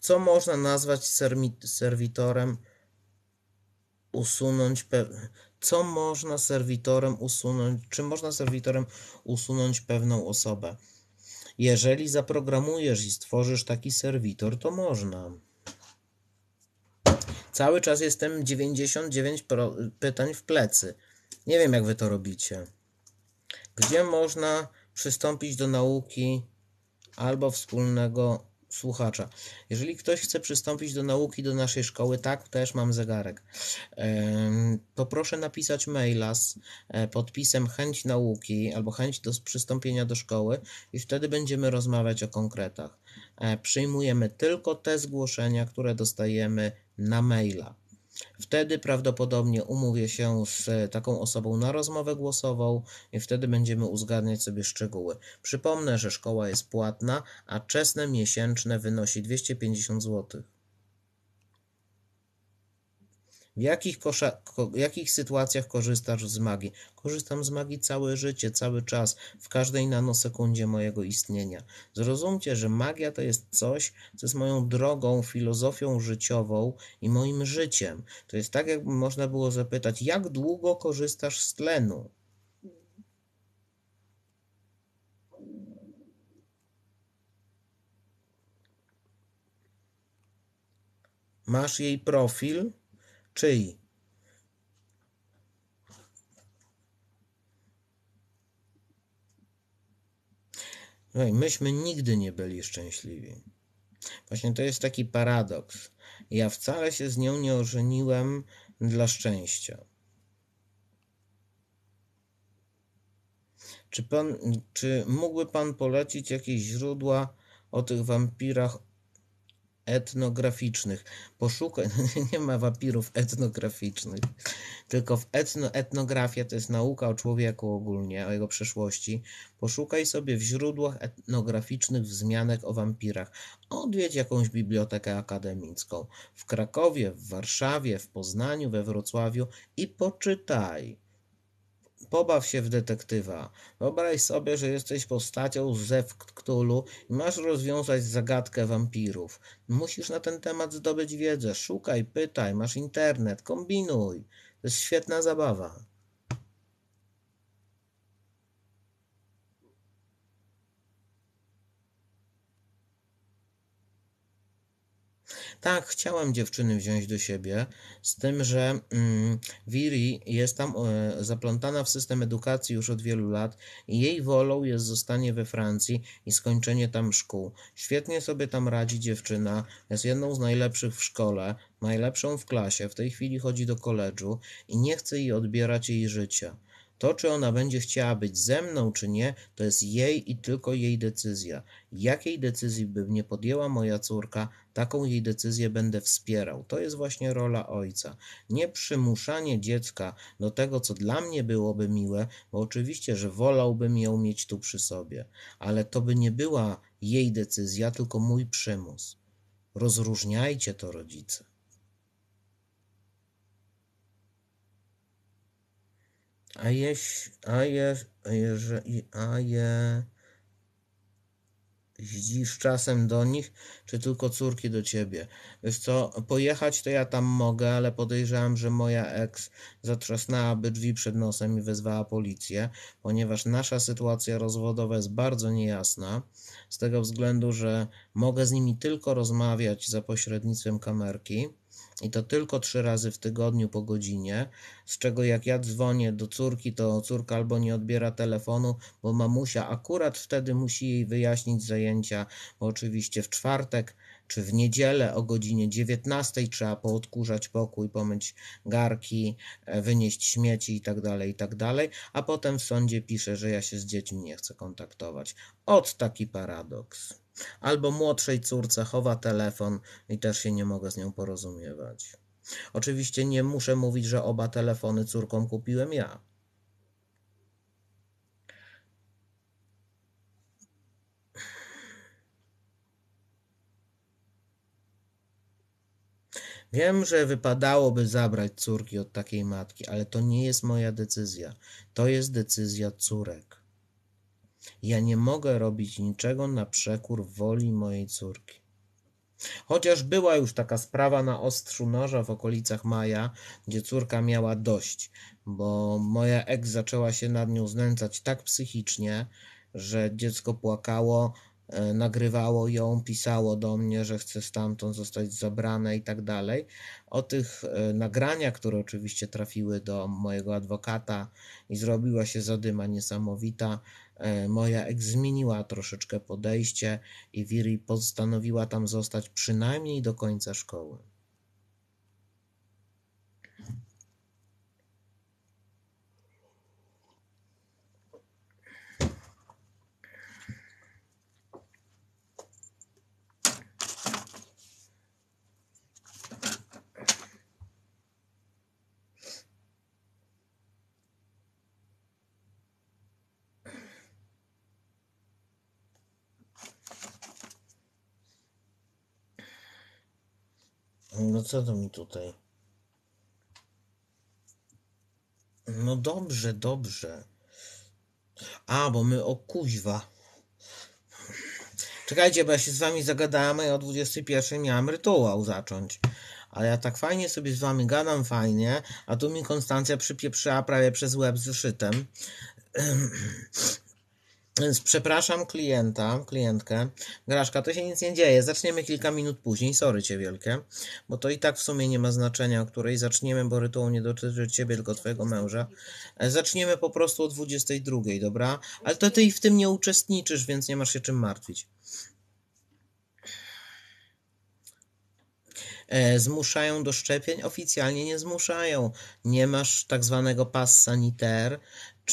A: Co można nazwać sermi- serwitorem usunąć co można serwitorem usunąć, czy można serwitorem usunąć pewną osobę. Jeżeli zaprogramujesz i stworzysz taki serwitor, to można. Cały czas jestem 99 pytań w plecy. Nie wiem, jak wy to robicie. Gdzie można przystąpić do nauki albo wspólnego słuchacza. Jeżeli ktoś chce przystąpić do nauki do naszej szkoły, tak, też mam zegarek. To proszę napisać maila z e, podpisem chęć nauki albo chęć do przystąpienia do szkoły i wtedy będziemy rozmawiać o konkretach. E, przyjmujemy tylko te zgłoszenia, które dostajemy na maila. Wtedy prawdopodobnie umówię się z e, taką osobą na rozmowę głosową i wtedy będziemy uzgadniać sobie szczegóły. Przypomnę, że szkoła jest płatna, a czesne miesięczne wynosi 250 zł. W jakich, kosza, jakich sytuacjach korzystasz z magii? Korzystam z magii całe życie, cały czas, w każdej nanosekundzie mojego istnienia. Zrozumcie, że magia to jest coś, co jest moją drogą, filozofią życiową i moim życiem. To jest tak, jakby można było zapytać, jak długo korzystasz z tlenu? Masz jej profil, Czyj? Myśmy nigdy nie byli szczęśliwi. Właśnie to jest taki paradoks. Ja wcale się z nią nie ożeniłem dla szczęścia. Czy, pan, czy mógłby Pan polecić jakieś źródła o tych wampirach etnograficznych. Poszukaj, nie ma wapirów etnograficznych, tylko w etno, etnografia to jest nauka o człowieku ogólnie, o jego przeszłości. Poszukaj sobie w źródłach etnograficznych wzmianek o wampirach. Odwiedź jakąś bibliotekę akademicką w Krakowie, w Warszawie, w Poznaniu, we Wrocławiu i poczytaj. Pobaw się w detektywa. Wyobraź sobie, że jesteś postacią z Cthulhu i masz rozwiązać zagadkę wampirów. Musisz na ten temat zdobyć wiedzę. Szukaj, pytaj, masz internet, kombinuj. To jest świetna zabawa. Tak, chciałem dziewczyny wziąć do siebie, z tym, że mm, Viri jest tam e, zaplątana w system edukacji już od wielu lat i jej wolą jest zostanie we Francji i skończenie tam szkół. Świetnie sobie tam radzi dziewczyna, jest jedną z najlepszych w szkole, najlepszą w klasie, w tej chwili chodzi do koledżu i nie chce jej odbierać jej życia. To, czy ona będzie chciała być ze mną, czy nie, to jest jej i tylko jej decyzja. Jakiej decyzji by nie podjęła moja córka, Taką jej decyzję będę wspierał. To jest właśnie rola ojca. Nie przymuszanie dziecka do tego, co dla mnie byłoby miłe, bo oczywiście, że wolałbym ją mieć tu przy sobie, ale to by nie była jej decyzja, tylko mój przymus. Rozróżniajcie to, rodzice. A jeś, a je, a je, a je, a je Jeździsz czasem do nich, czy tylko córki do ciebie? Wiesz co, pojechać to ja tam mogę, ale podejrzewam, że moja ex zatrzasnęłaby drzwi przed nosem i wezwała policję, ponieważ nasza sytuacja rozwodowa jest bardzo niejasna, z tego względu, że mogę z nimi tylko rozmawiać za pośrednictwem kamerki i to tylko trzy razy w tygodniu po godzinie, z czego jak ja dzwonię do córki, to córka albo nie odbiera telefonu, bo mamusia akurat wtedy musi jej wyjaśnić zajęcia, bo oczywiście w czwartek czy w niedzielę o godzinie 19 trzeba poodkurzać pokój, pomyć garki, e, wynieść śmieci itd., tak itd., tak a potem w sądzie pisze, że ja się z dziećmi nie chcę kontaktować. Ot taki paradoks. Albo młodszej córce chowa telefon i też się nie mogę z nią porozumiewać. Oczywiście nie muszę mówić, że oba telefony córkom kupiłem ja. Wiem, że wypadałoby zabrać córki od takiej matki, ale to nie jest moja decyzja. To jest decyzja córek. Ja nie mogę robić niczego na przekór woli mojej córki. Chociaż była już taka sprawa na ostrzu noża w okolicach maja, gdzie córka miała dość, bo moja ex zaczęła się nad nią znęcać tak psychicznie, że dziecko płakało, e, nagrywało ją, pisało do mnie, że chce stamtąd zostać zabrane i tak dalej. O tych e, nagraniach, które oczywiście trafiły do mojego adwokata i zrobiła się zadyma niesamowita, E, moja ex zmieniła troszeczkę podejście i Viri postanowiła tam zostać przynajmniej do końca szkoły. no co to mi tutaj? No dobrze, dobrze. A, bo my o kuźwa. Czekajcie, bo ja się z wami zagadałem, a ja o 21 miałem rytuał zacząć. Ale ja tak fajnie sobie z wami gadam, fajnie, a tu mi Konstancja przypieprzyła prawie przez łeb zeszytem. Więc przepraszam klienta, klientkę. Graszka, to się nic nie dzieje. Zaczniemy kilka minut później. Sorry cię wielkie. Bo to i tak w sumie nie ma znaczenia, o której zaczniemy, bo rytuał nie dotyczy ciebie, tylko twojego męża. E, zaczniemy po prostu o 22, dobra? Ale to ty w tym nie uczestniczysz, więc nie masz się czym martwić. E, zmuszają do szczepień, oficjalnie nie zmuszają. Nie masz tak zwanego pass saniter,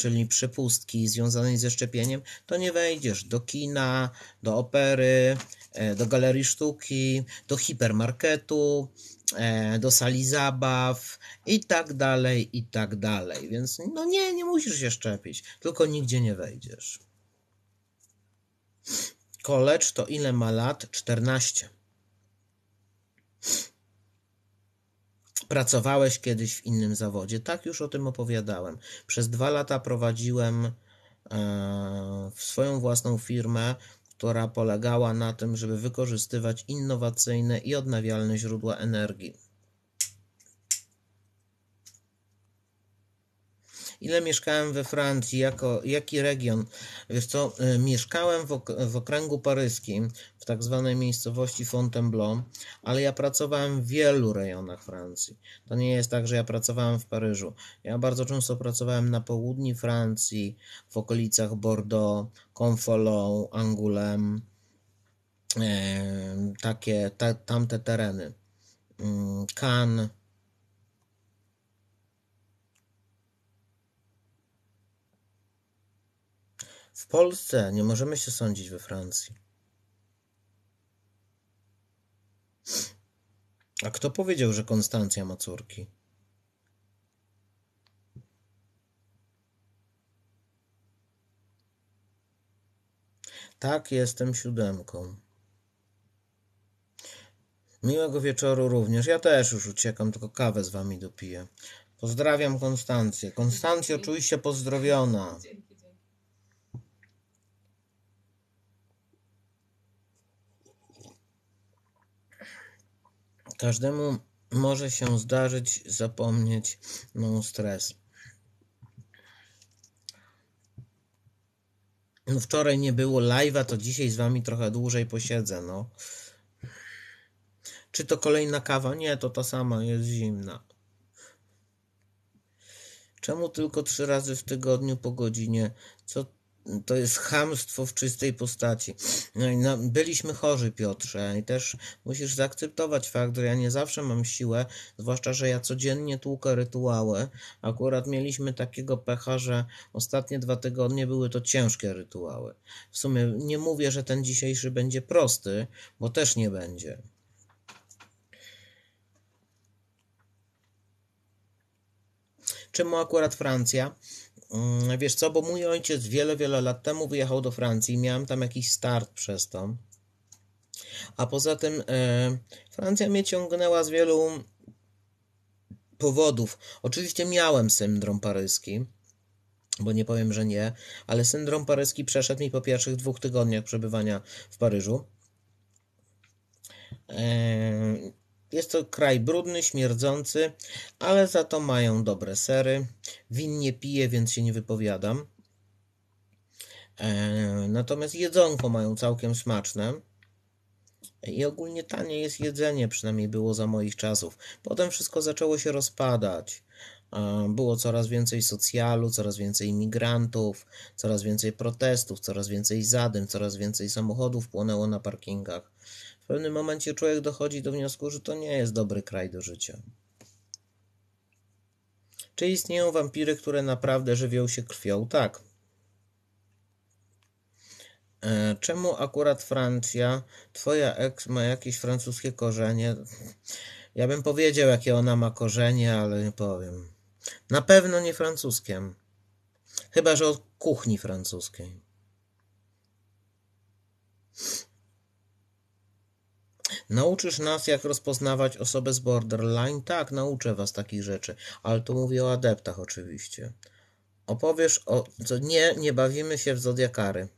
A: czyli przepustki związanej ze szczepieniem, to nie wejdziesz do kina, do opery, e, do galerii sztuki, do hipermarketu, e, do sali zabaw i tak dalej, i tak dalej. Więc no nie, nie musisz się szczepić, tylko nigdzie nie wejdziesz. Kolecz to ile ma lat? 14. Pracowałeś kiedyś w innym zawodzie. Tak, już o tym opowiadałem. Przez dwa lata prowadziłem e, swoją własną firmę, która polegała na tym, żeby wykorzystywać innowacyjne i odnawialne źródła energii. Ile mieszkałem we Francji? Jako, jaki region? Wiesz co, y, mieszkałem w, ok w okręgu paryskim, w tak zwanej miejscowości Fontainebleau, ale ja pracowałem w wielu rejonach Francji. To nie jest tak, że ja pracowałem w Paryżu. Ja bardzo często pracowałem na południu Francji, w okolicach Bordeaux, Confolon, Angoulême, takie, ta, tamte tereny. Mm, Cannes, Polsce, nie możemy się sądzić we Francji. A kto powiedział, że Konstancja ma córki? Tak, jestem siódemką. Miłego wieczoru również. Ja też już uciekam, tylko kawę z wami dopiję. Pozdrawiam Konstancję. Konstancjo, czuj się pozdrowiona. Każdemu może się zdarzyć zapomnieć no stres. No wczoraj nie było live'a, to dzisiaj z wami trochę dłużej posiedzę, no. Czy to kolejna kawa? Nie, to ta sama, jest zimna. Czemu tylko trzy razy w tygodniu po godzinie? Co to jest hamstwo w czystej postaci. No i na, byliśmy chorzy, Piotrze, i też musisz zaakceptować fakt, że ja nie zawsze mam siłę, zwłaszcza, że ja codziennie tłukę rytuały. Akurat mieliśmy takiego pecha, że ostatnie dwa tygodnie były to ciężkie rytuały. W sumie nie mówię, że ten dzisiejszy będzie prosty, bo też nie będzie. Czemu akurat Francja? Mm, wiesz co, bo mój ojciec wiele, wiele lat temu wyjechał do Francji, miałem tam jakiś start przez to. A poza tym e, Francja mnie ciągnęła z wielu powodów. Oczywiście miałem syndrom paryski, bo nie powiem, że nie, ale syndrom paryski przeszedł mi po pierwszych dwóch tygodniach przebywania w Paryżu. E, jest to kraj brudny, śmierdzący, ale za to mają dobre sery. Win nie piję, więc się nie wypowiadam. E, natomiast jedzonko mają całkiem smaczne. I ogólnie tanie jest jedzenie, przynajmniej było za moich czasów. Potem wszystko zaczęło się rozpadać. E, było coraz więcej socjalu, coraz więcej imigrantów, coraz więcej protestów, coraz więcej zadym, coraz więcej samochodów płonęło na parkingach. W pewnym momencie człowiek dochodzi do wniosku, że to nie jest dobry kraj do życia. Czy istnieją wampiry, które naprawdę żywią się krwią? Tak. E, czemu akurat Francja? Twoja ex ma jakieś francuskie korzenie? Ja bym powiedział, jakie ona ma korzenie, ale nie powiem. Na pewno nie francuskiem. Chyba, że od kuchni francuskiej. Nauczysz nas, jak rozpoznawać osobę z borderline? Tak, nauczę was takich rzeczy, ale tu mówię o adeptach oczywiście. Opowiesz o... Co? Nie, nie bawimy się w zodiakary.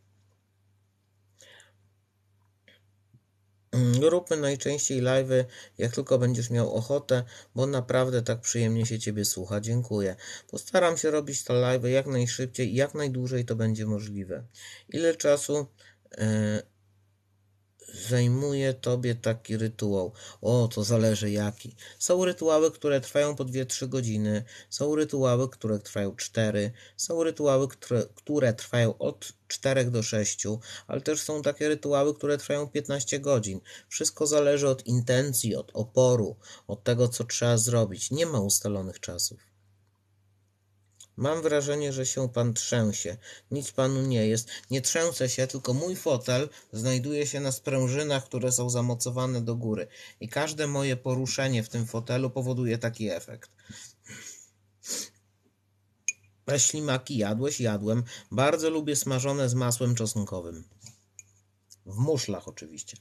A: Grupy mm, najczęściej live'y, jak tylko będziesz miał ochotę, bo naprawdę tak przyjemnie się Ciebie słucha. Dziękuję. Postaram się robić te live'y jak najszybciej i jak najdłużej to będzie możliwe. Ile czasu... Yy, zajmuje tobie taki rytuał? O, to zależy jaki. Są rytuały, które trwają po 2-3 godziny, są rytuały, które trwają 4, są rytuały, które, które trwają od 4 do 6, ale też są takie rytuały, które trwają 15 godzin. Wszystko zależy od intencji, od oporu, od tego, co trzeba zrobić. Nie ma ustalonych czasów. Mam wrażenie, że się pan trzęsie. Nic panu nie jest. Nie trzęsę się, tylko mój fotel znajduje się na sprężynach, które są zamocowane do góry. I każde moje poruszenie w tym fotelu powoduje taki efekt. A ślimaki jadłeś? Jadłem. Bardzo lubię smażone z masłem czosnkowym. W muszlach oczywiście.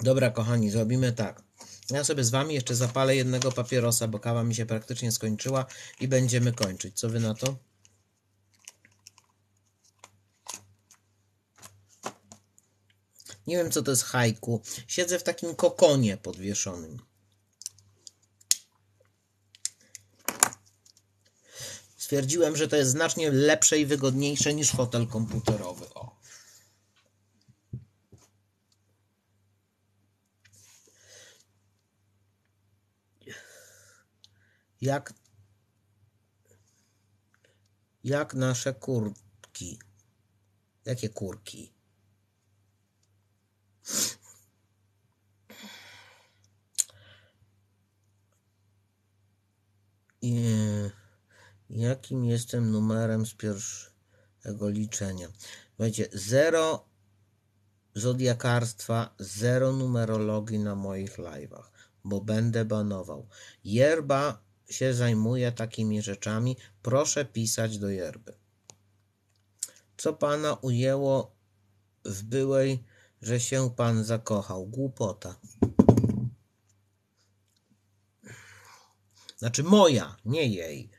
A: Dobra, kochani, zrobimy tak. Ja sobie z Wami jeszcze zapalę jednego papierosa, bo kawa mi się praktycznie skończyła i będziemy kończyć. Co Wy na to? Nie wiem, co to jest hajku. Siedzę w takim kokonie podwieszonym. Stwierdziłem, że to jest znacznie lepsze i wygodniejsze niż hotel komputerowy. O. jak, jak nasze kurki. Jakie kurki? I, jakim jestem numerem z pierwszego liczenia? Słuchajcie, zero zodiakarstwa, zero numerologii na moich live'ach, bo będę banował. Yerba się zajmuje takimi rzeczami, proszę pisać do Jerby. Co pana ujęło w byłej, że się pan zakochał? Głupota. Znaczy moja, nie jej.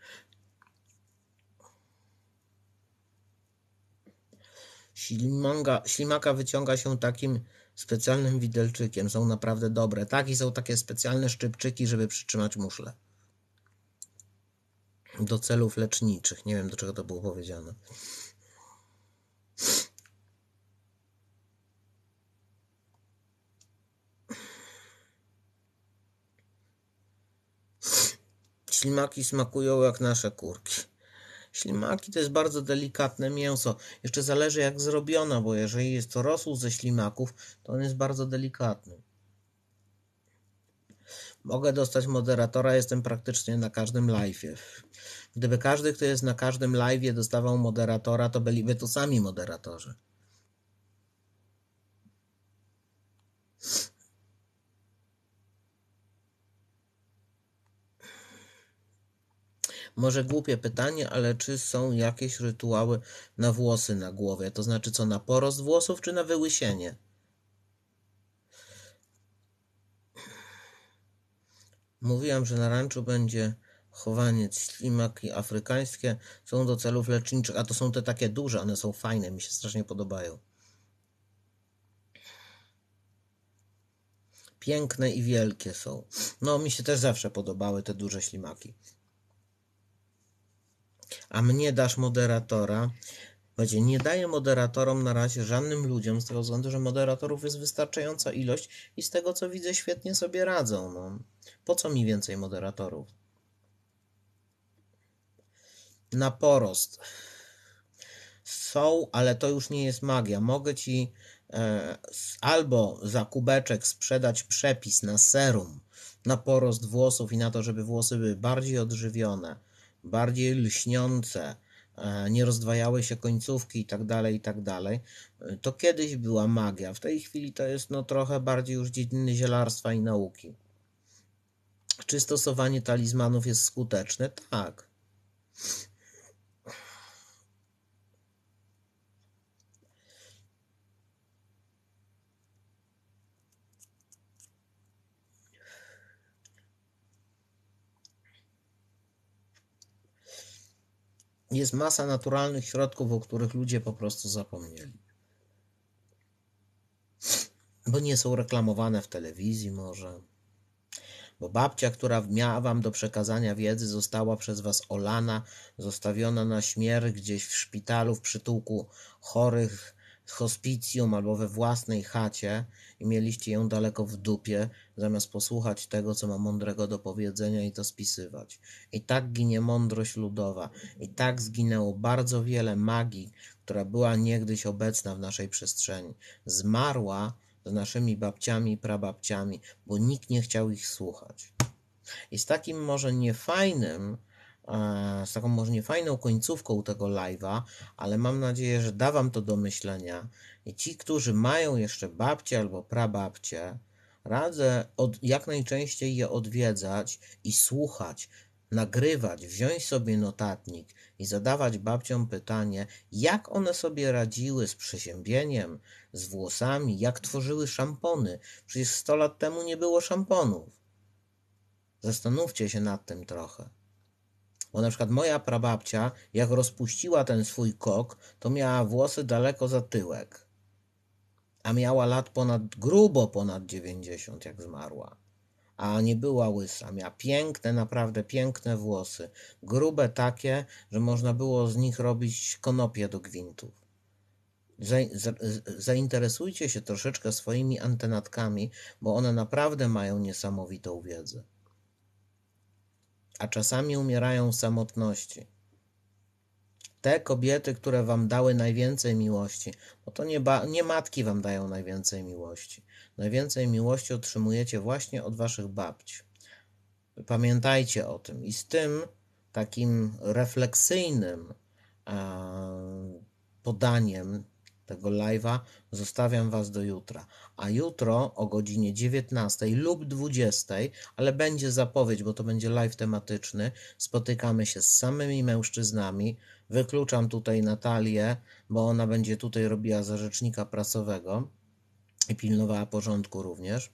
A: Ślimanga, ślimaka wyciąga się takim specjalnym widelczykiem. Są naprawdę dobre. Tak i są takie specjalne szczypczyki, żeby przytrzymać muszle do celów leczniczych. Nie wiem, do czego to było powiedziane. Ślimaki smakują jak nasze kurki. Ślimaki to jest bardzo delikatne mięso. Jeszcze zależy jak zrobiona bo jeżeli jest to rosół ze ślimaków, to on jest bardzo delikatny. Mogę dostać moderatora, jestem praktycznie na każdym live. Gdyby każdy, kto jest na każdym live, dostawał moderatora, to byliby to sami moderatorzy. Może głupie pytanie, ale czy są jakieś rytuały na włosy na głowie? To znaczy co, na porost włosów czy na wyłysienie? Mówiłam, że na ranczu będzie chowaniec, ślimaki afrykańskie są do celów leczniczych, a to są te takie duże, one są fajne, mi się strasznie podobają. Piękne i wielkie są. No, mi się też zawsze podobały te duże ślimaki. A mnie dasz moderatora. Będzie, nie daję moderatorom na razie żadnym ludziom, z tego względu, że moderatorów jest wystarczająca ilość i z tego co widzę, świetnie sobie radzą. No. Po co mi więcej moderatorów? na porost. Są, ale to już nie jest magia. Mogę ci e, albo za kubeczek sprzedać przepis na serum, na porost włosów i na to, żeby włosy były bardziej odżywione, bardziej lśniące, e, nie rozdwajały się końcówki i tak dalej, i tak dalej. E, to kiedyś była magia, w tej chwili to jest no trochę bardziej już dziedziny zielarstwa i nauki. Czy stosowanie talizmanów jest skuteczne? Tak. jest masa naturalnych środków, o których ludzie po prostu zapomnieli. Bo nie są reklamowane w telewizji, może. Bo babcia, która miała wam do przekazania wiedzy, została przez was olana, zostawiona na śmierć gdzieś w szpitalu, w przytułku chorych, hospicjum albo we własnej chacie i mieliście ją daleko w dupie, zamiast posłuchać tego, co ma mądrego do powiedzenia i to spisywać. I tak ginie mądrość ludowa, i tak zginęło bardzo wiele magii, która była niegdyś obecna w naszej przestrzeni. Zmarła z naszymi babciami i prababciami, bo nikt nie chciał ich słuchać. I z takim może niefajnym, E, z taką może nie fajną końcówką tego live'a, ale mam nadzieję, że da Wam to do myślenia. I ci, którzy mają jeszcze babcie albo prababcie, radzę od, jak najczęściej je odwiedzać i słuchać, nagrywać, wziąć sobie notatnik i zadawać babciom pytanie, jak one sobie radziły z przeziębieniem, z włosami, jak tworzyły szampony. Przecież 100 lat temu nie było szamponów. Zastanówcie się nad tym trochę. Bo na przykład moja prababcia, jak rozpuściła ten swój kok, to miała włosy daleko za tyłek. A miała lat ponad, grubo ponad 90, jak zmarła. A nie była łysa. Miała piękne, naprawdę piękne włosy. Grube takie, że można było z nich robić konopie do gwintów zainteresujcie się troszeczkę swoimi antenatkami, bo one naprawdę mają niesamowitą wiedzę a czasami umierają w samotności. Te kobiety, które wam dały najwięcej miłości, bo to nie, nie matki wam dają najwięcej miłości. Najwięcej miłości otrzymujecie właśnie od waszych babci. Pamiętajcie o tym i z tym takim refleksyjnym podaniem tego live'a. Zostawiam Was do jutra. A jutro o godzinie 19 lub 20, ale będzie zapowiedź, bo to będzie live tematyczny, spotykamy się z samymi mężczyznami. Wykluczam tutaj Natalię, bo ona będzie tutaj robiła za rzecznika prasowego i pilnowała porządku również.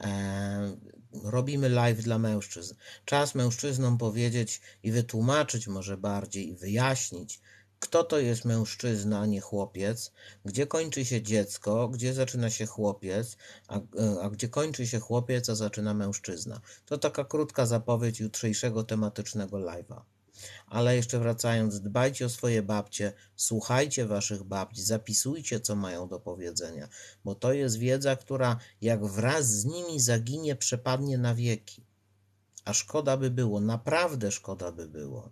A: E, robimy live dla mężczyzn. Czas mężczyznom powiedzieć i wytłumaczyć może bardziej i wyjaśnić, kto to jest mężczyzna, a nie chłopiec? Gdzie kończy się dziecko, gdzie zaczyna się chłopiec, a, e, a gdzie kończy się chłopiec, a zaczyna mężczyzna? To taka krótka zapowiedź jutrzejszego tematycznego live'a. Ale jeszcze wracając, dbajcie o swoje babcie, słuchajcie waszych babci, zapisujcie, co mają do powiedzenia, bo to jest wiedza, która jak wraz z nimi zaginie, przepadnie na wieki. A szkoda by było, naprawdę szkoda by było.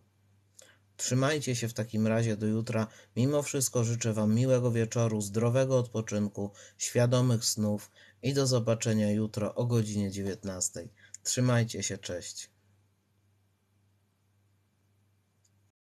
A: Trzymajcie się w takim razie do jutra. Mimo wszystko życzę Wam miłego wieczoru, zdrowego odpoczynku, świadomych snów i do zobaczenia jutro o godzinie 19. Trzymajcie się, cześć.